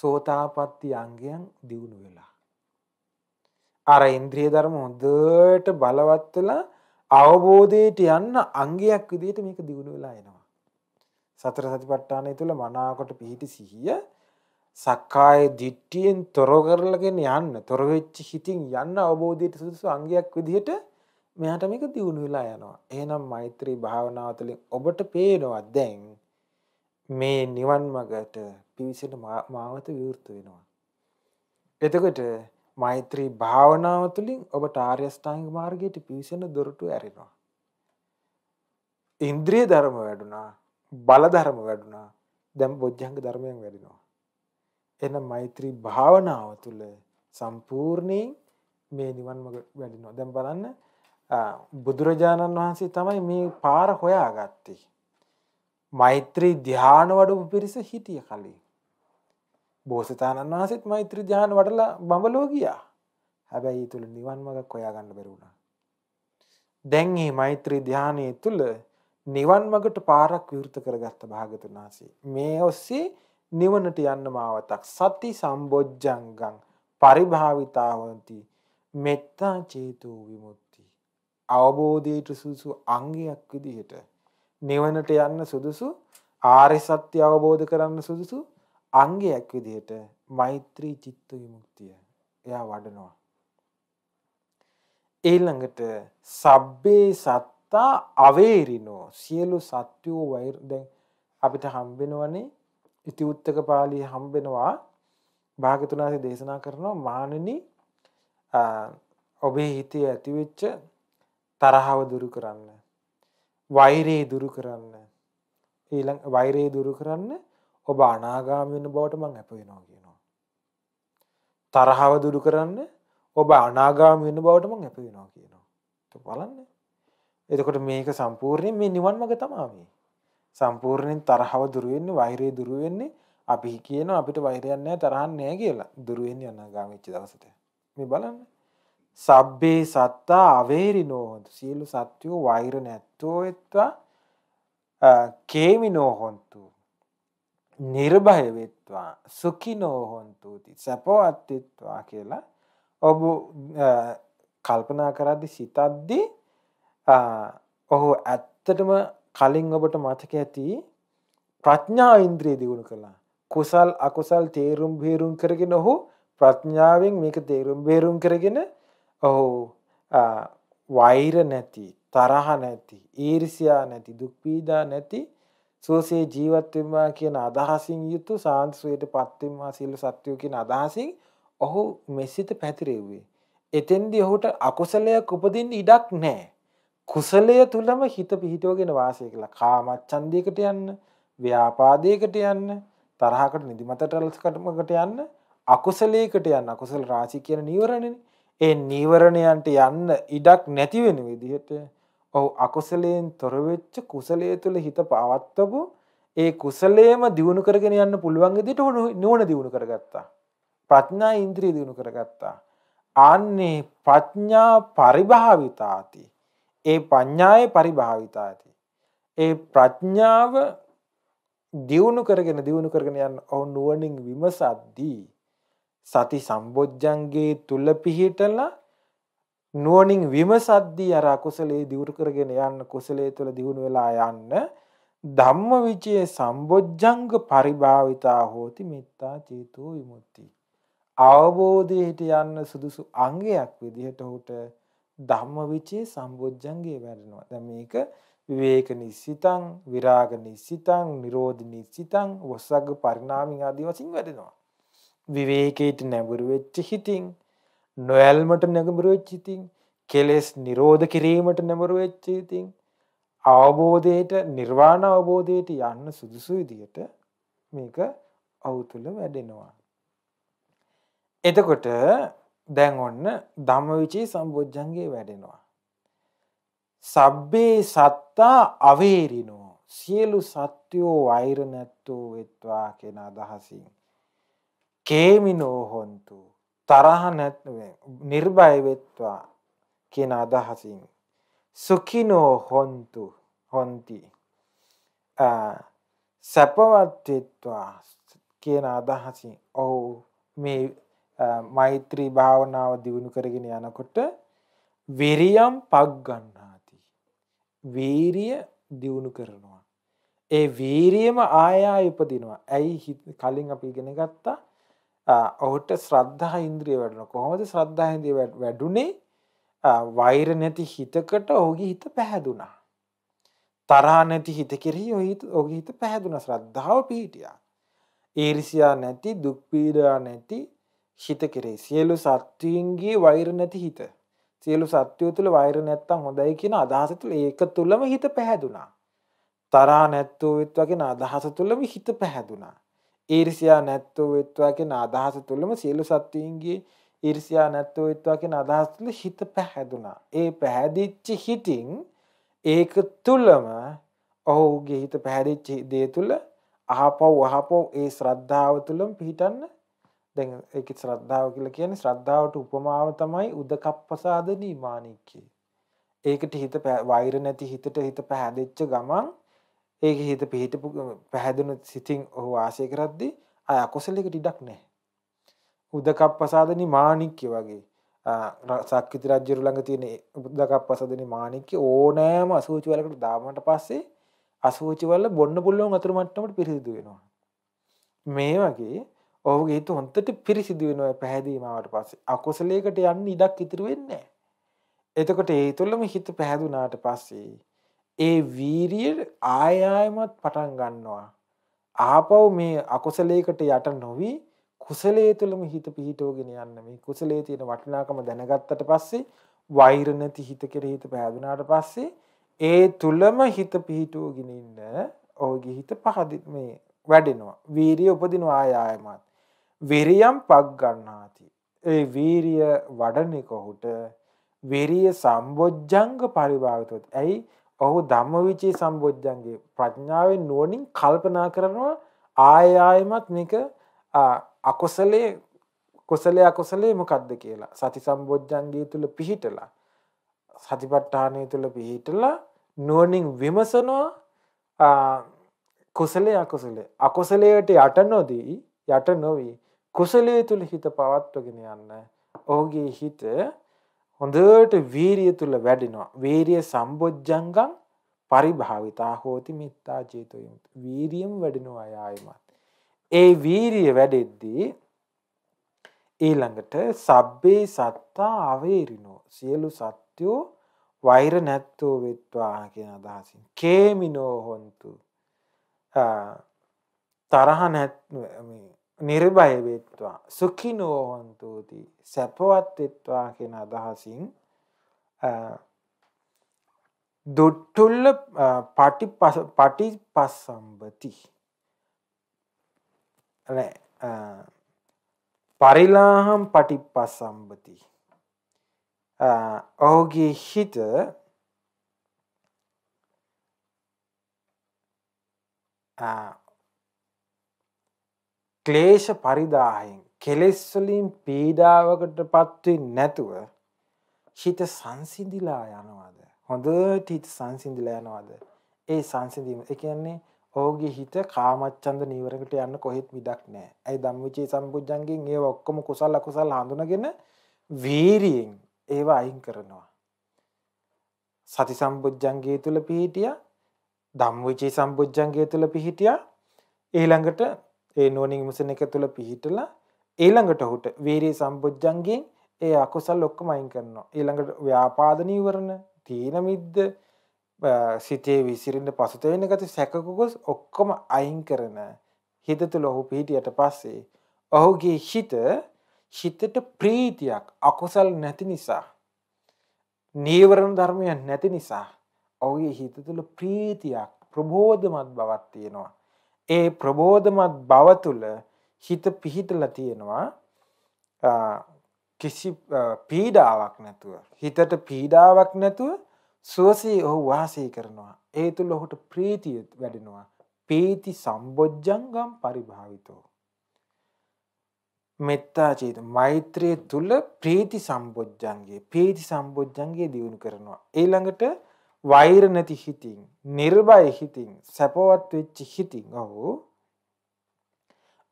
සෝතාපට්ටි අංගයන් දියුණු වෙලා අර ඉන්ද්‍රිය ධර්ම හොඳට බලවත් වෙලා අවබෝධයට යන්න අංගයක් විදිහට මේක දියුණු වෙලා එනවා. සතර සතිපට්ඨානය තුළ මනාකොට පිහිටි සිහිය සක්කාය දිට්ඨියෙන් තොර කරලාගෙන යන්න, තොර වෙච්ච හිතින් යන්න අවබෝධයට සුදුසු අංගයක් විදිහට මෙයාට මේක දියුණු වෙලා යනවා. එහෙනම් මෛත්‍රී භාවනාව තුළින් ඔබට පේනවා දැන් මේ නිවන් මගට පිවිසෙන මාවත විවෘත වෙනවා. එතකොට මෛත්‍රී භාවනාව තුළින් ඔබට ආර්ය අෂ්ටාංග මාර්ගයට පිවිසෙන දොරටු ඇරෙනවා. ඉන්ද්‍රිය ධර්ම වැඩුණා, බල ධර්ම වැඩුණා, දැන් බොජ්ජංග ධර්මයන් වැඩිනවා. එහෙනම් මෛත්‍රී භාවනාව තුළ සම්පූර්ණයෙන් මේ නිවන් මඟ වැඩිනවා. දැන් බලන්න බුදුරජාණන් වහන්සේ තමයි මේ පාර හොයාගත්තේ. මෛත්‍රී ධ්‍යාන වඩපු පිරිස හිටිය කලින්. බෝසතාණන් වහන්සේත් මෛත්‍රී ධ්‍යාන වඩලා බඹලෝ ගියා. හැබැයි ඒ තුල නිවන් මාර්ගක් හොයාගන්න බැරි වුණා. දැන් මේ මෛත්‍රී ධ්‍යානයේ තුල නිවන් මාර්ගට පාරක් විවෘත කරගත්ත භාගතුන් වහන්සේ. මේ ඔස්සේ නිවනට යන්න මාවතක් සති සම්බොජ්ජංගං පරිභාවිතා හොಂತಿ මෙත්තා චේතු විමුක්ති. අවබෝධයට සුදුසු අංගයක් විදිහට නිවනට යන්න සුදුසු ආර්ය සත්‍ය අවබෝධ කරන්න සුදුසු අංගයක් විදිහට මෛත්‍රී චිත්ත විමුක්තිය එයා වඩනවා. ඊළඟට සබ්බේ සත්තා අවේරිනෝ සියලු සත්‍යෝ වෛර දැන් අපිට හම්බෙනවනේ ඉති උත්තක පාලිය හම්බෙනවා භාගතුනාසි දේශනා කරනවා මානනි ඔබේ හිතේ ඇතිවෙච්ච තරහව දුරු කරන්න වෛරේ දුරු කරන්න ඊළඟ වෛරේ දුරු කරන්න ඔබ අනාගාමී වෙන බවට මම අප වෙනවා කියනවා. තරහව දුරු කරන්න ඔබ අනාගාමී වෙන බවට මම අප වෙනවා කියනවා. ඒක බලන්න. එතකොට මේක සම්පූර්ණයෙන් මේ නිවන් මඟ තමයි මේ. සම්පූර්ණයෙන් තරහව දුරු වෙන්නේ, වෛරය දුරු වෙන්නේ අපි කියන අපිට වෛරයක් නැහැ, තරහක් නැහැ කියලා. දුරු වෙන්නේ අනාගාමී වෙච්ච දවසට. මේ බලන්න. සබ්බේ සත්තා අවේරිනෝ සියලු සත්වෝ වෛර නැත්තෝ එත්වා කේමිනෝ හොන්තු නිර්භය වෙත්වා සුඛිනෝ හොන්තුති සපවත් වෙත්වා කියලා ඔබ කල්පනා කරද්දි සිතද්දි ඔහු ඇත්තටම කලින් ඔබට මතක ඇති ප්‍රඥා ඉන්ද්‍රිය දියුණු කළා. කුසල් අකුසල් තේරුම් බේරුම් කරගෙන ඔහු ප්‍රඥාවෙන් මේක තේරුම් බේරුම් කරගෙන ඔහු වෛර නැති, තරහ නැති, ඊර්ෂ්‍යා නැති, දුක් පීඩා නැති සුවසේ ජීවත් වෙනවා කියන අදහසින් යුතු සාන්තිසුවයට පත් වෙනවා සියලු සත්වෝ කියන අදහසින් ඔහු මෙසිත පැතිරෙව්වේ. එතෙන්දී ඔහුට අකුසලයක් උපදින්න ඉඩක් නැහැ. කුසලය තුලම හිත පිහිටවගෙන වාසය කළා. කාමච්ඡන්දයකට යන්න, ව්‍යාපාදයකට යන්න, තරහකට නිදිමතටලස්කටමකට යන්න, අකුසලයකට යන්න, අකුසල රාශි කියන නීවරණනේ. ඒ නීවරණයන්ට යන්න ඉඩක් නැති වෙන විදිහට ඔව් අකුසලයෙන් තොර වෙච්ච කුසලයේ තුල හිත පවත්වපු ඒ කුසලයේම දියුණු කරගෙන යන්න පුළුවන් විදිහට නුවණ දියුණු කරගත්තා. ප්‍රඥා ඉන්ද්‍රිය දියුණු කරගත්තා. ආන්නේ ප්‍රඥා පරිභාවිතාති. ඒ පඤ්ඤායේ පරිභාවිතාති. ඒ ප්‍රඥාව දියුණු කරගෙන දියුණු කරගෙන යන ඔවුන් නුවණින් විමසද්දී සති සම්බොජ්ජංගේ තුල පිහිටලා නුවණින් විමසද්දී අර අකුසලයේ දියුරු කරගෙන යන්න කුසලයේ තුල දියුණු වෙලා යන්න ධම්මවිචයේ සම්බොජ්ජංග පරිභාවිතා හෝති මිත්තා චේතෝ විමුක්ති අවබෝධයට යන්න සුදුසු අංගයක් විදිහට උට ධම්මවිචයේ සම්බොජ්ජංගේ වැඩෙනවා දැන් මේක විවේක නිසිතං විරාග නිසිතං නිරෝධ නිසිතං වසග්ග පරිණාමින් ආදී වශයෙන් වැඩෙනවා විවේකයට නැඹුරු වෙච්ච හිතින් නොයල්මට නැගඹුරු වෙච්ච ඉතින් කෙලෙස් නිරෝධ කිරීමට නැඹුරු වෙච්ච ඉතින් අවබෝධයට නිර්වාණ අවබෝධයට යන්න සුදුසු විදියට මේක අවුතුල වැඩෙනවා. එතකොට දැන් ඔන්න ධම්මවිචේ සම්බොජ්ජංගේ වැඩෙනවා. සබ්බේ සත්තා අවේරිනෝ සියලු සත්‍යෝ වෛර නැත්තෝ වෙත්වා කියන අදහසින් කේමිනෝ හොන්තු තරහ නිර්භය වෙත්වා කියන අදහසින් සුඛිනෝ හොන්තු හොන්ති සපවත් වෙත්වා කියන අදහසින් ඔව් මේ මෛත්‍රී භාවනාව දියුණු කරගෙන යනකොට විරියම් පග්ගණ්ණාති වීරිය දියුණු කරනවා ඒ වීරියම ආය ආය උපදිනවා ඇයි කලින් අපි ඉගෙන ගත්තා ඔහුට ශ්‍රද්ධහා ඉන්ද්‍රිය වැඩන කොහොමද ශ්‍රද්ධා ඉන්ද්‍රිය වැඩුණේ වෛර නැති හිතකට ඔහුගේ හිත පැහැදුනා. තරහා නැති හිත කෙරෙහි ඔහුගේ හිත පැහැදුනා ශ්‍රද්ධාව පිහිටියා. ඊර්ෂ්‍යා නැති දුක් පීඩා නැති හිත කෙරෙහි සියලු සත්වයන්ගේ වෛර නැති හිත. සියලු සත්වය තුළ වෛර නැත්තම් හොඳයි කියන අදහස තුළ ඒක තුළම හිත පැහැදුනා. තරහා නැත්තෝ වෙත් වගේ අදහස තුළම හිත පැහැදුනා. ඊර්ෂ්‍යා නැත්තෝ වෙත්වා කියන අදහස තුළම සියලු සත්වයන්ගේ ඊර්ෂ්‍යා නැත්තෝ වෙත්වා කියන අදහස තුළ හිත පැහැදුනා. ඒ පැහැදිච්ච හිතින් ඒක තුළම ඔහුගේ හිත පැහැදිච්ච දේ තුළ අහපව් අහපව් ඒ ශ්‍රද්ධාව තුළම පිහිටන්න දැන් ඒක ශ්‍රද්ධාව කියලා කියන්නේ ශ්‍රද්ධාවට උපමාව තමයි උදකප්පසාද නිමානික්කේ. ඒකට හිත වෛර නැති හිතට හිත පැහැදිච්ච ගමන් ඒක හිත පිහිටපු පැහැදුණු සිතින් ඔහු ආශය කරද්දී අය අකුසලයකට ඉඩක් නැහැ. උදකප්පසාදනි මාණික්ක වගේ සක්විති රජුරු ළඟ තියෙන උදකප්පසාදනි මාණික්ක ඕනෑම අසූචි වලකට දාමකට පස්සේ අසූචි වල බොන්න පුළුවන් අතුරු මට්ටමට පිරිසිදු වෙනවා. මේ වගේ ඔහුගේ හිත හොන්තට පිරිසිදු වෙනවා පැහැදීමාවට පස්සේ අකුසලයකට යන්න ඉඩක් ඉතුරු වෙන්නේ නැහැ. එතකොට ඒ තුළම හිත පැහැදුනාට පස්සේ ඒ වීරිය ආය ආයමත් පටන් ගන්නවා. ආපහු මේ අකුසලයකට යට නොවි කුසලයේ තුලම හිත පිහිටවගෙන යන්න මේ කුසලයේ තියෙන වටිනාකම දැනගත්තට පස්සේ වෛර නැති හිත කෙරෙහි හිත පෑදුනාට පස්සේ ඒ තුලම හිත පිහිටවගෙන ඉන්න ඔහුගේ හිත පහදි මේ වැඩෙනවා. වීරිය උපදිනවා ආය ආයමත්. විරියම් පක් ගන්නාති. ඒ වීරිය වඩන්නේ කොහොට? විරිය සම්බොජ්ජංග පරිභාවිතවත්. ඇයි ඔහු ධම්මවිචේ සම්බොජ්ජන්ගේ ප්‍රඥාවෙන් නුවණින් කල්පනා කරනවා ආය ආයමත් මේක අකුසලයේ කුසලයේ අකුසලයේ මොකද්ද කියලා සති සම්බොජ්ජන්ගේ තුල පිහිටලා සතිපට්ඨානය තුල පිහිටලා නුවණින් විමසනවා කුසලයේ අකුසලයේ අකුසලයට යට නොදී යට නොවි කුසලයේ තුල හිත පවත්වගෙන යන්න ඔහුගේ හිත හොඳට වීරිය තුල වැඩිනවා. වීරිය සම්බොජ්ජංගම් පරිභාවිතා හෝති මිත්තා චේතෝ විමුක්ති. වීරියම වැඩිනවා යායිමත්. ඒ වීරිය වැඩෙද්දී ඊළඟට සබ්බේ සත්තා අවේරිනෝ සියලු සත්‍යෝ වෛර නැත්තෝ වෙත්වා කියන අදහසින් කේමිනෝ හොන්තු තරහ නැත් මේ නිර්භය වෙත්වා සුඛිනෝ හොන්තුති සැපවත් වෙත්වා කියන අදහසින් දුට්ටුල්ල පටිපස පටිපස්සම්බති නෑ පරිලාහම් පටිපස්සම්බති ඔහුගේ හිත ක්ලේශ පරිදාහයෙන් කෙලෙස්වලින් පීඩාවකට පත්වේ නැතුව හිත සංසිඳිලා යනවාද. හොඳට හිත සංසිඳිලා යනවාද. ඒ සංසිඳීම එකන්නේ ඕගේ හිත කාමච්චන්ද නීවරකට යන්න කොහෙත් විදක් නෑ ඇයි දම්විචේ සම්බුද්ධන්ගෙන් ඒ ඔක්කොම කුසල් අකුසල් හඳුනගෙන වීරියෙන් ඒවා අයින් කරනවා. සති සම්බුද්ධන්ගේ තුළ පිහිටිය දම්විචේ සම්බුද්ධන්ගේ තුළ පිහිටිය ඊළඟට ඒ නුවණින් විමසන එක තුල පිහිටලා ඊළඟට ඔහුට වීරිය සම්බොජ්ජංගෙන් ඒ අකුසල් ඔක්කොම අයින් කරනවා. ඊළඟට ව්‍යාපාද නීවරණ, තීන මිද්ද, සිතේ විසිරෙන පසුතැවෙන ගති සැකකුකුස් ඔක්කොම අයින් කරන හිත තුළ ඔහු පිහිටියට පස්සේ ඔහුගේ හිත හිතට ප්‍රීතියක් අකුසල් නැති නිසා නීවරණ ධර්මයන් නැති නිසා ඔහුගේ හිත තුළ ප්‍රීතියක් ප්‍රබෝධමත් බවක් තියෙනවා ඒ ප්‍රබෝධමත් බව තුළ හිත පිහිටලා තියෙනවා කිසි පීඩාවක් නැතුව හිතට පීඩාවක් නැතුව සුවසේ ඔහු වාසය කරනවා ඒ තුළ ඔහුට ප්‍රීතිය වැඩෙනවා පීති සම්බොජ්ජංගම් පරිභාවිතෝ මෙත්තා චේත මෛත්‍රය තුල ප්‍රීති සම්බොජ්ජංගේ ප්‍රීති සම්බොජ්ජංගේ දියුණු කරනවා ඊළඟට වෛර නැති හිතින්, නිර්භය හිතින්, සැපවත් වෙච්ච හිතින් ඔහු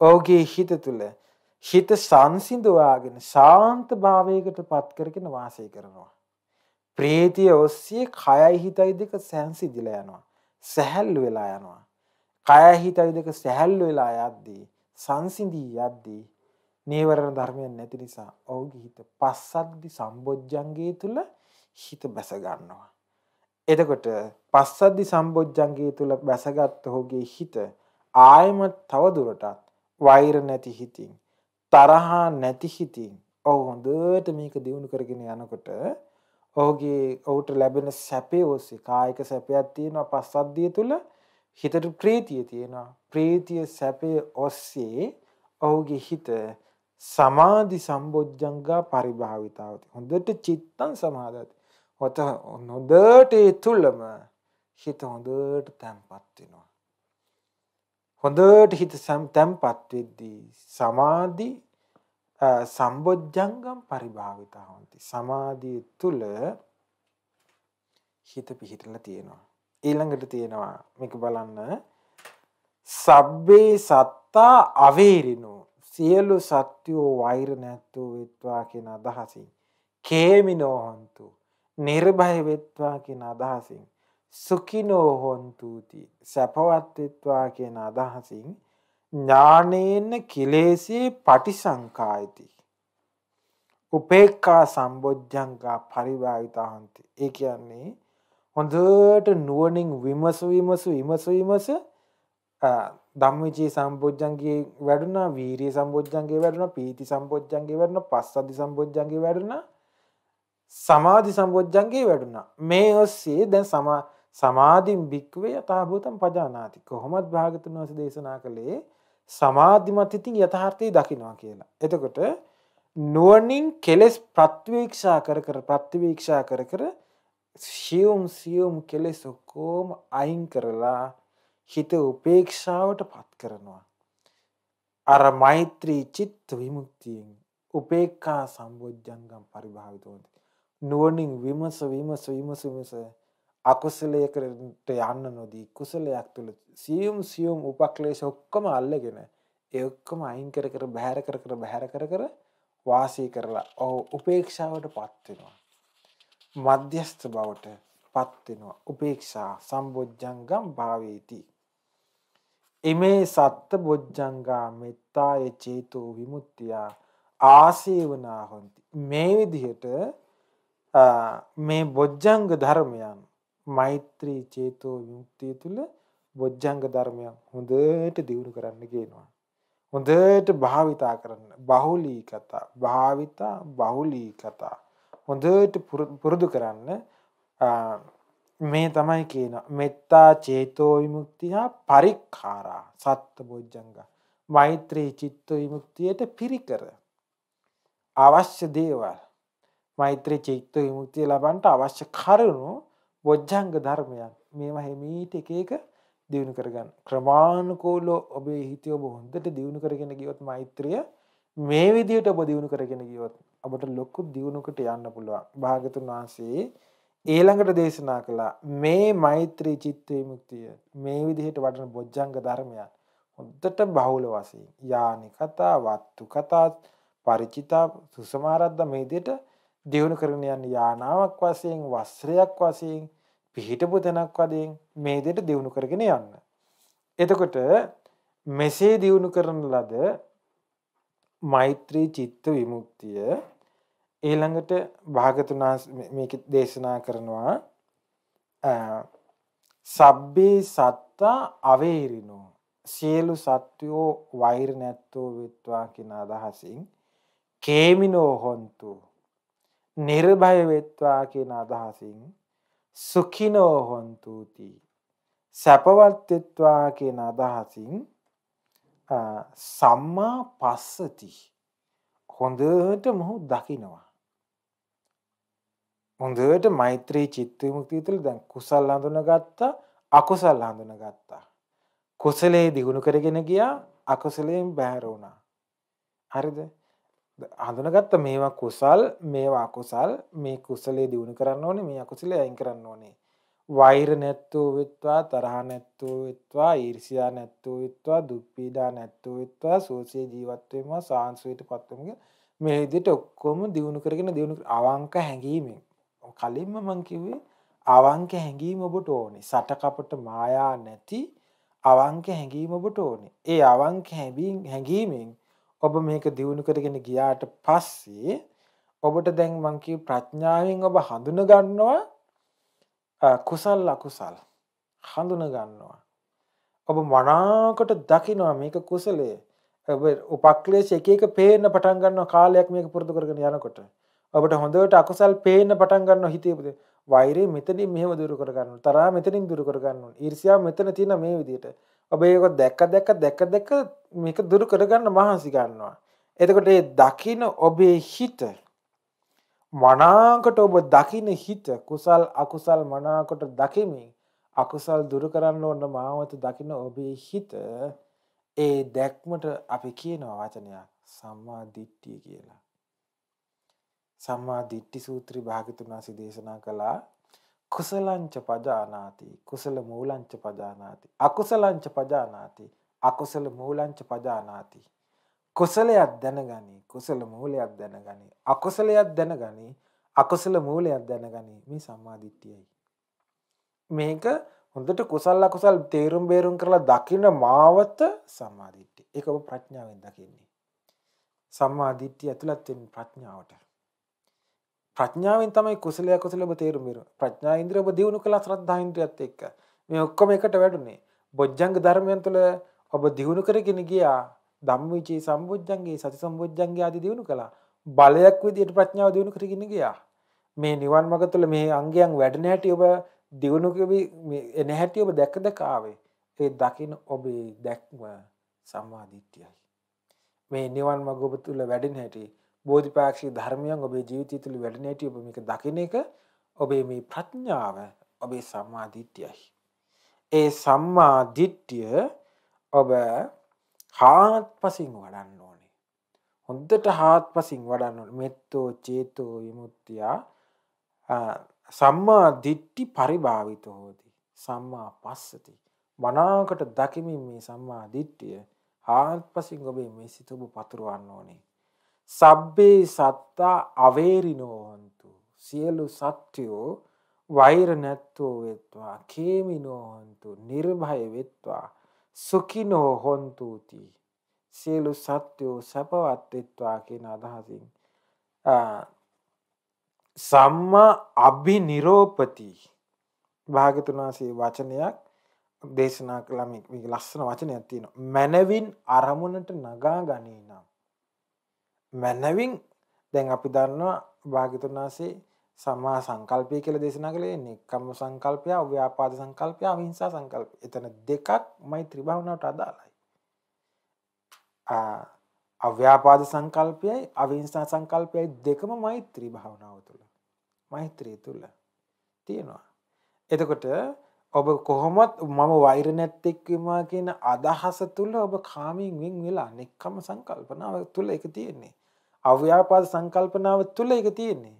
ඔහුගේ හිත තුළ හිත සංසිඳවාගෙන ශාන්ත භාවයකට පත් කරගෙන වාසය කරනවා. ප්‍රීතිය ඔස්සේ කයයි හිතයි දෙක සංසිඳිලා යනවා. සැහැල්ලු වෙලා යනවා. කයයි හිතයි දෙක සැහැල්ලු වෙලා යද්දී සංසිඳී යද්දී නීවරණ ධර්මයන් නැති නිසා ඔහුගේ හිත පස්සද්දි සම්බොජ්ජංගේ තුල හිත බැස ගන්නවා. එතකොට පස්සද්දි සම්බොජ්ජන්ගේ තුල බැසගත් ඔහුගේ හිත ආයම තවදුරටත් වෛර නැති හිතින් තරහා නැති හිතින් ඔහු හොඳට මේක දියුණු කරගෙන යනකොට ඔහුගේ ඔහුට ලැබෙන සැපේ ඔස්සේ කායික සැපයක් තියෙනවා පස්සද්ධිය තුල හිතට ප්‍රීතිය තියෙනවා ප්‍රීතිය සැපේ ඔස්සේ ඔහුගේ හිත සමාධි සම්බොජ්ජංගා පරිභාවිතාවති හොඳට චිත්තං සමාධාති හොත හොඳට ඒ තුලම හිත හොඳට තැම්පත් වෙනවා. හොඳට හිත තැම්පත් වෙද්දී සමාධි සම්බොජ්ජංගම් පරිභාවිතා හොන්ති. සමාධිය තුල හිත පිහිටලා තියෙනවා. ඊළඟට තියෙනවා මේක බලන්න සබ්බේ සත්තා අවේරිනෝ සියලු සත්‍යෝ වෛර නැත්තෝ වෙත්වා කියන අදහසින් කේමිනෝ හොන්තු නිර්භය වෙත්වා කියන අදහසින් සුඛිනෝ හොන්තුති සැපවත් වෙත්වා කියන අදහසින් ඥානේන කිලේශී පටිසංකායති උපේක්ඛා සම්බොජ්ජංගා පරිභාවිතාන්ති ඒ කියන්නේ හොඳට නුවණින් විමසු විමසු විමසු විමස ධම්මවිචේ සම්බොජ්ජංගේ වැඩුණා වීරිය සම්බොජ්ජංගේ වැඩුණා පීති සම්බොජ්ජංගේ වැඩුණා පස්සද්ධි සම්බොජ්ජංගේ වැඩුණා සමාධි සම්බොජ්ජන්ගේ වැඩුණා. මේ ඔස්සේ දැන් සමා සමාධින් භික්වේ යථාභූතම් පජානාති. කොහොමත් භාගතුන් වහන්සේ දේශනා කළේ සමාධිමත් ඉතින් යථාර්ථය දකින්නවා කියලා. එතකොට නුවණින් කෙලෙස් ප්‍රත්‍යවේක්ෂා කර කර ප්‍රත්‍යවේක්ෂා කර කර සියුම් සියුම් කෙලෙස් ඔක්කොම අයින් කරලා හිත උපේක්ෂාවට පත් කරනවා. අර මෛත්‍රී චිත්ත විමුක්තියෙන් උපේක්ඛා සම්බොජ්ජංගම් පරිභාවිතෝති. නුවණින් විමස විමස විමස විමස අකුසලයකට යන්න නොදී කුසලයක් තුල සියුම් සියුම් උපක්ලේශ ඔක්කොම අල්ලගෙන ඒ ඔක්කොම අයින් කර කර බහැර කර කර බහැර කර කර වාසය කරලා ඔහු උපේක්ෂාවටපත් වෙනවා මධ්‍යස්ථ බවටපත් වෙනවා උපේක්ෂා සම්බොජ්ජංගම් භාවේති ඉමේ සත්ත බොජ්ජංගා මෙත්තාය චේතෝ විමුක්තිය ආසේවනා හොಂತಿ මේ විදිහට මේ බොජ්ජංග ධර්මයන් මෛත්‍රී චේතෝ යුක්තිය තුළ බොජ්ජංග ධර්මයන් හොඳට දියුණු කරන්න කියනවා. හොඳට භාවිතා කරන්න බහුලී කතා භාවිතා බහුලී කතා හොඳට පුරුදු කරන්න මේ තමයි කියන මෙත්තා චේතෝ විමුක්තිය පරික්ඛාරා සත්ත බොජ්ජංග මෛත්‍රී චිත්ත විමුක්තියට පිරිකර අවශ්‍ය දේවල් මෛත්‍රී චිත්ත විමුක්තිය ලබන්ට අවශ්‍ය කරුණු බොජ්ජංග ධර්මයන් මේවා හිමීට එක එක දියුණු කරගන්න. ක්‍රමානුකූලව ඔබේ හිතේ ඔබ හොඳට දියුණු කරගෙන ගියොත් මෛත්‍රිය මේ විදිහට ඔබ දියුණු කරගෙන ගියොත් ඔබට ලොකු දියුණුවකට යන්න පුළුවන්. භාගතුන් වහන්සේ ඊළඟට දේශනා කළා මේ මෛත්‍රී චිත්ත විමුක්තිය මේ විදිහට වඩන බොජ්ජංග ධර්මයන් හොඳට බහුල වශයෙන් යානි කතා, වත්තු කතා, ಪರಿචිතා, සුසමාරද්ද මේ විදිහට දියුණු කරන යන යානාවක් වශයෙන් වස්ත්‍රයක් වශයෙන් පිහිටපු තැනක් වශයෙන් මේ දෙයට දියුණු කරගෙන යන්න. එතකොට මෙසේ දියුණු කරන ලද මෛත්‍රී චිත්ත විමුක්තිය ඊළඟට භාගතුන් මේක දේශනා කරනවා සබ්බේ සත්තා අවේරිනෝ සියලු සත්වයෝ වෛර නැත්තෝ වෙත්වා කියන අදහසින් කේමිනෝ හොන්තු නිර්භය වෙත්වා කියන අදහසින් සුඛිනෝ හොන්තුති සැපවත් වෙත්වා කියන අදහසින් සම්මා පස්සති හොඳට මොහු දකිනවා හොඳට මෛත්‍රී චිත්ත විමුක්තිය තුළ දැන් කුසල් හඳුනගත්තා අකුසල් හඳුනගත්තා කුසලයේ දිනු කරගෙන ගියා අකුසලයෙන් බැහැර වුණා හරිද හඳුනගත්ත මේවා කුසල් මේවා අකුසල් මේ කුසලේ දියුණු කරන්න ඕනේ මේ අකුසලේ අයින් කරන්න ඕනේ වෛර නැත්තෝ විත්වා තරහ නැත්තෝ විත්වා ඊර්ෂ්‍යා නැත්තෝ විත්වා දුක් පීඩා නැත්තෝ විත්වා සෝසිය ජීවත් වෙනවා සාංශුවිතපත් වෙනවා මේ විදිහට ඔක්කොම දියුණු කරගෙන දියුණු අවංක හැඟීමෙන් කලින්ම මම කිව්වේ අවංක හැඟීම ඔබට ඕනේ සටකපට මායා නැති අවංක හැඟීම ඔබට ඕනේ ඒ අවංක හැඟීමෙන් ඔබ මේක දියුණු කරගෙන ගියාට පස්සේ ඔබට දැන් මං කිය ප්‍රඥාවෙන් ඔබ හඳුන ගන්නවා කුසල් අකුසල් හඳුන ගන්නවා ඔබ මනාකොට දකිනවා මේක කුසලයේ ඔබ උපක්ලේශ එක එක පේන්න පටන් ගන්නවා කාලයක් මේක පුරුදු කරගෙන යනකොට ඔබට හොඳට අකුසල් පේන්න පටන් ගන්නවා හිතේ වෛරය මෙතනින් මෙහෙම දුරු කරගන්න තරහා මෙතනින් දුරු කරගන්න ඊර්ෂ්‍යාව මෙතන තියෙන මේ විදිහට ඔබ ඒක දැක දැක දැක දැක මේක දුරු කරගන්න මහන්සි ගන්නවා. එතකොට ඒ දකින ඔබේ හිත මනාකොට ඔබ දකින හිත කුසල් අකුසල් මනාකොට දකිමින් අකුසල් දුරු කරන්න ඕන මාවත දකින ඔබේ හිත ඒ දැක්මට අපි කියනවා වචනයක් සම්මා දිට්ඨිය කියලා. සම්මා දිට්ඨි සූත්‍රය භාග්‍යතුන් වහන්සේ දේශනා කළා කුසලංච පජානාති කුසල මූලංච පජානාති අකුසලංච පජානාති අකුසල මූලංච පජානාති කුසලයක් දැනගනි කුසල මූලයක් දැනගනි අකුසලයක් දැනගනි අකුසල මූලයක් දැනගනි මේ සම්මාදිට්ඨියයි මේක හොඳට කුසල් අකුසල් තේරුම් බේරුම් කරලා දකින මාවත සම්මාදිට්ඨිය ඒක ඔබ ප්‍රඥාවෙන් දකින්නේ සම්මාදිට්ඨිය ඇතුළත් වෙන ප්‍රඥාවට ප්‍රඥාවෙන් තමයි කුසලයක් කුසල ඔබ තේරුම් බිරු. ප්‍රඥා ඉන්ද්‍රිය ඔබ දියුණු කළා ශ්‍රද්ධා ඉන්ද්‍රියත් එක්ක. මේ ඔක්කොම එකට වැඩුණේ. බොජ්ජංග ධර්මයන් තුළ ඔබ දියුණු කරගෙන ගියා. ධම්මවිචේ සම්බොජ්ජංගේ සති සම්බොජ්ජංගේ ආදී දියුණු කළා. බලයක් විදියට ප්‍රඥාව දියුණු කරගෙන ගියා. මේ නිවන් මඟ තුළ මේ අංගයන් වැඩෙන හැටි ඔබ දියුණු එන හැටි ඔබ දැක දැක ආවේ. ඒ දකින ඔබේ දැක්ම සම්මාදිට්ඨියයි. මේ නිවන් මඟ ඔබ තුළ වැඩෙන හැටි බෝධිපාක්ෂික ධර්මයන් ඔබේ ජීවිතය තුළ වැඩෙනේටි ඔබ මේක දකින එක ඔබේ මේ ප්‍රඥාව ඔබේ සම්මා දිට්ඨියයි. ඒ සම්මා දිට්ඨිය ඔබ හාත්පසින් වඩන්න ඕනේ. හොඳට හාත්පසින් වඩන්න ඕනේ. මෙත්තෝ චේතෝ විමුක්තිය සම්මා දිට්ඨි පරිභාවිතෝ හොති. සම්මා පස්සති. මනාකට දකිමින් මේ සම්මා දිට්ඨිය හාත්පසින් ඔබේ මේ සිතුව පතුරවන්න ඕනේ. සබ්බේ සත්තා අවේරිනෝ හොන්තු සියලු සත්‍යෝ වෛර නැත්තෝ වෙත්වා කේමිනෝ හොන්තු නිර්භය වෙත්වා සුඛිනෝ හොන්තුති සියලු සත්‍යෝ සැපවත් වෙත්වා කියන අදහසින් සම්මා අභිනිරෝපති භාගතුන් වහන්සේ වචනයක් දේශනා කළා මේක ලස්සන වචනයක් තියෙනවා මනවින් අරමුණට නගා ගනී නම් මැනවින් දැන් අපි දන්නවා භාග්‍යතුන් වහන්සේ සම්මා සංකල්පය කියලා දේශනා කළේ නික්කම් සංකල්පය, ව්‍යාපාද සංකල්පය, අහිංසා සංකල්පය. එතන දෙකක් මෛත්‍රී භාවනාවට අදාළයි. ආ අව්‍යාපාද සංකල්පයයි අවිහිංසා සංකල්පයයි දෙකම මෛත්‍රී භාවනාව තුළ මෛත්‍රිය තුළ තියෙනවා. එතකොට ඔබ කොහොමත් මම වෛර නැත්තෙක්වමා කියන අදහස තුළ ඔබ කාමීන් වෙන් වෙලා නෙක්කම සංකල්පනාව තුළ එක තියෙන්නේ. අව්‍යාපාද සංකල්පනාව තුළ එක තියෙන්නේ.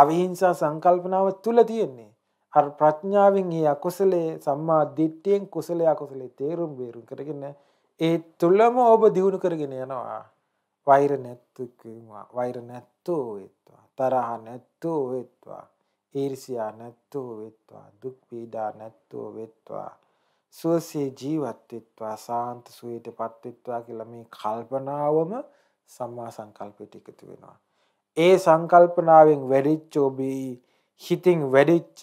අවිහිංසා සංකල්පනාව තුළ තියෙන්නේ. අර ප්‍රඥාවෙන් ඒ අකුසලයේ සම්මා දිට්ඨියෙන් කුසලයේ අකුසලයේ තේරුම් බේරුම් කරගෙන ඒ තුළම ඔබ දිනු කරගෙන යනවා. වෛර නැත්තුකම වෛර නැත්තෝ වෙත්වා. තරහ නැත්තෝ වෙත්වා. ඊර්ෂියා නැත්තෝ වෙත්වා දුක් පීඩා නැත්තෝ වෙත්වා සුවසේ ජීවත් වෙත්වා සාන්ත සුවයටපත් වෙත්වා කියලා මේ කල්පනාවම සම්මා සංකල්පයට එකතු වෙනවා. ඒ සංකල්පනාවෙන් වැඩිච්ච ඔබේ හිතින් වැඩිච්ච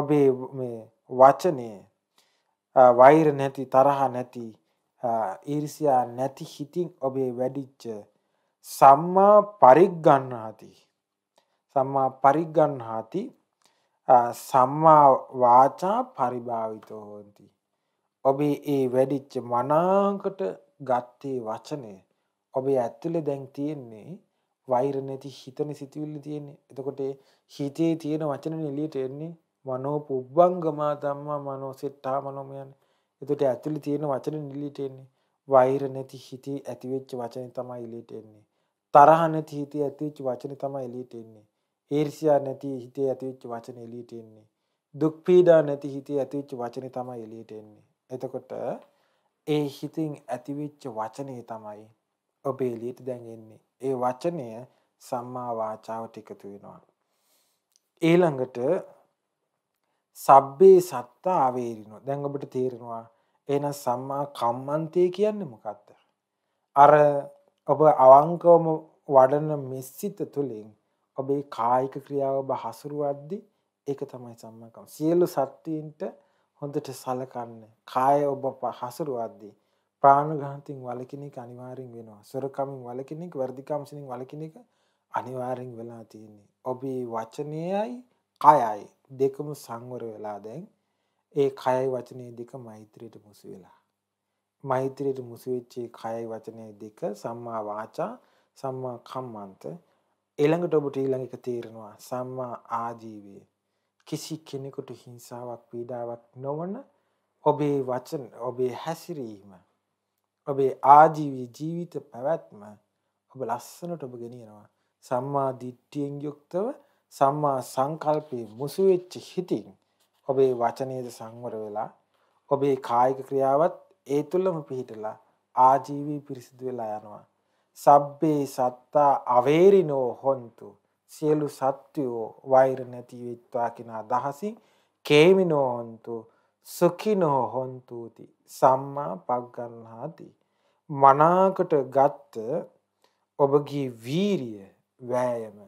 ඔබේ මේ වචනේ වෛර නැති තරහ නැති ඊර්ෂියා නැති හිතින් ඔබේ වැඩිච්ච සම්මා පරිග්ගණ්ණාති සම්මා පරිග්ගණ්හාති සම්මා වාචා පරිභාවිතෝ හොಂತಿ. ඔබේ ඒ වැඩිච්ච මනාකට ගත්තේ වචනය ඔබේ ඇතුලේ දැන් තියෙන්නේ වෛර නැති හිතන සිතුවිල්ල තියෙන්නේ. එතකොට හිතේ තියෙන වචන එළියට එන්නේ මනෝ පුබ්බංගමා ධම්මා මනෝ සෙට්ටා මනෝමයන්. එතකොට ඇතුලේ තියෙන වචන එළියට එන්නේ. වෛර නැති හිතේ ඇතිවෙච්ච වචනේ තමයි එළියට එන්නේ. තරහ නැති හිතේ ඇතිවෙච්ච වචනේ තමයි එළියට එන්නේ. ඊර්ෂ්‍යා නැති හිතේ ඇතිවෙච්ච වචන එළියට එන්නේ. දුක් පීඩා නැති හිතේ ඇතිවෙච්ච වචනේ තමයි එළියට එන්නේ. එතකොට ඒ හිතින් ඇතිවෙච්ච වචනේ තමයි ඔබ එළියට දැන් එන්නේ. ඒ වචනය සම්මා වාචාවට එකතු වෙනවා. ඊළඟට සබ්බේ සත්ත ආවේරිනෝ. දැන් ඔබට තේරෙනවා එහෙනම් සම්මා කම්මන්තේ කියන්නේ මොකක්ද? අර ඔබ අවංකවම වඩන මෙසිත තුලින් ඔබේ කායික ක්‍රියාව ඔබ හසුරුවද්දී ඒක තමයි සම්මාකම්. සියලු සත්ත්වයින්ට හොඳට සලකන්න. කාය ඔබ හසුරුවද්දී ප්‍රාණඝාතයෙන් වළකින එක අනිවාර්යෙන් වෙනවා. සොරකමින් වළකින එක, වර්ධිකාමසෙන් වළකින එක අනිවාර්යෙන් වෙලා තියෙන්නේ. ඔබේ වචනයයි කයයි දෙකම සංවර වෙලා දැන් ඒ කයයි වචනේ දෙක මෛත්‍රියට මුසු වෙලා. මෛත්‍රියට මුසු වෙච්ච කයයි වචනේ දෙක සම්මා වාචා සම්මා කම්මන්ත ඊළඟට ඔබට ඊළඟ එක තේරෙනවා සම්මා ආජීවය. කිසි කෙනෙකුට හිංසාවක් පීඩාවක් නොවන ඔබේ වචන ඔබේ හැසිරීම ඔබේ ආජීවී ජීවිත පැවැත්ම ඔබ ලස්සනට ඔබ ගෙනියනවා. සම්මා දිට්ඨියෙන් යුක්තව සම්මා සංකල්පේ මුසු වෙච්ච හිතින් ඔබේ වචනයේද සංවර වෙලා ඔබේ කායික ක්‍රියාවත් ඒ තුළම පිහිටලා ආජීවී පිරිසිදු වෙලා යනවා. සබ්බේ සත්තා අවේරිනෝ හොන්තු සියලු සත්වයෝ වෛර නැති වෙත්වා කියන අදහසින් කේමිනෝ හොන්තු සුඛිනෝ හොන්තුති සම්මා පග්ගණ්හාති මනාකට ගත්ත ඔබගේ වීරිය වෑයම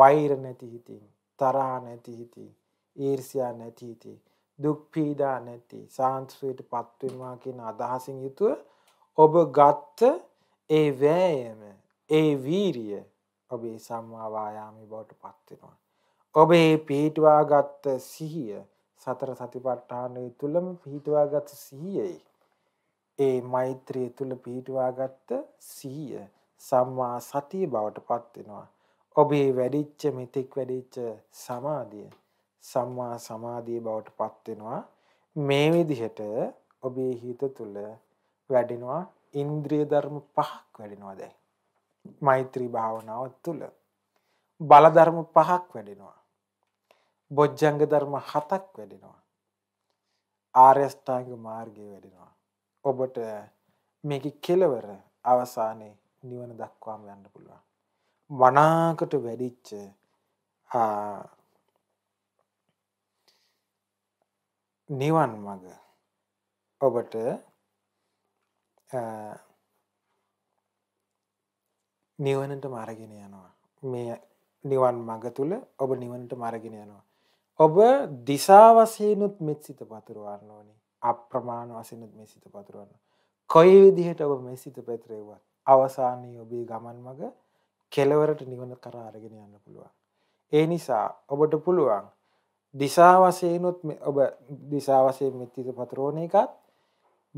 වෛර නැති හිතින් තරහ නැති හිතින් ඊර්ෂ්‍යා නැති හිතින් දුක් පීඩා නැති සාන්තියට පත් වෙනවා කියන අදහසින් යුතුව ඔබ ගත්ත ඒ වෑයම ඒ වීරිය ඔබේ සම්මාවායාමි බවට පත්වෙනවා. ඔබේ පිහිටවාගත්ත සිහිය සතර සතිපට්ඨානය තුළම පිහිටවාගත සිහියයි. ඒ මෛත්‍රිය තුළ පිහිටවාගත්ත සිහිය සම්මා සතිය බවට පත්වෙනවා. ඔබේ වැඩිච්ච මෙතෙක් වැඩිච්ච සමාධිය සම්මා සමාධිය බවට පත්වෙනවා. මේ විදිහට ඔබේ හිත තුළ වැඩෙනවා ඉන්ද්‍රිය ධර්ම පහක් වැඩෙනවා දැන්. මෛත්‍රී භාවනාව තුළ බල ධර්ම පහක් වැඩෙනවා. බොජ්ජංග ධර්ම හතක් වැඩෙනවා. ආර්ය අෂ්ටාංග මාර්ගය වැඩෙනවා. ඔබට මේකේ කෙලවර අවසානයේ නිවන දක්වාම යන්න පුළුවන්. මනාකට වැඩිච්ච නිවන් මඟ ඔබට නිවනට මාරගෙන යනවා. මේ නිවන් මඟ තුළ ඔබ නිවනට මාරගෙන යනවා. ඔබ දිසාවසයනුත් මෙත් සිත පතුරවන්න ඕනි අප්‍රමාණ වසනුත් මේ සිත පතුරවන්න. කොයි විදිහට ඔබ මේ සිත පැතරේවත් අවසානයේ ඔබේ ගමන් මඟ කෙලවරට නිවන කරා අරගෙන යන්න පුළුවන්. ඒ නිසා ඔබට පුළුවන් දිසාවසයනුත් ඔබ දිසාවසය මෙත්තිත පතරෝණ එකත්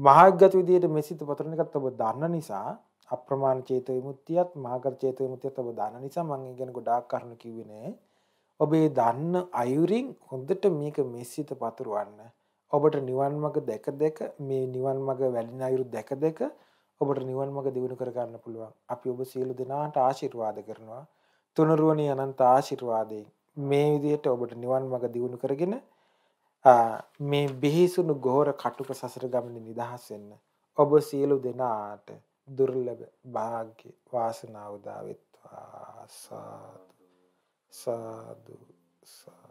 මහාගත විදියට මේ සිත පතරන එකත් ඔබ දන්න නිසා අප්‍රමාණ චේතෝ විමුක්තියත් මහාගත චේතෝ විමුක්තියත් ඔබ දන්න නිසා මම ඉගෙන ගොඩාක් කරුණු කිව්වේ නෑ. ඔබේ දන්න අයුරින් හොඳට මේක මෙස්සිත පතුරවන්න. ඔබට නිවන් මඟ දැක දැක මේ නිවන් මඟ වැඩින අයුරු දැක දැක ඔබට නිවන් මඟ දියුණු කරගන්න පුළුවන්. අපි ඔබ සියලු දෙනාට ආශිර්වාද කරනවා. තුනරුවනි අනන්ත ආශිර්වාදයෙන් මේ විදිහට ඔබට නිවන් මඟ දියුණු කරගෙන මේ බිහිසුණු ගොහොර කටුක සසර ගමනේ නිදහස් වෙන්න ඔබ සියලු දෙනාට දුර්ලභ වාග්ය වාසනාව උදා වෙත්වා සාදු සාදු සා